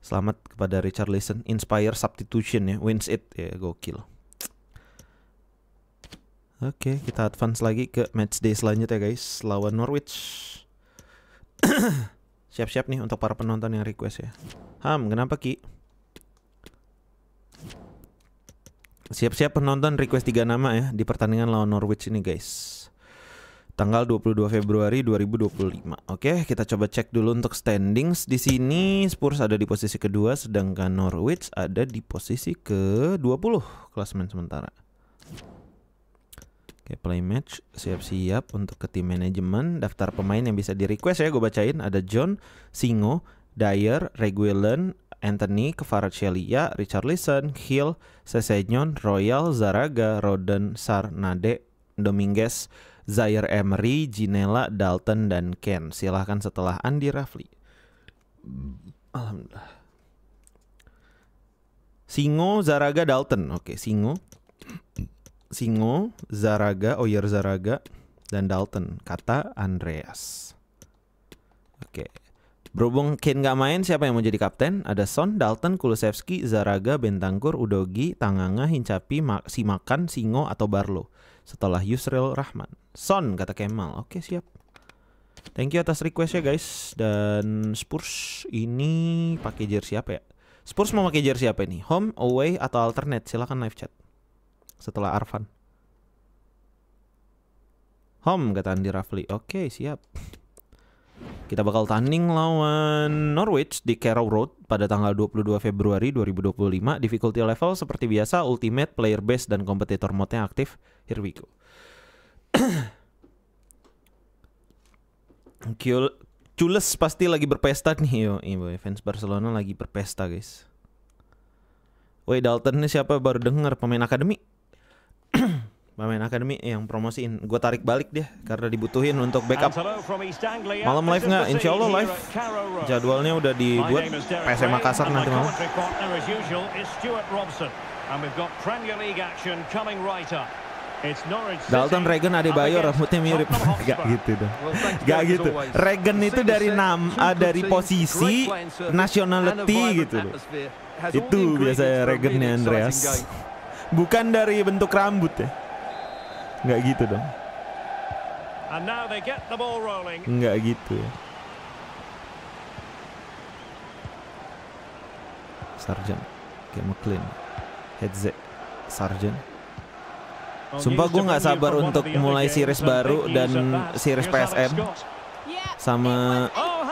Selamat kepada Richard Listen, Inspire Substitution ya, wins it ya, gokil. Oke, okay, kita advance lagi ke match day selanjutnya guys, lawan Norwich. *coughs* Siap-siap nih untuk para penonton yang request ya. Ham, kenapa Ki? Siap-siap penonton request tiga nama ya di pertandingan lawan Norwich ini guys. Tanggal 22 Februari 2025. Oke, kita coba cek dulu untuk standings. Di sini Spurs ada di posisi kedua sedangkan Norwich ada di posisi ke-20 klasemen sementara. Oke, play match, siap-siap untuk ke tim manajemen, daftar pemain yang bisa di-request ya, gue bacain ada John, Singo, Dyer, Reguilon, Anthony, Richard Richarlison, Hill, Sesenyon, Royal, Zaraga, Roden, Sarnade, Dominguez, Zaire Emery, Ginela, Dalton, dan Ken. Silahkan setelah Andi Rafli. Alhamdulillah. Singo, Zaraga, Dalton. Oke, Singo. Singo, Zaraga, Oyer Zaraga, dan Dalton. Kata Andreas. Oke. Berhubung Kane nggak main, siapa yang mau jadi kapten? Ada Son, Dalton, Kulusevski, Zaraga, Bentangkur, Udogi, Tanganga, Hincapi, Simakan, Singo, atau Barlo. Setelah Yusril Rahman. Son, kata Kemal. Oke, siap. Thank you atas request ya guys. Dan Spurs ini pakai jersey apa ya? Spurs mau pakai jersey apa ini? Home, away, atau alternate? Silahkan live chat setelah Arvan, Home kata Andi Rafli. Oke, okay, siap. Kita bakal tanding lawan Norwich di Carrow Road pada tanggal 22 Februari 2025. Difficulty level seperti biasa, ultimate, player base, dan kompetitor mode-nya aktif. Here we go. *coughs* Cules pasti lagi berpesta nih. Yo, ibu, iya, fans Barcelona lagi berpesta, guys. Woi, Dalton ini siapa baru dengar pemain akademi? *clears throat* pemain akademi yang promosiin gue tarik balik dia karena dibutuhin untuk backup malam live nggak insya Allah live jadwalnya udah dibuat PSM Makassar nanti malam Dalton Regan Adebayo rambutnya mirip Gak gitu dong Gak gitu Regan itu dari nam uh, dari posisi nationality gitu loh Itu biasanya Regannya Andreas bukan dari bentuk rambut ya nggak gitu dong nggak gitu ya Sarjan kayak McLean headset Sarjan Sumpah gue gak sabar untuk mulai series baru dan series PSM sama oh,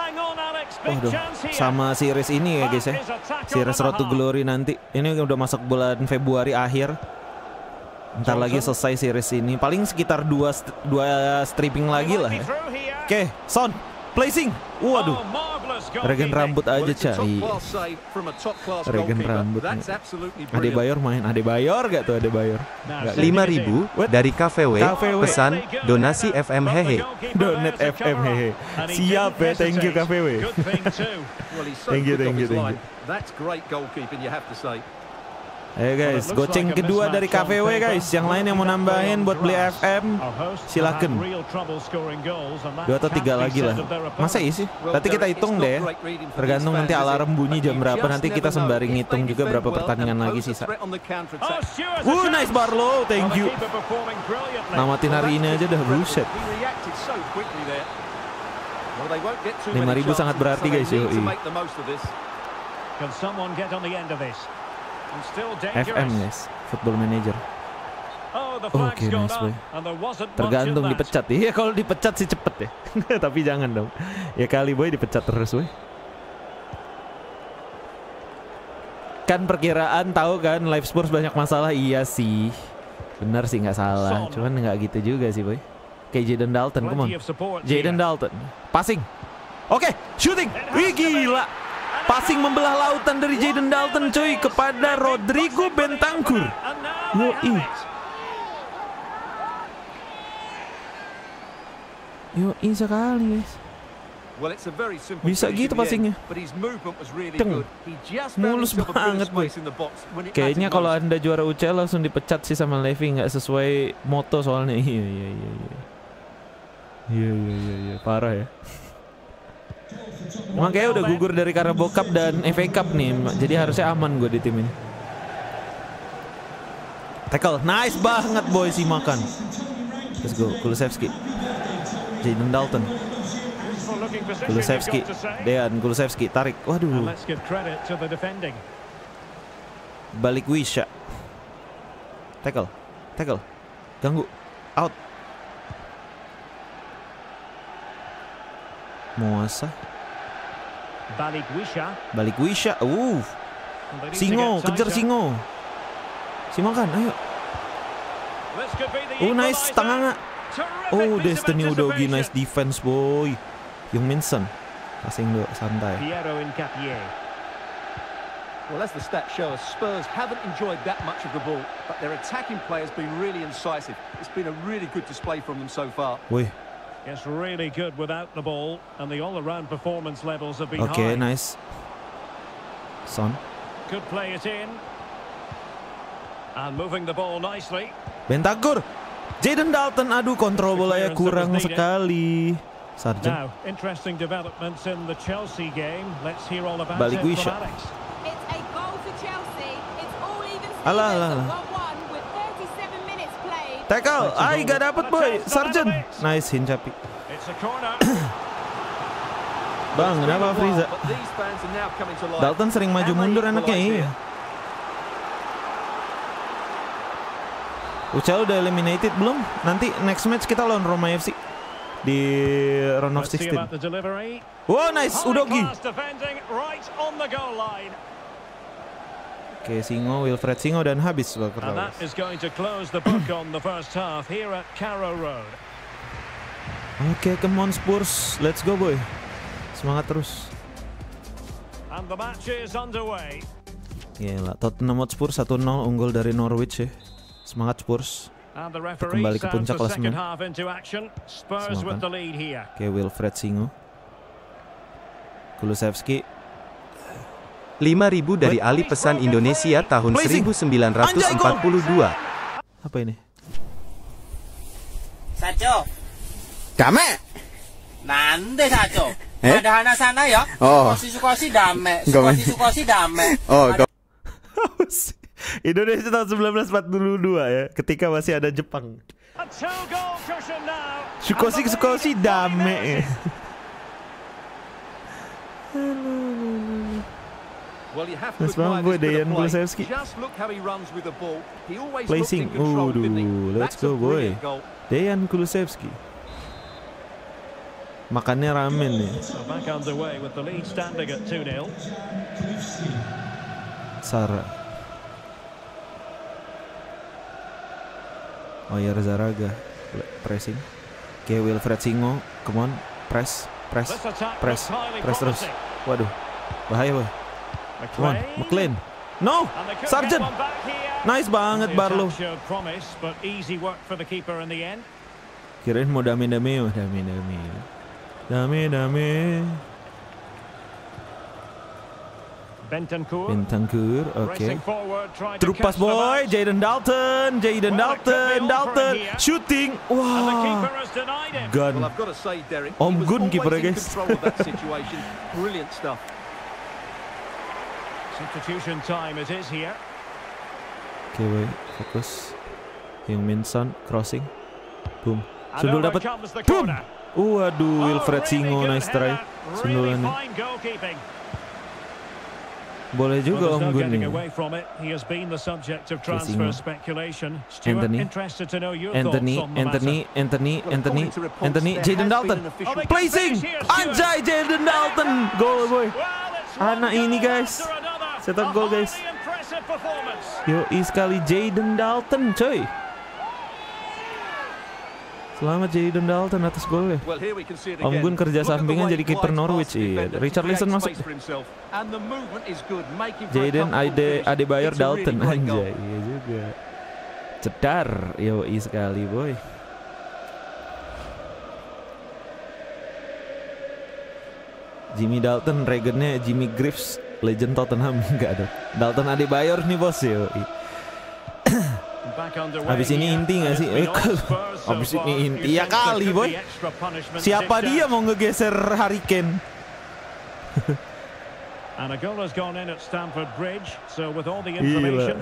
Waduh, sama series ini ya guys ya. Series Road to Glory nanti. Ini udah masuk bulan Februari akhir. Ntar lagi selesai series ini. Paling sekitar dua, dua stripping lagi lah ya. Oke, okay, Son. Placing. Waduh. Oh, Regen rambut aja cari. Iya. Regen rambut. Ade Bayor main. Ade Bayor gak tuh Ade Bayor? Nah, Lima ribu dari Cafe W. Pesan donasi FM hehe. donat FM hehe. Siap ya. Thank you Cafe W. thank you, thank you, thank you. That's great goalkeeping, you have to say. Ayo guys, goceng kedua dari KVW guys. Yang lain yang mau nambahin buat beli FM, Silahkan Dua atau tiga lagi lah. Masa iya sih. Nanti kita hitung deh. Ya. Tergantung nanti alarm bunyi jam berapa. Nanti kita sembari ngitung juga berapa pertandingan lagi sisa. Oh, wow nice Barlow, oh, thank you. Namatin hari ini aja udah buset. 5000 sangat berarti guys, yoi. FM guys, Football Manager. Oh, Oke, okay, nice boy. Tergantung dipecat. Iya, kalau dipecat sih cepet ya. *laughs* Tapi jangan dong. Ya kali boy dipecat terus boy. Kan perkiraan tahu kan live Spurs banyak masalah. Iya sih. Benar sih nggak salah. Cuman nggak gitu juga sih boy. Kayak Jaden Dalton, come on. Jaden Dalton. Passing. Oke, okay, shooting. Wih gila. Passing membelah lautan dari Jaden Dalton coy kepada Rodrigo Bentancur. Yoi. Yoi sekali guys. Bisa gitu passingnya. Teng. Mulus banget boy. Kayaknya kalau anda juara UCL langsung dipecat sih sama Levy nggak sesuai moto soalnya. *laughs* Iya, iya, iya iya iya. Iya iya iya parah ya. Emang kayak udah gugur dari karena bokap dan FA Cup nih. Jadi harusnya aman gue di tim ini. Tackle. Nice banget boy si makan. Let's go Kulusevski. Jaden Dalton. Kulusevski. Dean Kulusevski tarik. Waduh. Balik Wisha. Tackle. Tackle. Ganggu. Out. Muasa. Balik Wisha. Balik Wisha. Uh. Singo, kejar Singo. Singo kan, ayo. Oh, nice tanganga. Oh, Destiny udah gini, nice defense, boy. Yang Minson. Passing dulu santai. Well, as the stats show us, Spurs haven't enjoyed that much of the ball, but their attacking play has been really incisive. It's been a really good display from them so far. Wih, Okay, nice. Son. Could play it in. And moving the ball nicely. Bentakur. Jaden Dalton aduh kontrol bolanya kurang sekali. Sarjan. Now, interesting developments in the Chelsea game. Let's hear all about Balik it Alex. It's a goal for Chelsea. It's all even alah, alah, alah. Tackle. Ah, gak dapet, boy. Sergeant, Nice hin Bang, kenapa Frieza? Dalton sering maju mundur anaknya iya. Ucal udah eliminated belum? Nanti next match kita lawan Roma FC di round of 16. Wow, nice Udogi. Oke, Singo, Wilfred Singo dan habis babak Oke, okay, come on Spurs, let's go boy. Semangat terus. And the match is underway. Gila, Tottenham Hotspur 1-0 unggul dari Norwich ya. Semangat Spurs. Kembali ke puncak klasemen. Semangat. Oke, okay, Wilfred Singo. Kulusevski 5000 dari Ali Pesan Indonesia tahun 1942. Apa ini? Sacho. Dame. Nande Sacho. Eh? Ada hana sana ya. Oh. Sukosi dame. Sukosi dame. Oh. go. Indonesia tahun 1942 ya, ketika masih ada Jepang. Sukosi sukosi dame. *laughs* Mas Bang, gue Dian Kulusevski Placing Waduh Let's go boy Dian Kulusevski Makannya ramen nih Sarah Oh ya iya, Zaraga Pressing Oke okay, Wilfred Singo Come on Press Press Press Press terus Waduh Bahaya loh Come McLean. No, Sergeant, Nice banget Barlow. Kirain mau dami-dami, dami-dami. Dami-dami. Bentancur, oke. Okay. boy, Jaden Dalton, Jaden Dalton, Dalton, shooting. Wah. Gun. Om Gun kipernya guys. *laughs* Substitution time it is here. Okay, okay, fokus. Yang Minson crossing. Boom. Sundul dapat. Boom. Waduh, uh, Wilfred Singo nice try. ini. Boleh juga Om Gun nih. Anthony, Anthony, Anthony, Anthony, Anthony, Anthony, Jaden Dalton. Placing! Anjay Jaden Dalton. goal boy. Anak ini guys. Cetak gol guys. Yoi sekali Jaden Dalton coy. Selamat Jaden Dalton atas golnya. Om Gun kerja sampingan jadi kiper Norwich. Iya. Richard Leeson masuk. Jaden Ade Adebayor Dalton aja. Iya juga. Cedar. Yoi sekali boy. Jimmy Dalton, regennya Jimmy Griffiths legend Tottenham enggak *laughs* ada. Dalton Adebayor nih bos ya. Habis ini inti gak sih? Habis ini inti ya kali boy. Siapa dia mau ngegeser Hurricane? And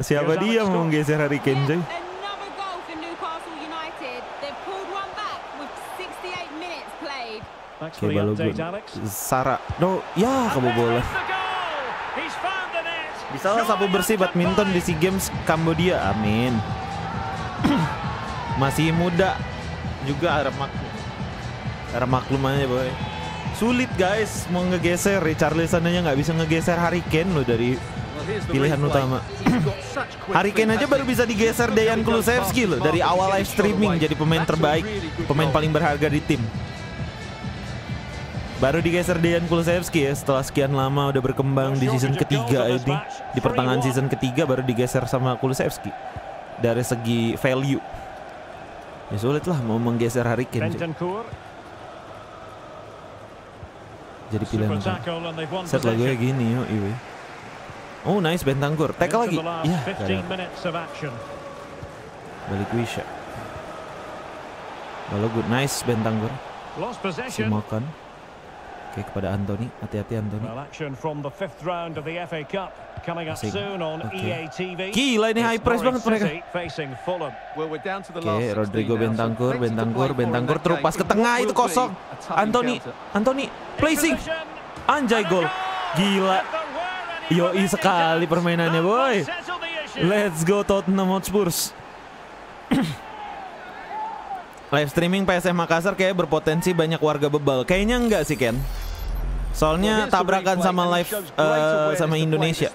siapa dia mau ngegeser Harry Kane, iya, coy? Coba Sarah. No, ya kamu boleh. Bisa lah sapu bersih badminton di SEA Games Kamboja, Amin. *clears throat* Masih muda juga Arab maklum. Arab maklum aja, boy. Sulit guys mau ngegeser Richarlison aja nggak bisa ngegeser Hurricane loh dari pilihan utama. *clears throat* Hurricane aja baru bisa digeser Dejan Kulusevski loh dari awal live streaming jadi pemain terbaik, pemain paling berharga di tim. Baru digeser Dejan Kulusevski ya setelah sekian lama udah berkembang di season ketiga ini. Di pertengahan season ketiga baru digeser sama Kulusevski. Dari segi value. Ya sulit lah mau menggeser Harry Kane. Jadi pilihan apa? Set lagu ya gini yuk Iwi. Oh nice bentangkur, Tackle lagi. Ya, Balik Wisha. Lalu good nice bentangkur. Simakan. Oke kepada Anthony, hati-hati Anthony. Okay. E Gila ini high press banget mereka. Oke Rodrigo bentangkur, bentangkur, bentangkur terupas ke tengah itu kosong. Anthony, Anthony placing. Anjay gol. Gila. Yoi sekali permainannya boy. Let's go Tottenham Hotspurs. Live streaming PSM Makassar kayak berpotensi banyak warga bebal. Kayaknya enggak sih Ken. Soalnya tabrakan sama live uh, sama Indonesia.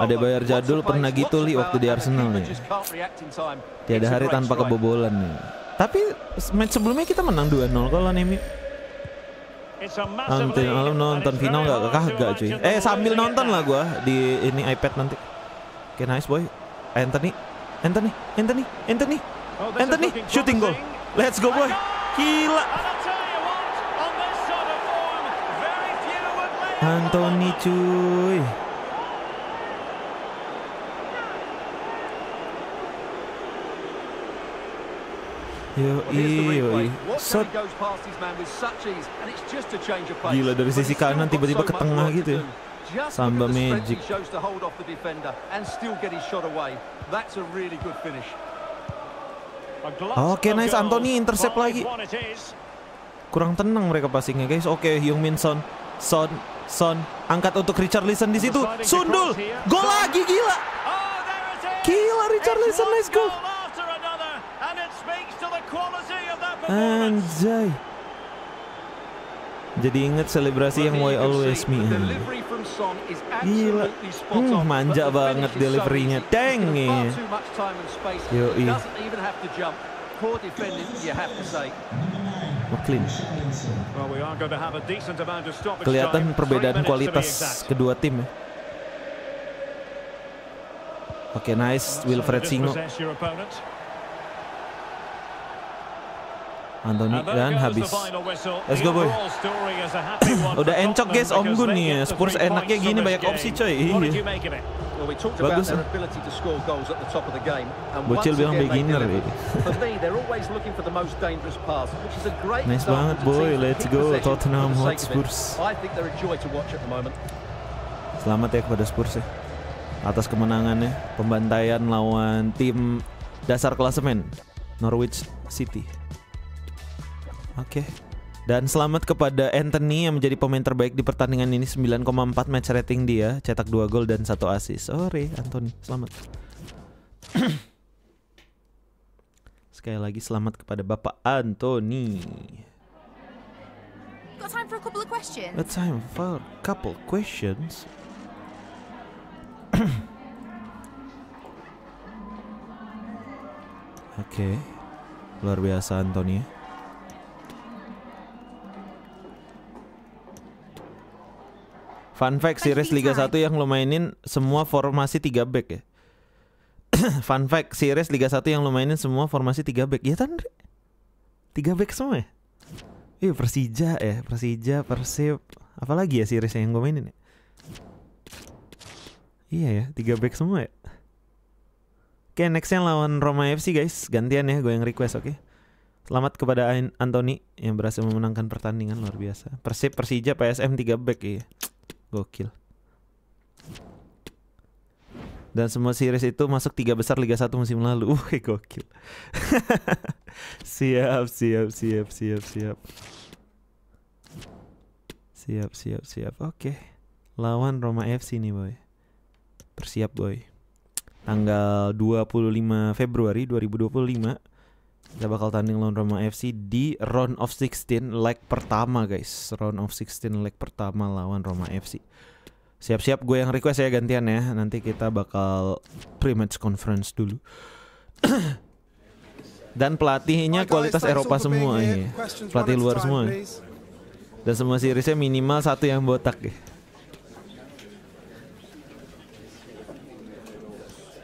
Ada bayar jadul pernah gitu li waktu di Arsenal ya. Tiada hari tanpa kebobolan nih. Tapi match sebelumnya kita menang 2-0 kalau Nemi. Nanti malam nonton final nggak kakak gak cuy. Eh sambil nonton lah gue di ini iPad nanti. Oke okay, nice boy. Anthony Anthony, Anthony, Anthony, oh, Anthony, shooting goal. Let's go boy. Gila. Anthony cuy. Yoi, yoi. Shot. Gila dari sisi kanan tiba-tiba ke tengah gitu ya. Samba Magic. Shows to Oke, okay, nice Anthony intercept lagi. Kurang tenang mereka passingnya, guys. Oke, okay, Heung-min Son. Son, Son angkat untuk Richard Listen di situ. Sundul. Gol lagi gila. Oh, gila Richard Listen, let's go. Anjay. Jadi inget selebrasi yang Why Always Me. Gila. Hmm, manja banget deliverynya. Dang. Iya. Yoi. Iya. Kelihatan perbedaan kualitas kedua tim ya. Oke, okay, nice Wilfred Singo. Anthony dan habis. Let's go boy. *laughs* Udah encok guys Om Gun nih. Ya. Spurs enaknya gini banyak opsi coy. Iya. Bagus. Bocil bilang beginner. Iya. nice banget boy. Let's go Tottenham Hotspur. Selamat ya kepada Spurs ya. Atas kemenangannya pembantaian lawan tim dasar klasemen Norwich City. Oke. Okay. Dan selamat kepada Anthony yang menjadi pemain terbaik di pertandingan ini 9,4 match rating dia, cetak 2 gol dan 1 assist. Sorry Anthony, selamat. *clears throat* Sekali lagi selamat kepada Bapak Anthony. Got time for a couple of questions. Got time for a couple questions. *clears throat* Oke. Okay. Luar biasa Anthony ya. Ya. *coughs* Fun fact series Liga 1 yang lo mainin semua formasi 3 back ya. Fun fact series Liga 1 yang lo mainin semua formasi 3 back. Ya kan? 3 back semua ya? Iya, eh, Persija ya, Persija, Persib. Apalagi ya series yang gue mainin ya? Iya ya, 3 back semua ya. Oke, next nextnya lawan Roma FC guys. Gantian ya gue yang request, oke. Okay? Selamat kepada Antoni yang berhasil memenangkan pertandingan luar biasa. Persib, Persija, PSM 3 back Cuk. Iya. Gokil. Dan semua series itu masuk tiga besar Liga 1 musim lalu. *laughs* Wih, gokil. *laughs* siap, siap, siap, siap, siap. Siap, siap, siap. Oke. Lawan Roma FC nih, Boy. persiap Boy. Tanggal 25 Februari 2025 kita bakal tanding lawan Roma FC di round of 16 leg pertama guys. Round of 16 leg pertama lawan Roma FC. Siap-siap gue yang request ya gantian ya. Nanti kita bakal pre-match conference dulu. *coughs* Dan pelatihnya kualitas Eropa semua ya. Pelatih luar semua. Dan semua seriesnya minimal satu yang botak ya.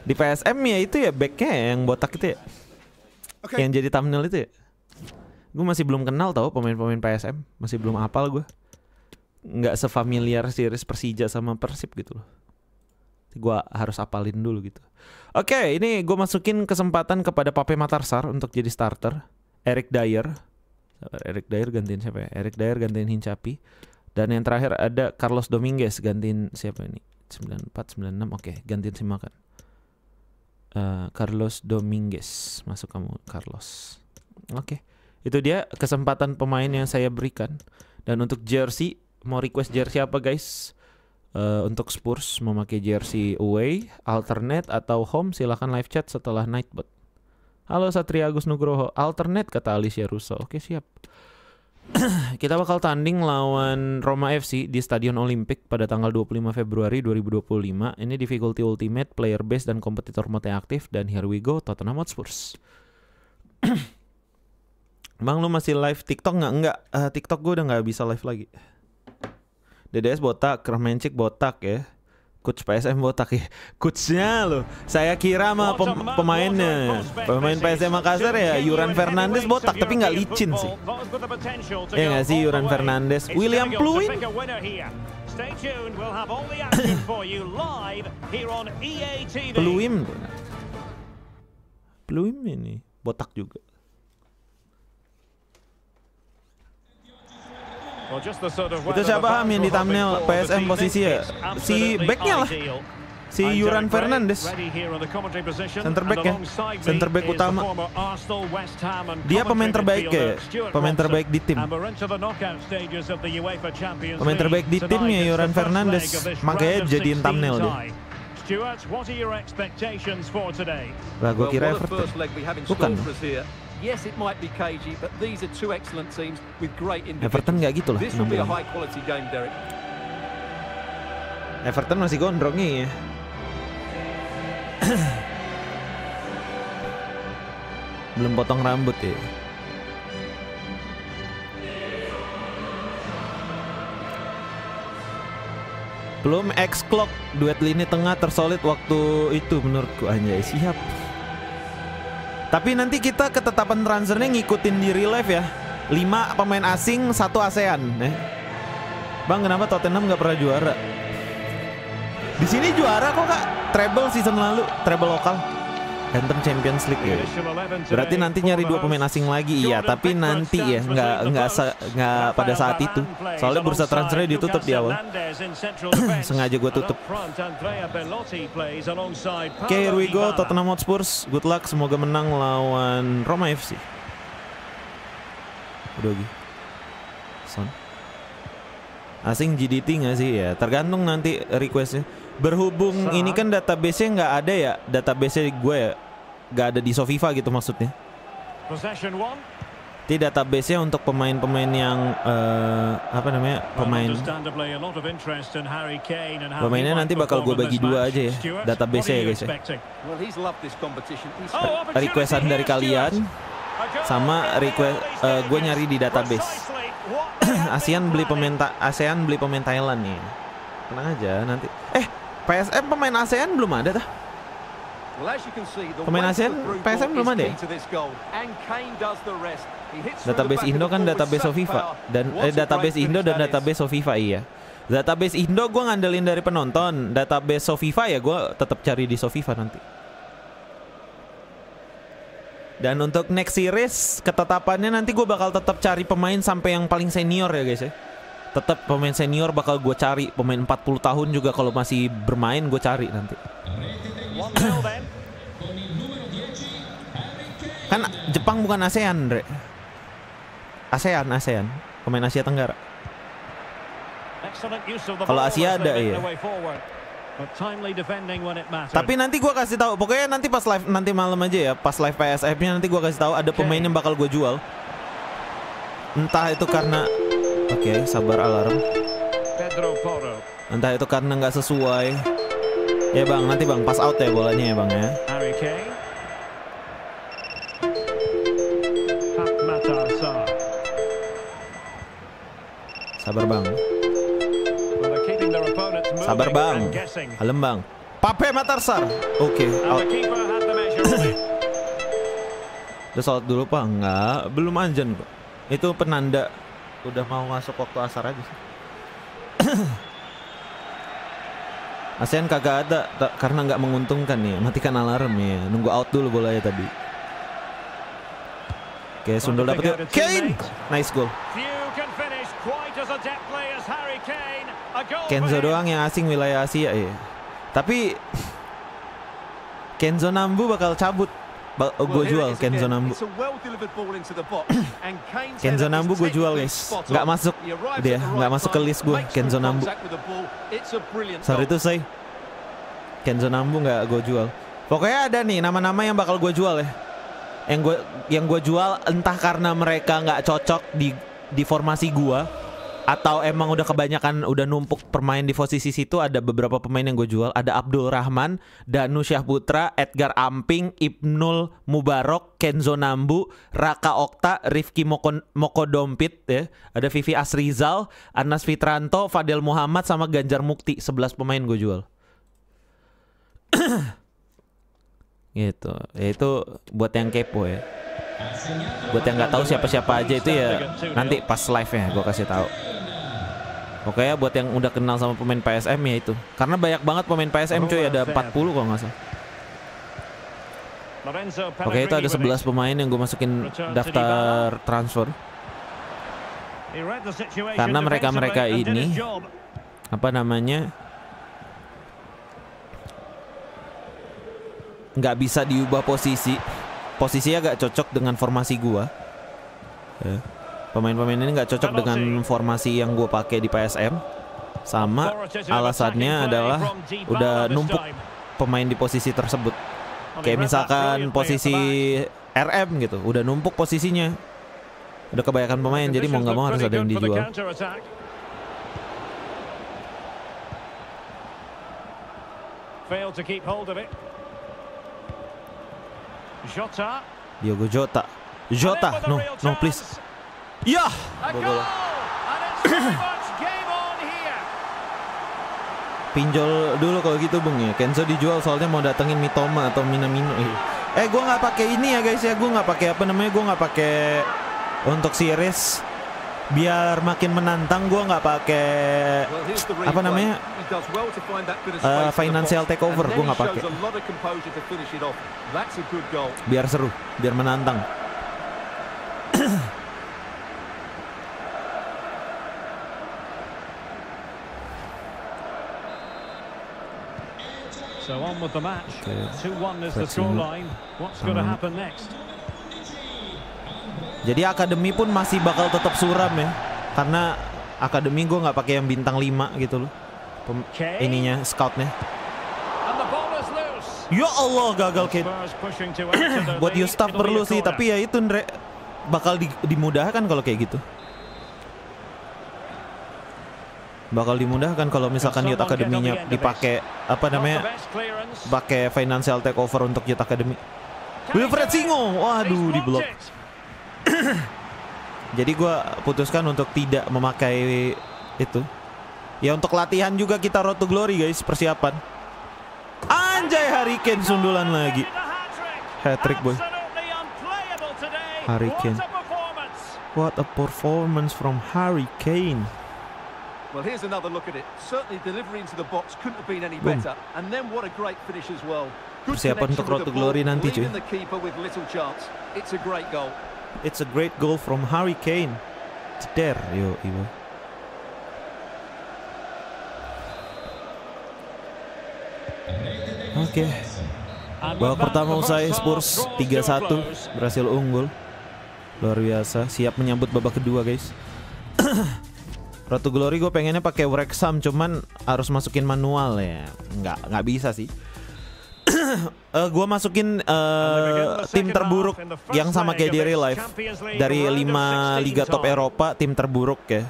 Di PSM ya itu ya backnya yang botak itu ya okay. yang jadi thumbnail itu ya gue masih belum kenal tau pemain-pemain PSM masih belum apal gue nggak sefamiliar series Persija sama Persib gitu loh gue harus apalin dulu gitu oke okay, ini gue masukin kesempatan kepada Pape Matarsar untuk jadi starter Eric Dyer eh, Eric Dyer gantiin siapa ya Eric Dyer gantiin Hincapi dan yang terakhir ada Carlos Dominguez gantiin siapa ini 94 96 oke okay, gantiin Simakan uh, Carlos Dominguez masuk kamu Carlos oke okay. itu dia kesempatan pemain yang saya berikan dan untuk jersey mau request jersey apa guys uh, untuk Spurs memakai jersey away alternate atau home silahkan live chat setelah nightbot halo Satria Agus Nugroho alternate kata Alicia Russo oke okay, siap *clears throat* kita bakal tanding lawan Roma FC di Stadion Olimpik pada tanggal 25 Februari 2025. Ini difficulty ultimate, player base dan kompetitor mode aktif dan here we go Tottenham Hotspur. *clears throat* Bang lu masih live TikTok nggak? Enggak, uh, eh, TikTok gue udah nggak bisa live lagi. DDS botak, Kermencik botak ya coach PSM botak ya coachnya loh saya kira mah pem pemainnya pemain PSM Makassar ya Yuran Fernandes botak tapi nggak licin sih ya nggak sih Yuran Fernandes William Pluin *coughs* e Pluin, Pluin ini botak juga Itu siapa Ham yang di thumbnail PSM posisi ya? Si backnya lah. Si Yuran Fernandes. Ya? Center back ya. Center back utama. Dia pemain terbaik ya. Pemain terbaik di tim. Pemain terbaik di timnya Yuran Fernandes. Makanya jadiin thumbnail dia. Stuart, what are your expectations for today? Lah, gue kira us Bukan. Everton nggak gitu lah. Everton masih gondrong nih ya. *clears throat* Belum potong rambut ya. Belum X-Clock duet lini tengah tersolid waktu itu menurutku anjay siap tapi nanti kita ketetapan transfernya ngikutin di real life ya. Lima pemain asing, satu ASEAN. Eh. Bang, kenapa Tottenham nggak pernah juara? Di sini juara kok kak. Treble season lalu, treble lokal. Ganteng Champions League ya. Berarti nanti nyari dua pemain asing lagi iya, tapi nanti ya nggak nggak nggak pada saat itu. Soalnya bursa transfernya ditutup di awal. *clears throat* Sengaja gue tutup. Oke, okay, we go Tottenham Hotspur. Good luck, semoga menang lawan Roma FC. Udah lagi. Asing GDT nggak sih ya? Tergantung nanti requestnya. Berhubung Saat. ini kan database-nya nggak ada ya, database gue ya? nggak ada di Sofifa gitu maksudnya. Jadi database-nya untuk pemain-pemain yang uh, apa namanya pemain pemainnya nanti bakal gue bagi dua aja ya database-nya ya guys ya. Oh, Requestan dari kalian sama request uh, eh, gue nyari di database. *coughs* ASEAN beli pemain ASEAN beli pemain Thailand nih. Tenang aja nanti. Eh PSM pemain ASEAN belum ada tuh. Pemain ASEAN PSM belum ada ya? Database Indo kan database Sofifa dan eh, database Indo dan database Sofifa iya. Database Indo gue ngandelin dari penonton, database Sofifa ya gue tetap cari di Sofifa nanti. Dan untuk next series ketetapannya nanti gue bakal tetap cari pemain sampai yang paling senior ya guys ya tetap pemain senior bakal gue cari pemain 40 tahun juga kalau masih bermain gue cari nanti kan Jepang bukan ASEAN Andre ASEAN ASEAN pemain Asia Tenggara kalau Asia ada ya tapi nanti gue kasih tahu pokoknya nanti pas live nanti malam aja ya pas live PSF nya nanti gue kasih tahu ada pemain yang bakal gue jual entah itu karena Oke, okay, sabar alarm. Entah itu karena nggak sesuai. Ya bang, nanti bang pas out ya bolanya ya bang ya. Sabar bang. Sabar bang. Halem bang. Pape Matarsar. Oke, okay, out. Udah dulu pak? Enggak, belum anjen kok. Itu penanda udah mau masuk waktu asar aja sih. *coughs* ASEAN kagak ada tak, karena nggak menguntungkan ya. Matikan alarm ya. Nunggu out dulu bolanya tadi. Oke, okay, Sundul dapat yuk. Kane. Nice goal. Kenzo doang yang asing wilayah Asia ya. Tapi Kenzo Nambu bakal cabut Oh, gue jual Kenzo Nambu Kenzo Nambu gue jual guys Gak masuk dia nggak masuk ke list gue Kenzo Nambu sorry itu sih, Kenzo Nambu gak gue jual pokoknya ada nih nama-nama yang bakal gue jual ya yang gue yang gue jual entah karena mereka gak cocok di di formasi gue atau emang udah kebanyakan udah numpuk permain di posisi situ ada beberapa pemain yang gue jual ada Abdul Rahman Danu Syahputra Edgar Amping Ibnul Mubarok Kenzo Nambu Raka Okta Rifki Moko Mokodompit ya ada Vivi Asrizal Anas Fitranto Fadel Muhammad sama Ganjar Mukti 11 pemain gue jual *coughs* gitu ya itu buat yang kepo ya buat yang nggak tahu siapa-siapa aja itu ya nanti pas live ya gue kasih tahu Oke ya buat yang udah kenal sama pemain PSM ya itu karena banyak banget pemain PSM cuy ada 40 kalau nggak salah Oke itu ada 11 pemain yang gue masukin daftar transfer karena mereka-mereka ini apa namanya nggak bisa diubah posisi posisinya agak cocok dengan formasi gua. Ya. Pemain-pemain ini nggak cocok dengan formasi yang gua pakai di PSM. Sama alasannya adalah udah numpuk pemain di posisi tersebut. Kayak misalkan posisi RM gitu, udah numpuk posisinya. Udah kebanyakan pemain jadi mau nggak mau harus ada yang dijual. Failed to keep hold of it. Jota. Diogo Jota. Jota, no, no, please. Ya, Pinjol dulu kalau gitu bung ya. Kenzo dijual soalnya mau datengin Mitoma atau Minamino. Eh, gue nggak pakai ini ya guys ya. Gue nggak pakai apa namanya. Gue nggak pakai untuk series biar makin menantang gue nggak pakai apa namanya uh, financial takeover gue nggak pakai biar seru biar menantang So jadi akademi pun masih bakal tetap suram ya. Karena akademi gue nggak pakai yang bintang 5 gitu loh. Pem ininya scoutnya. Ya Allah gagal kid, *clears throat* Buat staff perlu sih, tapi ya itu Ndre bakal di dimudahkan kalau kayak gitu. Bakal dimudahkan kalau misalkan Youth akademinya nya dipakai apa namanya? Pakai financial takeover untuk Youth Academy. Wilfred Singo. Waduh, di blok. *clears throat* Jadi gue putuskan untuk tidak memakai itu. Ya untuk latihan juga kita road to glory guys, persiapan. Anjay Hurricane sundulan lagi. Hat trick boy. Hurricane. What a performance from Hurricane. Well, here's another look at it. Certainly delivery into the box couldn't have been any better. And then what a great finish as well. Persiapan untuk road to glory nanti cuy. It's a great goal. It's a great goal from Harry Kane. Ceder, yo ibu. Oke. Babak pertama usai Spurs 3-1 berhasil unggul. Luar biasa, siap menyambut babak kedua, guys. *clears throat* Ratu Glory gue pengennya pakai Wrexham cuman harus masukin manual ya. Nggak nggak bisa sih uh, eh, eh, gue masukin uh, tim terburuk yang sama kayak di real life dari 5 liga top Eropa tim terburuk ya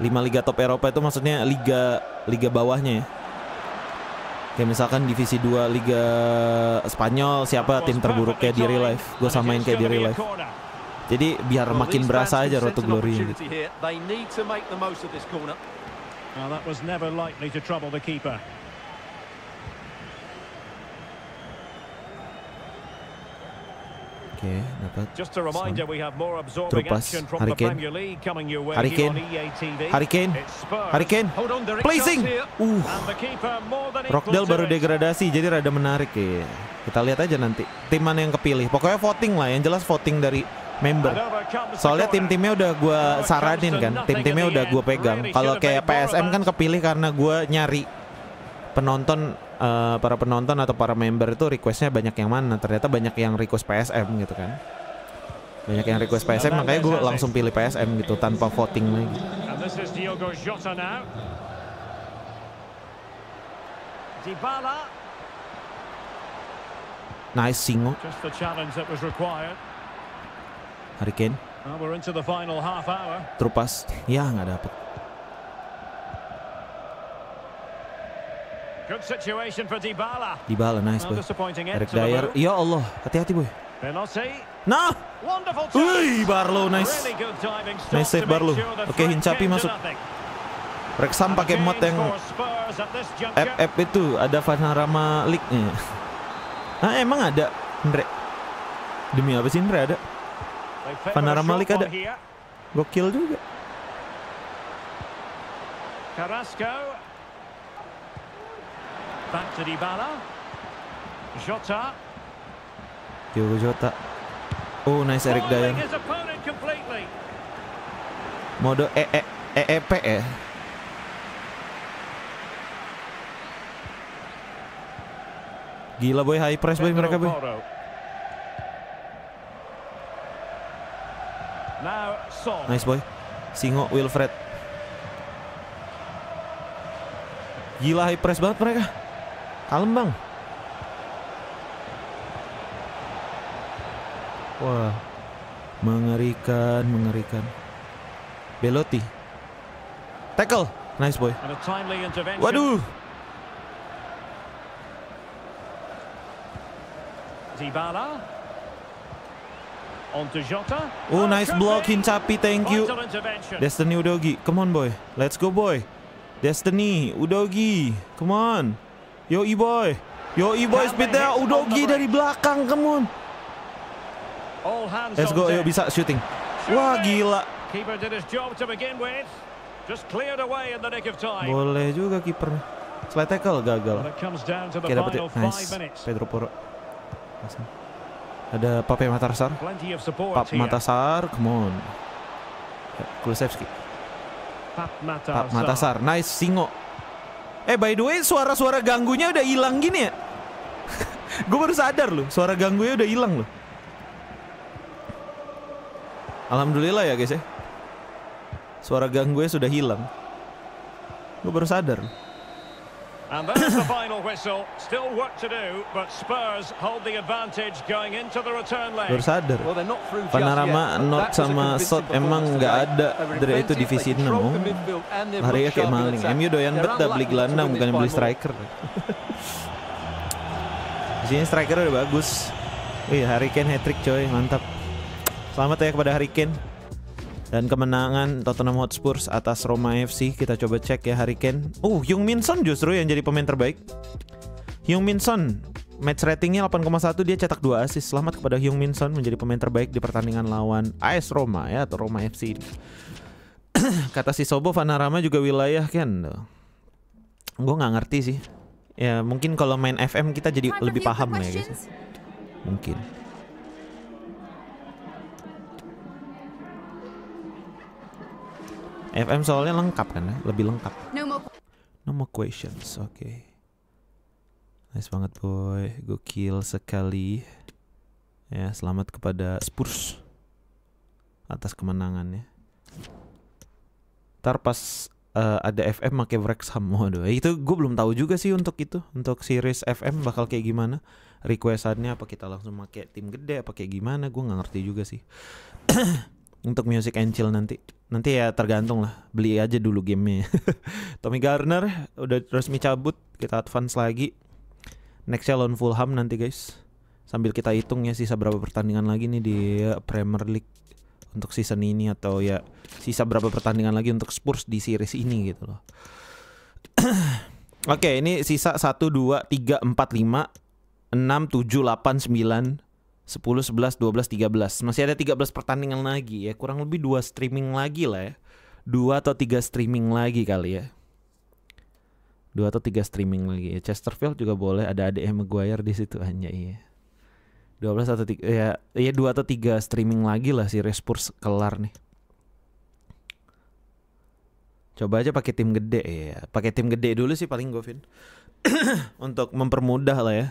5 liga top Eropa itu maksudnya liga liga bawahnya ya kayak misalkan divisi 2 liga Spanyol siapa tim terburuknya di real life gue samain kayak di real life jadi biar makin berasa aja road to glory gitu. that was never likely to trouble the keeper. Oke, dapat. Terlepas Harry Kane. Harry Kane. Harry Kane. Harry Kane. Placing. Uh. Rockdale baru degradasi jadi rada menarik ya. Kita lihat aja nanti tim mana yang kepilih. Pokoknya voting lah, yang jelas voting dari member. Soalnya tim-timnya udah gue saranin kan, tim-timnya udah gue pegang. Kalau kayak PSM kan kepilih karena gue nyari penonton uh, para penonton atau para member itu requestnya banyak yang mana ternyata banyak yang request PSM gitu kan banyak yang request PSM makanya gue langsung pilih PSM gitu tanpa voting lagi nice singo Hurricane Trupas ya nggak dapet Good situation for Dybala. Dybala, nice boy. Eric Dyer. Ya Allah, hati-hati boy. Nah. Wih, Barlow nice. Nice save Barlow. Oke, Hincapi masuk. Reksam pakai mod yang FF itu ada Vanarama League-nya. Nah, *laughs* emang ada, Andre. Demi apa sih Andre ada? Vanarama League ada. Gokil juga. Carrasco Back to Dybala. Jota. Diogo Jota. Oh, nice Eric Dyer. Mode e -E EEP ya. E. Gila boy high press boy mereka boy. Nice boy. Singo Wilfred. Gila high press banget mereka. Bang. Wah, mengerikan, mengerikan. Belotti. Tackle. Nice boy. Waduh. Dybala. Oh, nice block Hincapi. Thank you. Destiny Udogi. Come on, boy. Let's go, boy. Destiny Udogi. Come on. Yo e boy, Yo Iboy speednya Udogi dari belakang kemun. Let's go, yo bisa shooting. Wah gila. Boleh juga kiper. Slide tackle gagal. Oke dapet dapat ya. nice. Pedro Poro. Ada Pape Matasar. Pap Matasar, come on. Ya, Kulusevski. Pap Matasar. Nice, Singo. Eh by the way suara-suara ganggunya udah hilang gini ya *laughs* Gue baru sadar loh suara ganggunya udah hilang loh Alhamdulillah ya guys ya Suara ganggunya sudah hilang Gue baru sadar loh And that's the final whistle. Still work to do, but Spurs hold the advantage going into the return leg. Baru sadar. Panorama not sama shot emang nggak ada dari itu divisi 6. Hari Larinya kayak maling. MU doyan bet dah beli gelandang bukan beli striker. Di sini striker udah bagus. Wih, iya, Harry Kane hat-trick coy, mantap. Selamat ya kepada Harry Kane dan kemenangan Tottenham Hotspur atas Roma FC kita coba cek ya Harry Kane uh Young Min justru yang jadi pemain terbaik Young Min match ratingnya 8,1 dia cetak 2 assist selamat kepada Young Min menjadi pemain terbaik di pertandingan lawan AS Roma ya atau Roma FC *clears throat* kata si Sobo Vanarama juga wilayah kan gue nggak ngerti sih ya mungkin kalau main FM kita jadi lebih paham ya guys mungkin FM soalnya lengkap kan ya? Lebih lengkap. No more, no more questions. Oke. Okay. Nice banget boy. Gokil sekali. Ya, selamat kepada Spurs atas kemenangannya. Ntar pas uh, ada FM pakai Wrexham waduh. Itu gue belum tahu juga sih untuk itu, untuk series FM bakal kayak gimana. Requestannya apa kita langsung pakai tim gede apa kayak gimana? Gue nggak ngerti juga sih untuk music and chill nanti nanti ya tergantung lah beli aja dulu gamenya *laughs* Tommy Garner udah resmi cabut kita advance lagi nextnya lawan Fulham nanti guys sambil kita hitung ya sisa berapa pertandingan lagi nih di Premier League untuk season ini atau ya sisa berapa pertandingan lagi untuk Spurs di series ini gitu loh *clears throat* Oke, okay, ini sisa 1 2 3 4 5 6 7 8 9 10, 11, 12, 13. Masih ada 13 pertandingan lagi ya. Kurang lebih dua streaming lagi lah ya. Dua atau tiga streaming lagi kali ya. Dua atau tiga streaming lagi ya. Chesterfield juga boleh ada ADM Maguire di situ hanya iya. 12 atau 3 ya ya 2 atau 3 streaming lagi lah si respur kelar nih. Coba aja pakai tim gede ya. Pakai tim gede dulu sih paling Govin. *coughs* Untuk mempermudah lah ya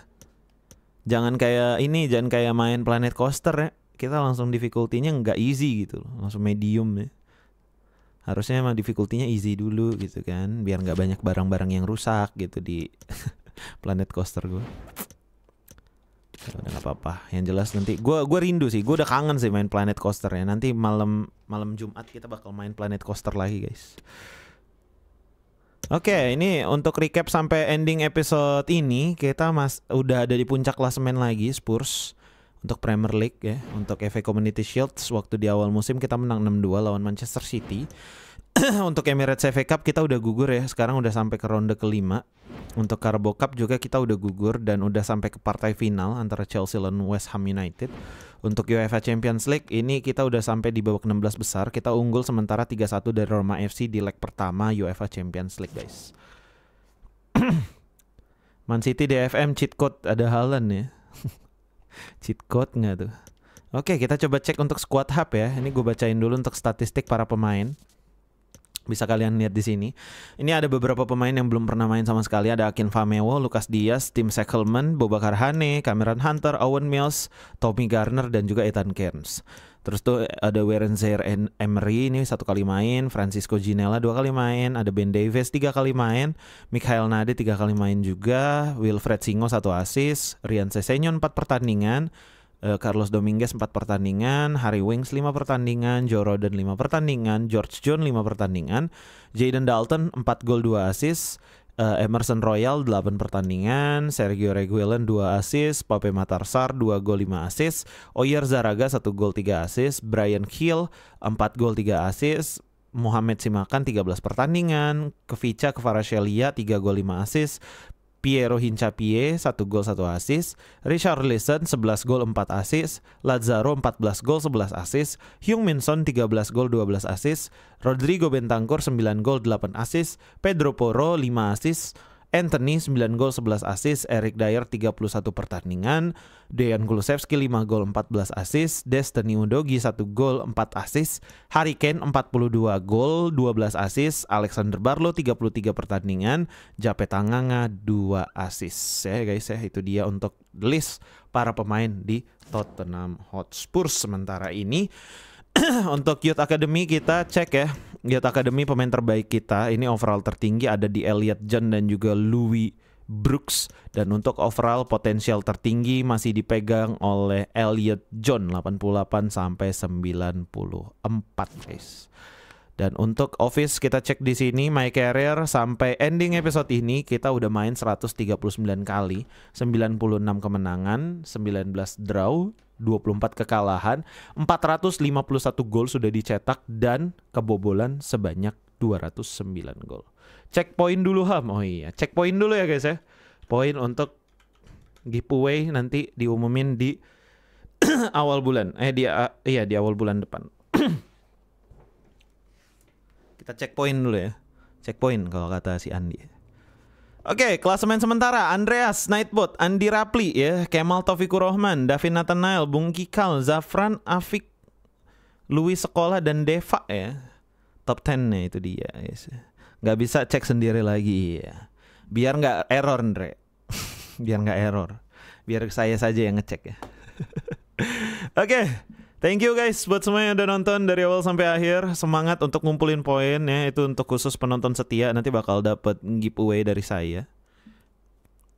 jangan kayak ini jangan kayak main planet coaster ya kita langsung difficulty-nya nggak easy gitu loh. langsung medium ya harusnya emang difficulty-nya easy dulu gitu kan biar nggak banyak barang-barang yang rusak gitu di *laughs* planet coaster gue udah apa-apa yang jelas nanti gue gua rindu sih gue udah kangen sih main planet coaster ya nanti malam malam Jumat kita bakal main planet coaster lagi guys Oke, okay, ini untuk recap sampai ending episode ini kita mas udah ada di puncak klasemen lagi Spurs untuk Premier League ya, untuk FA Community Shield waktu di awal musim kita menang 6-2 lawan Manchester City. *clears throat* untuk Emirates FA Cup kita udah gugur ya. Sekarang udah sampai ke ronde kelima. Untuk Carbo Cup juga kita udah gugur dan udah sampai ke partai final antara Chelsea dan West Ham United. Untuk UEFA Champions League ini kita udah sampai di babak 16 besar. Kita unggul sementara 3-1 dari Roma FC di leg pertama UEFA Champions League, guys. *clears throat* Man City DFM cheat code ada halan ya. *laughs* cheat code nggak tuh? Oke, kita coba cek untuk squad hub ya. Ini gue bacain dulu untuk statistik para pemain bisa kalian lihat di sini. Ini ada beberapa pemain yang belum pernah main sama sekali. Ada Akin Famewo, Lukas Diaz, Tim Sekelman, Bobakar Hane, Cameron Hunter, Owen Mills, Tommy Garner, dan juga Ethan Cairns. Terus tuh ada Warren Zaire Emery ini satu kali main, Francisco Ginella dua kali main, ada Ben Davis tiga kali main, Mikhail Nade tiga kali main juga, Wilfred Singo satu asis, Rian Sesenyon empat pertandingan, uh, Carlos Dominguez 4 pertandingan, Harry Wings 5 pertandingan, Joe Roden 5 pertandingan, George John 5 pertandingan, Jaden Dalton 4 gol 2 assist, uh, Emerson Royal 8 pertandingan, Sergio Reguilon 2 assist, Pape Matarsar 2 gol 5 assist, Oyer Zaraga 1 gol 3 assist, Brian Hill 4 gol 3 assist, Muhammad Simakan 13 pertandingan, Kevica Kvarashelia 3 gol 5 assist, Piero Hincapie 1 gol 1 asis, Richard Lisson 11 gol 4 asis, Lazaro 14 gol 11 asis, Hyung Minson 13 gol 12 asis, Rodrigo Bentancur 9 gol 8 asis, Pedro Poro 5 asis, Anthony 9 gol 11 assist, Eric Dyer 31 pertandingan, Dejan Kulusevski 5 gol 14 assist, Destiny Udogi 1 gol 4 assist, Harry Kane 42 gol 12 assist, Alexander Barlo 33 pertandingan, Jape Tanganga 2 assist. Ya guys ya itu dia untuk list para pemain di Tottenham Hotspur sementara ini. *clears throat* untuk Youth Academy kita cek ya Giat Academy pemain terbaik kita ini overall tertinggi ada di Elliot John dan juga Louis Brooks dan untuk overall potensial tertinggi masih dipegang oleh Elliot John 88 sampai 94 guys. Dan untuk Office kita cek di sini My Career sampai ending episode ini kita udah main 139 kali, 96 kemenangan, 19 draw, 24 kekalahan, 451 gol sudah dicetak dan kebobolan sebanyak 209 gol. Cek poin dulu Ham. Oh iya, cek poin dulu ya guys ya. Poin untuk giveaway nanti diumumin di *clears throat* awal bulan. Eh dia, ah, iya di awal bulan depan. *clears throat* Kita cek poin dulu ya. Cek poin kalau kata si Andi. Oke, okay, klasemen sementara Andreas Nightbot, Andi Rapli ya, Kemal Taufikur Rohman, Davin Nathanael, Bung Kikal, Zafran Afik, Louis Sekolah dan Deva ya. Top 10-nya itu dia. Yes. Gak bisa cek sendiri lagi ya. Biar nggak error, Andre. *laughs* Biar nggak error. Biar saya saja yang ngecek ya. *laughs* Oke. okay. Thank you guys buat semua yang udah nonton dari awal sampai akhir. Semangat untuk ngumpulin poin ya. Itu untuk khusus penonton setia nanti bakal dapat giveaway dari saya.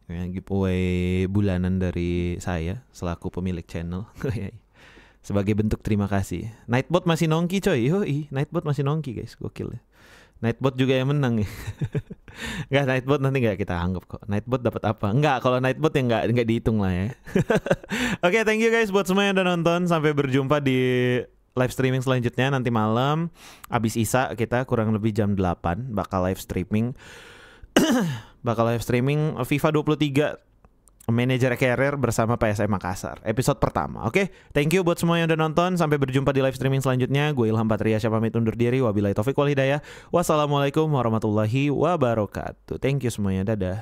Ya, giveaway bulanan dari saya selaku pemilik channel. *laughs* Sebagai bentuk terima kasih. Nightbot masih nongki coy. Yoi, Nightbot masih nongki guys. Gokil ya. Nightbot juga yang menang. Enggak *laughs* Nightbot nanti nggak kita anggap kok. Nightbot dapat apa? Enggak, kalau Nightbot yang nggak nggak dihitung lah ya. *laughs* Oke, okay, thank you guys buat semua yang udah nonton. Sampai berjumpa di live streaming selanjutnya nanti malam abis Isa kita kurang lebih jam 8 bakal live streaming. *clears throat* bakal live streaming FIFA 23 manajer carrier bersama PSM Makassar. Episode pertama. Oke, okay? thank you buat semua yang udah nonton. Sampai berjumpa di live streaming selanjutnya. Gue Ilham Patria pamit undur diri. Wabillahi taufik wal hidayah. Wassalamualaikum warahmatullahi wabarakatuh. Thank you semuanya. Dadah.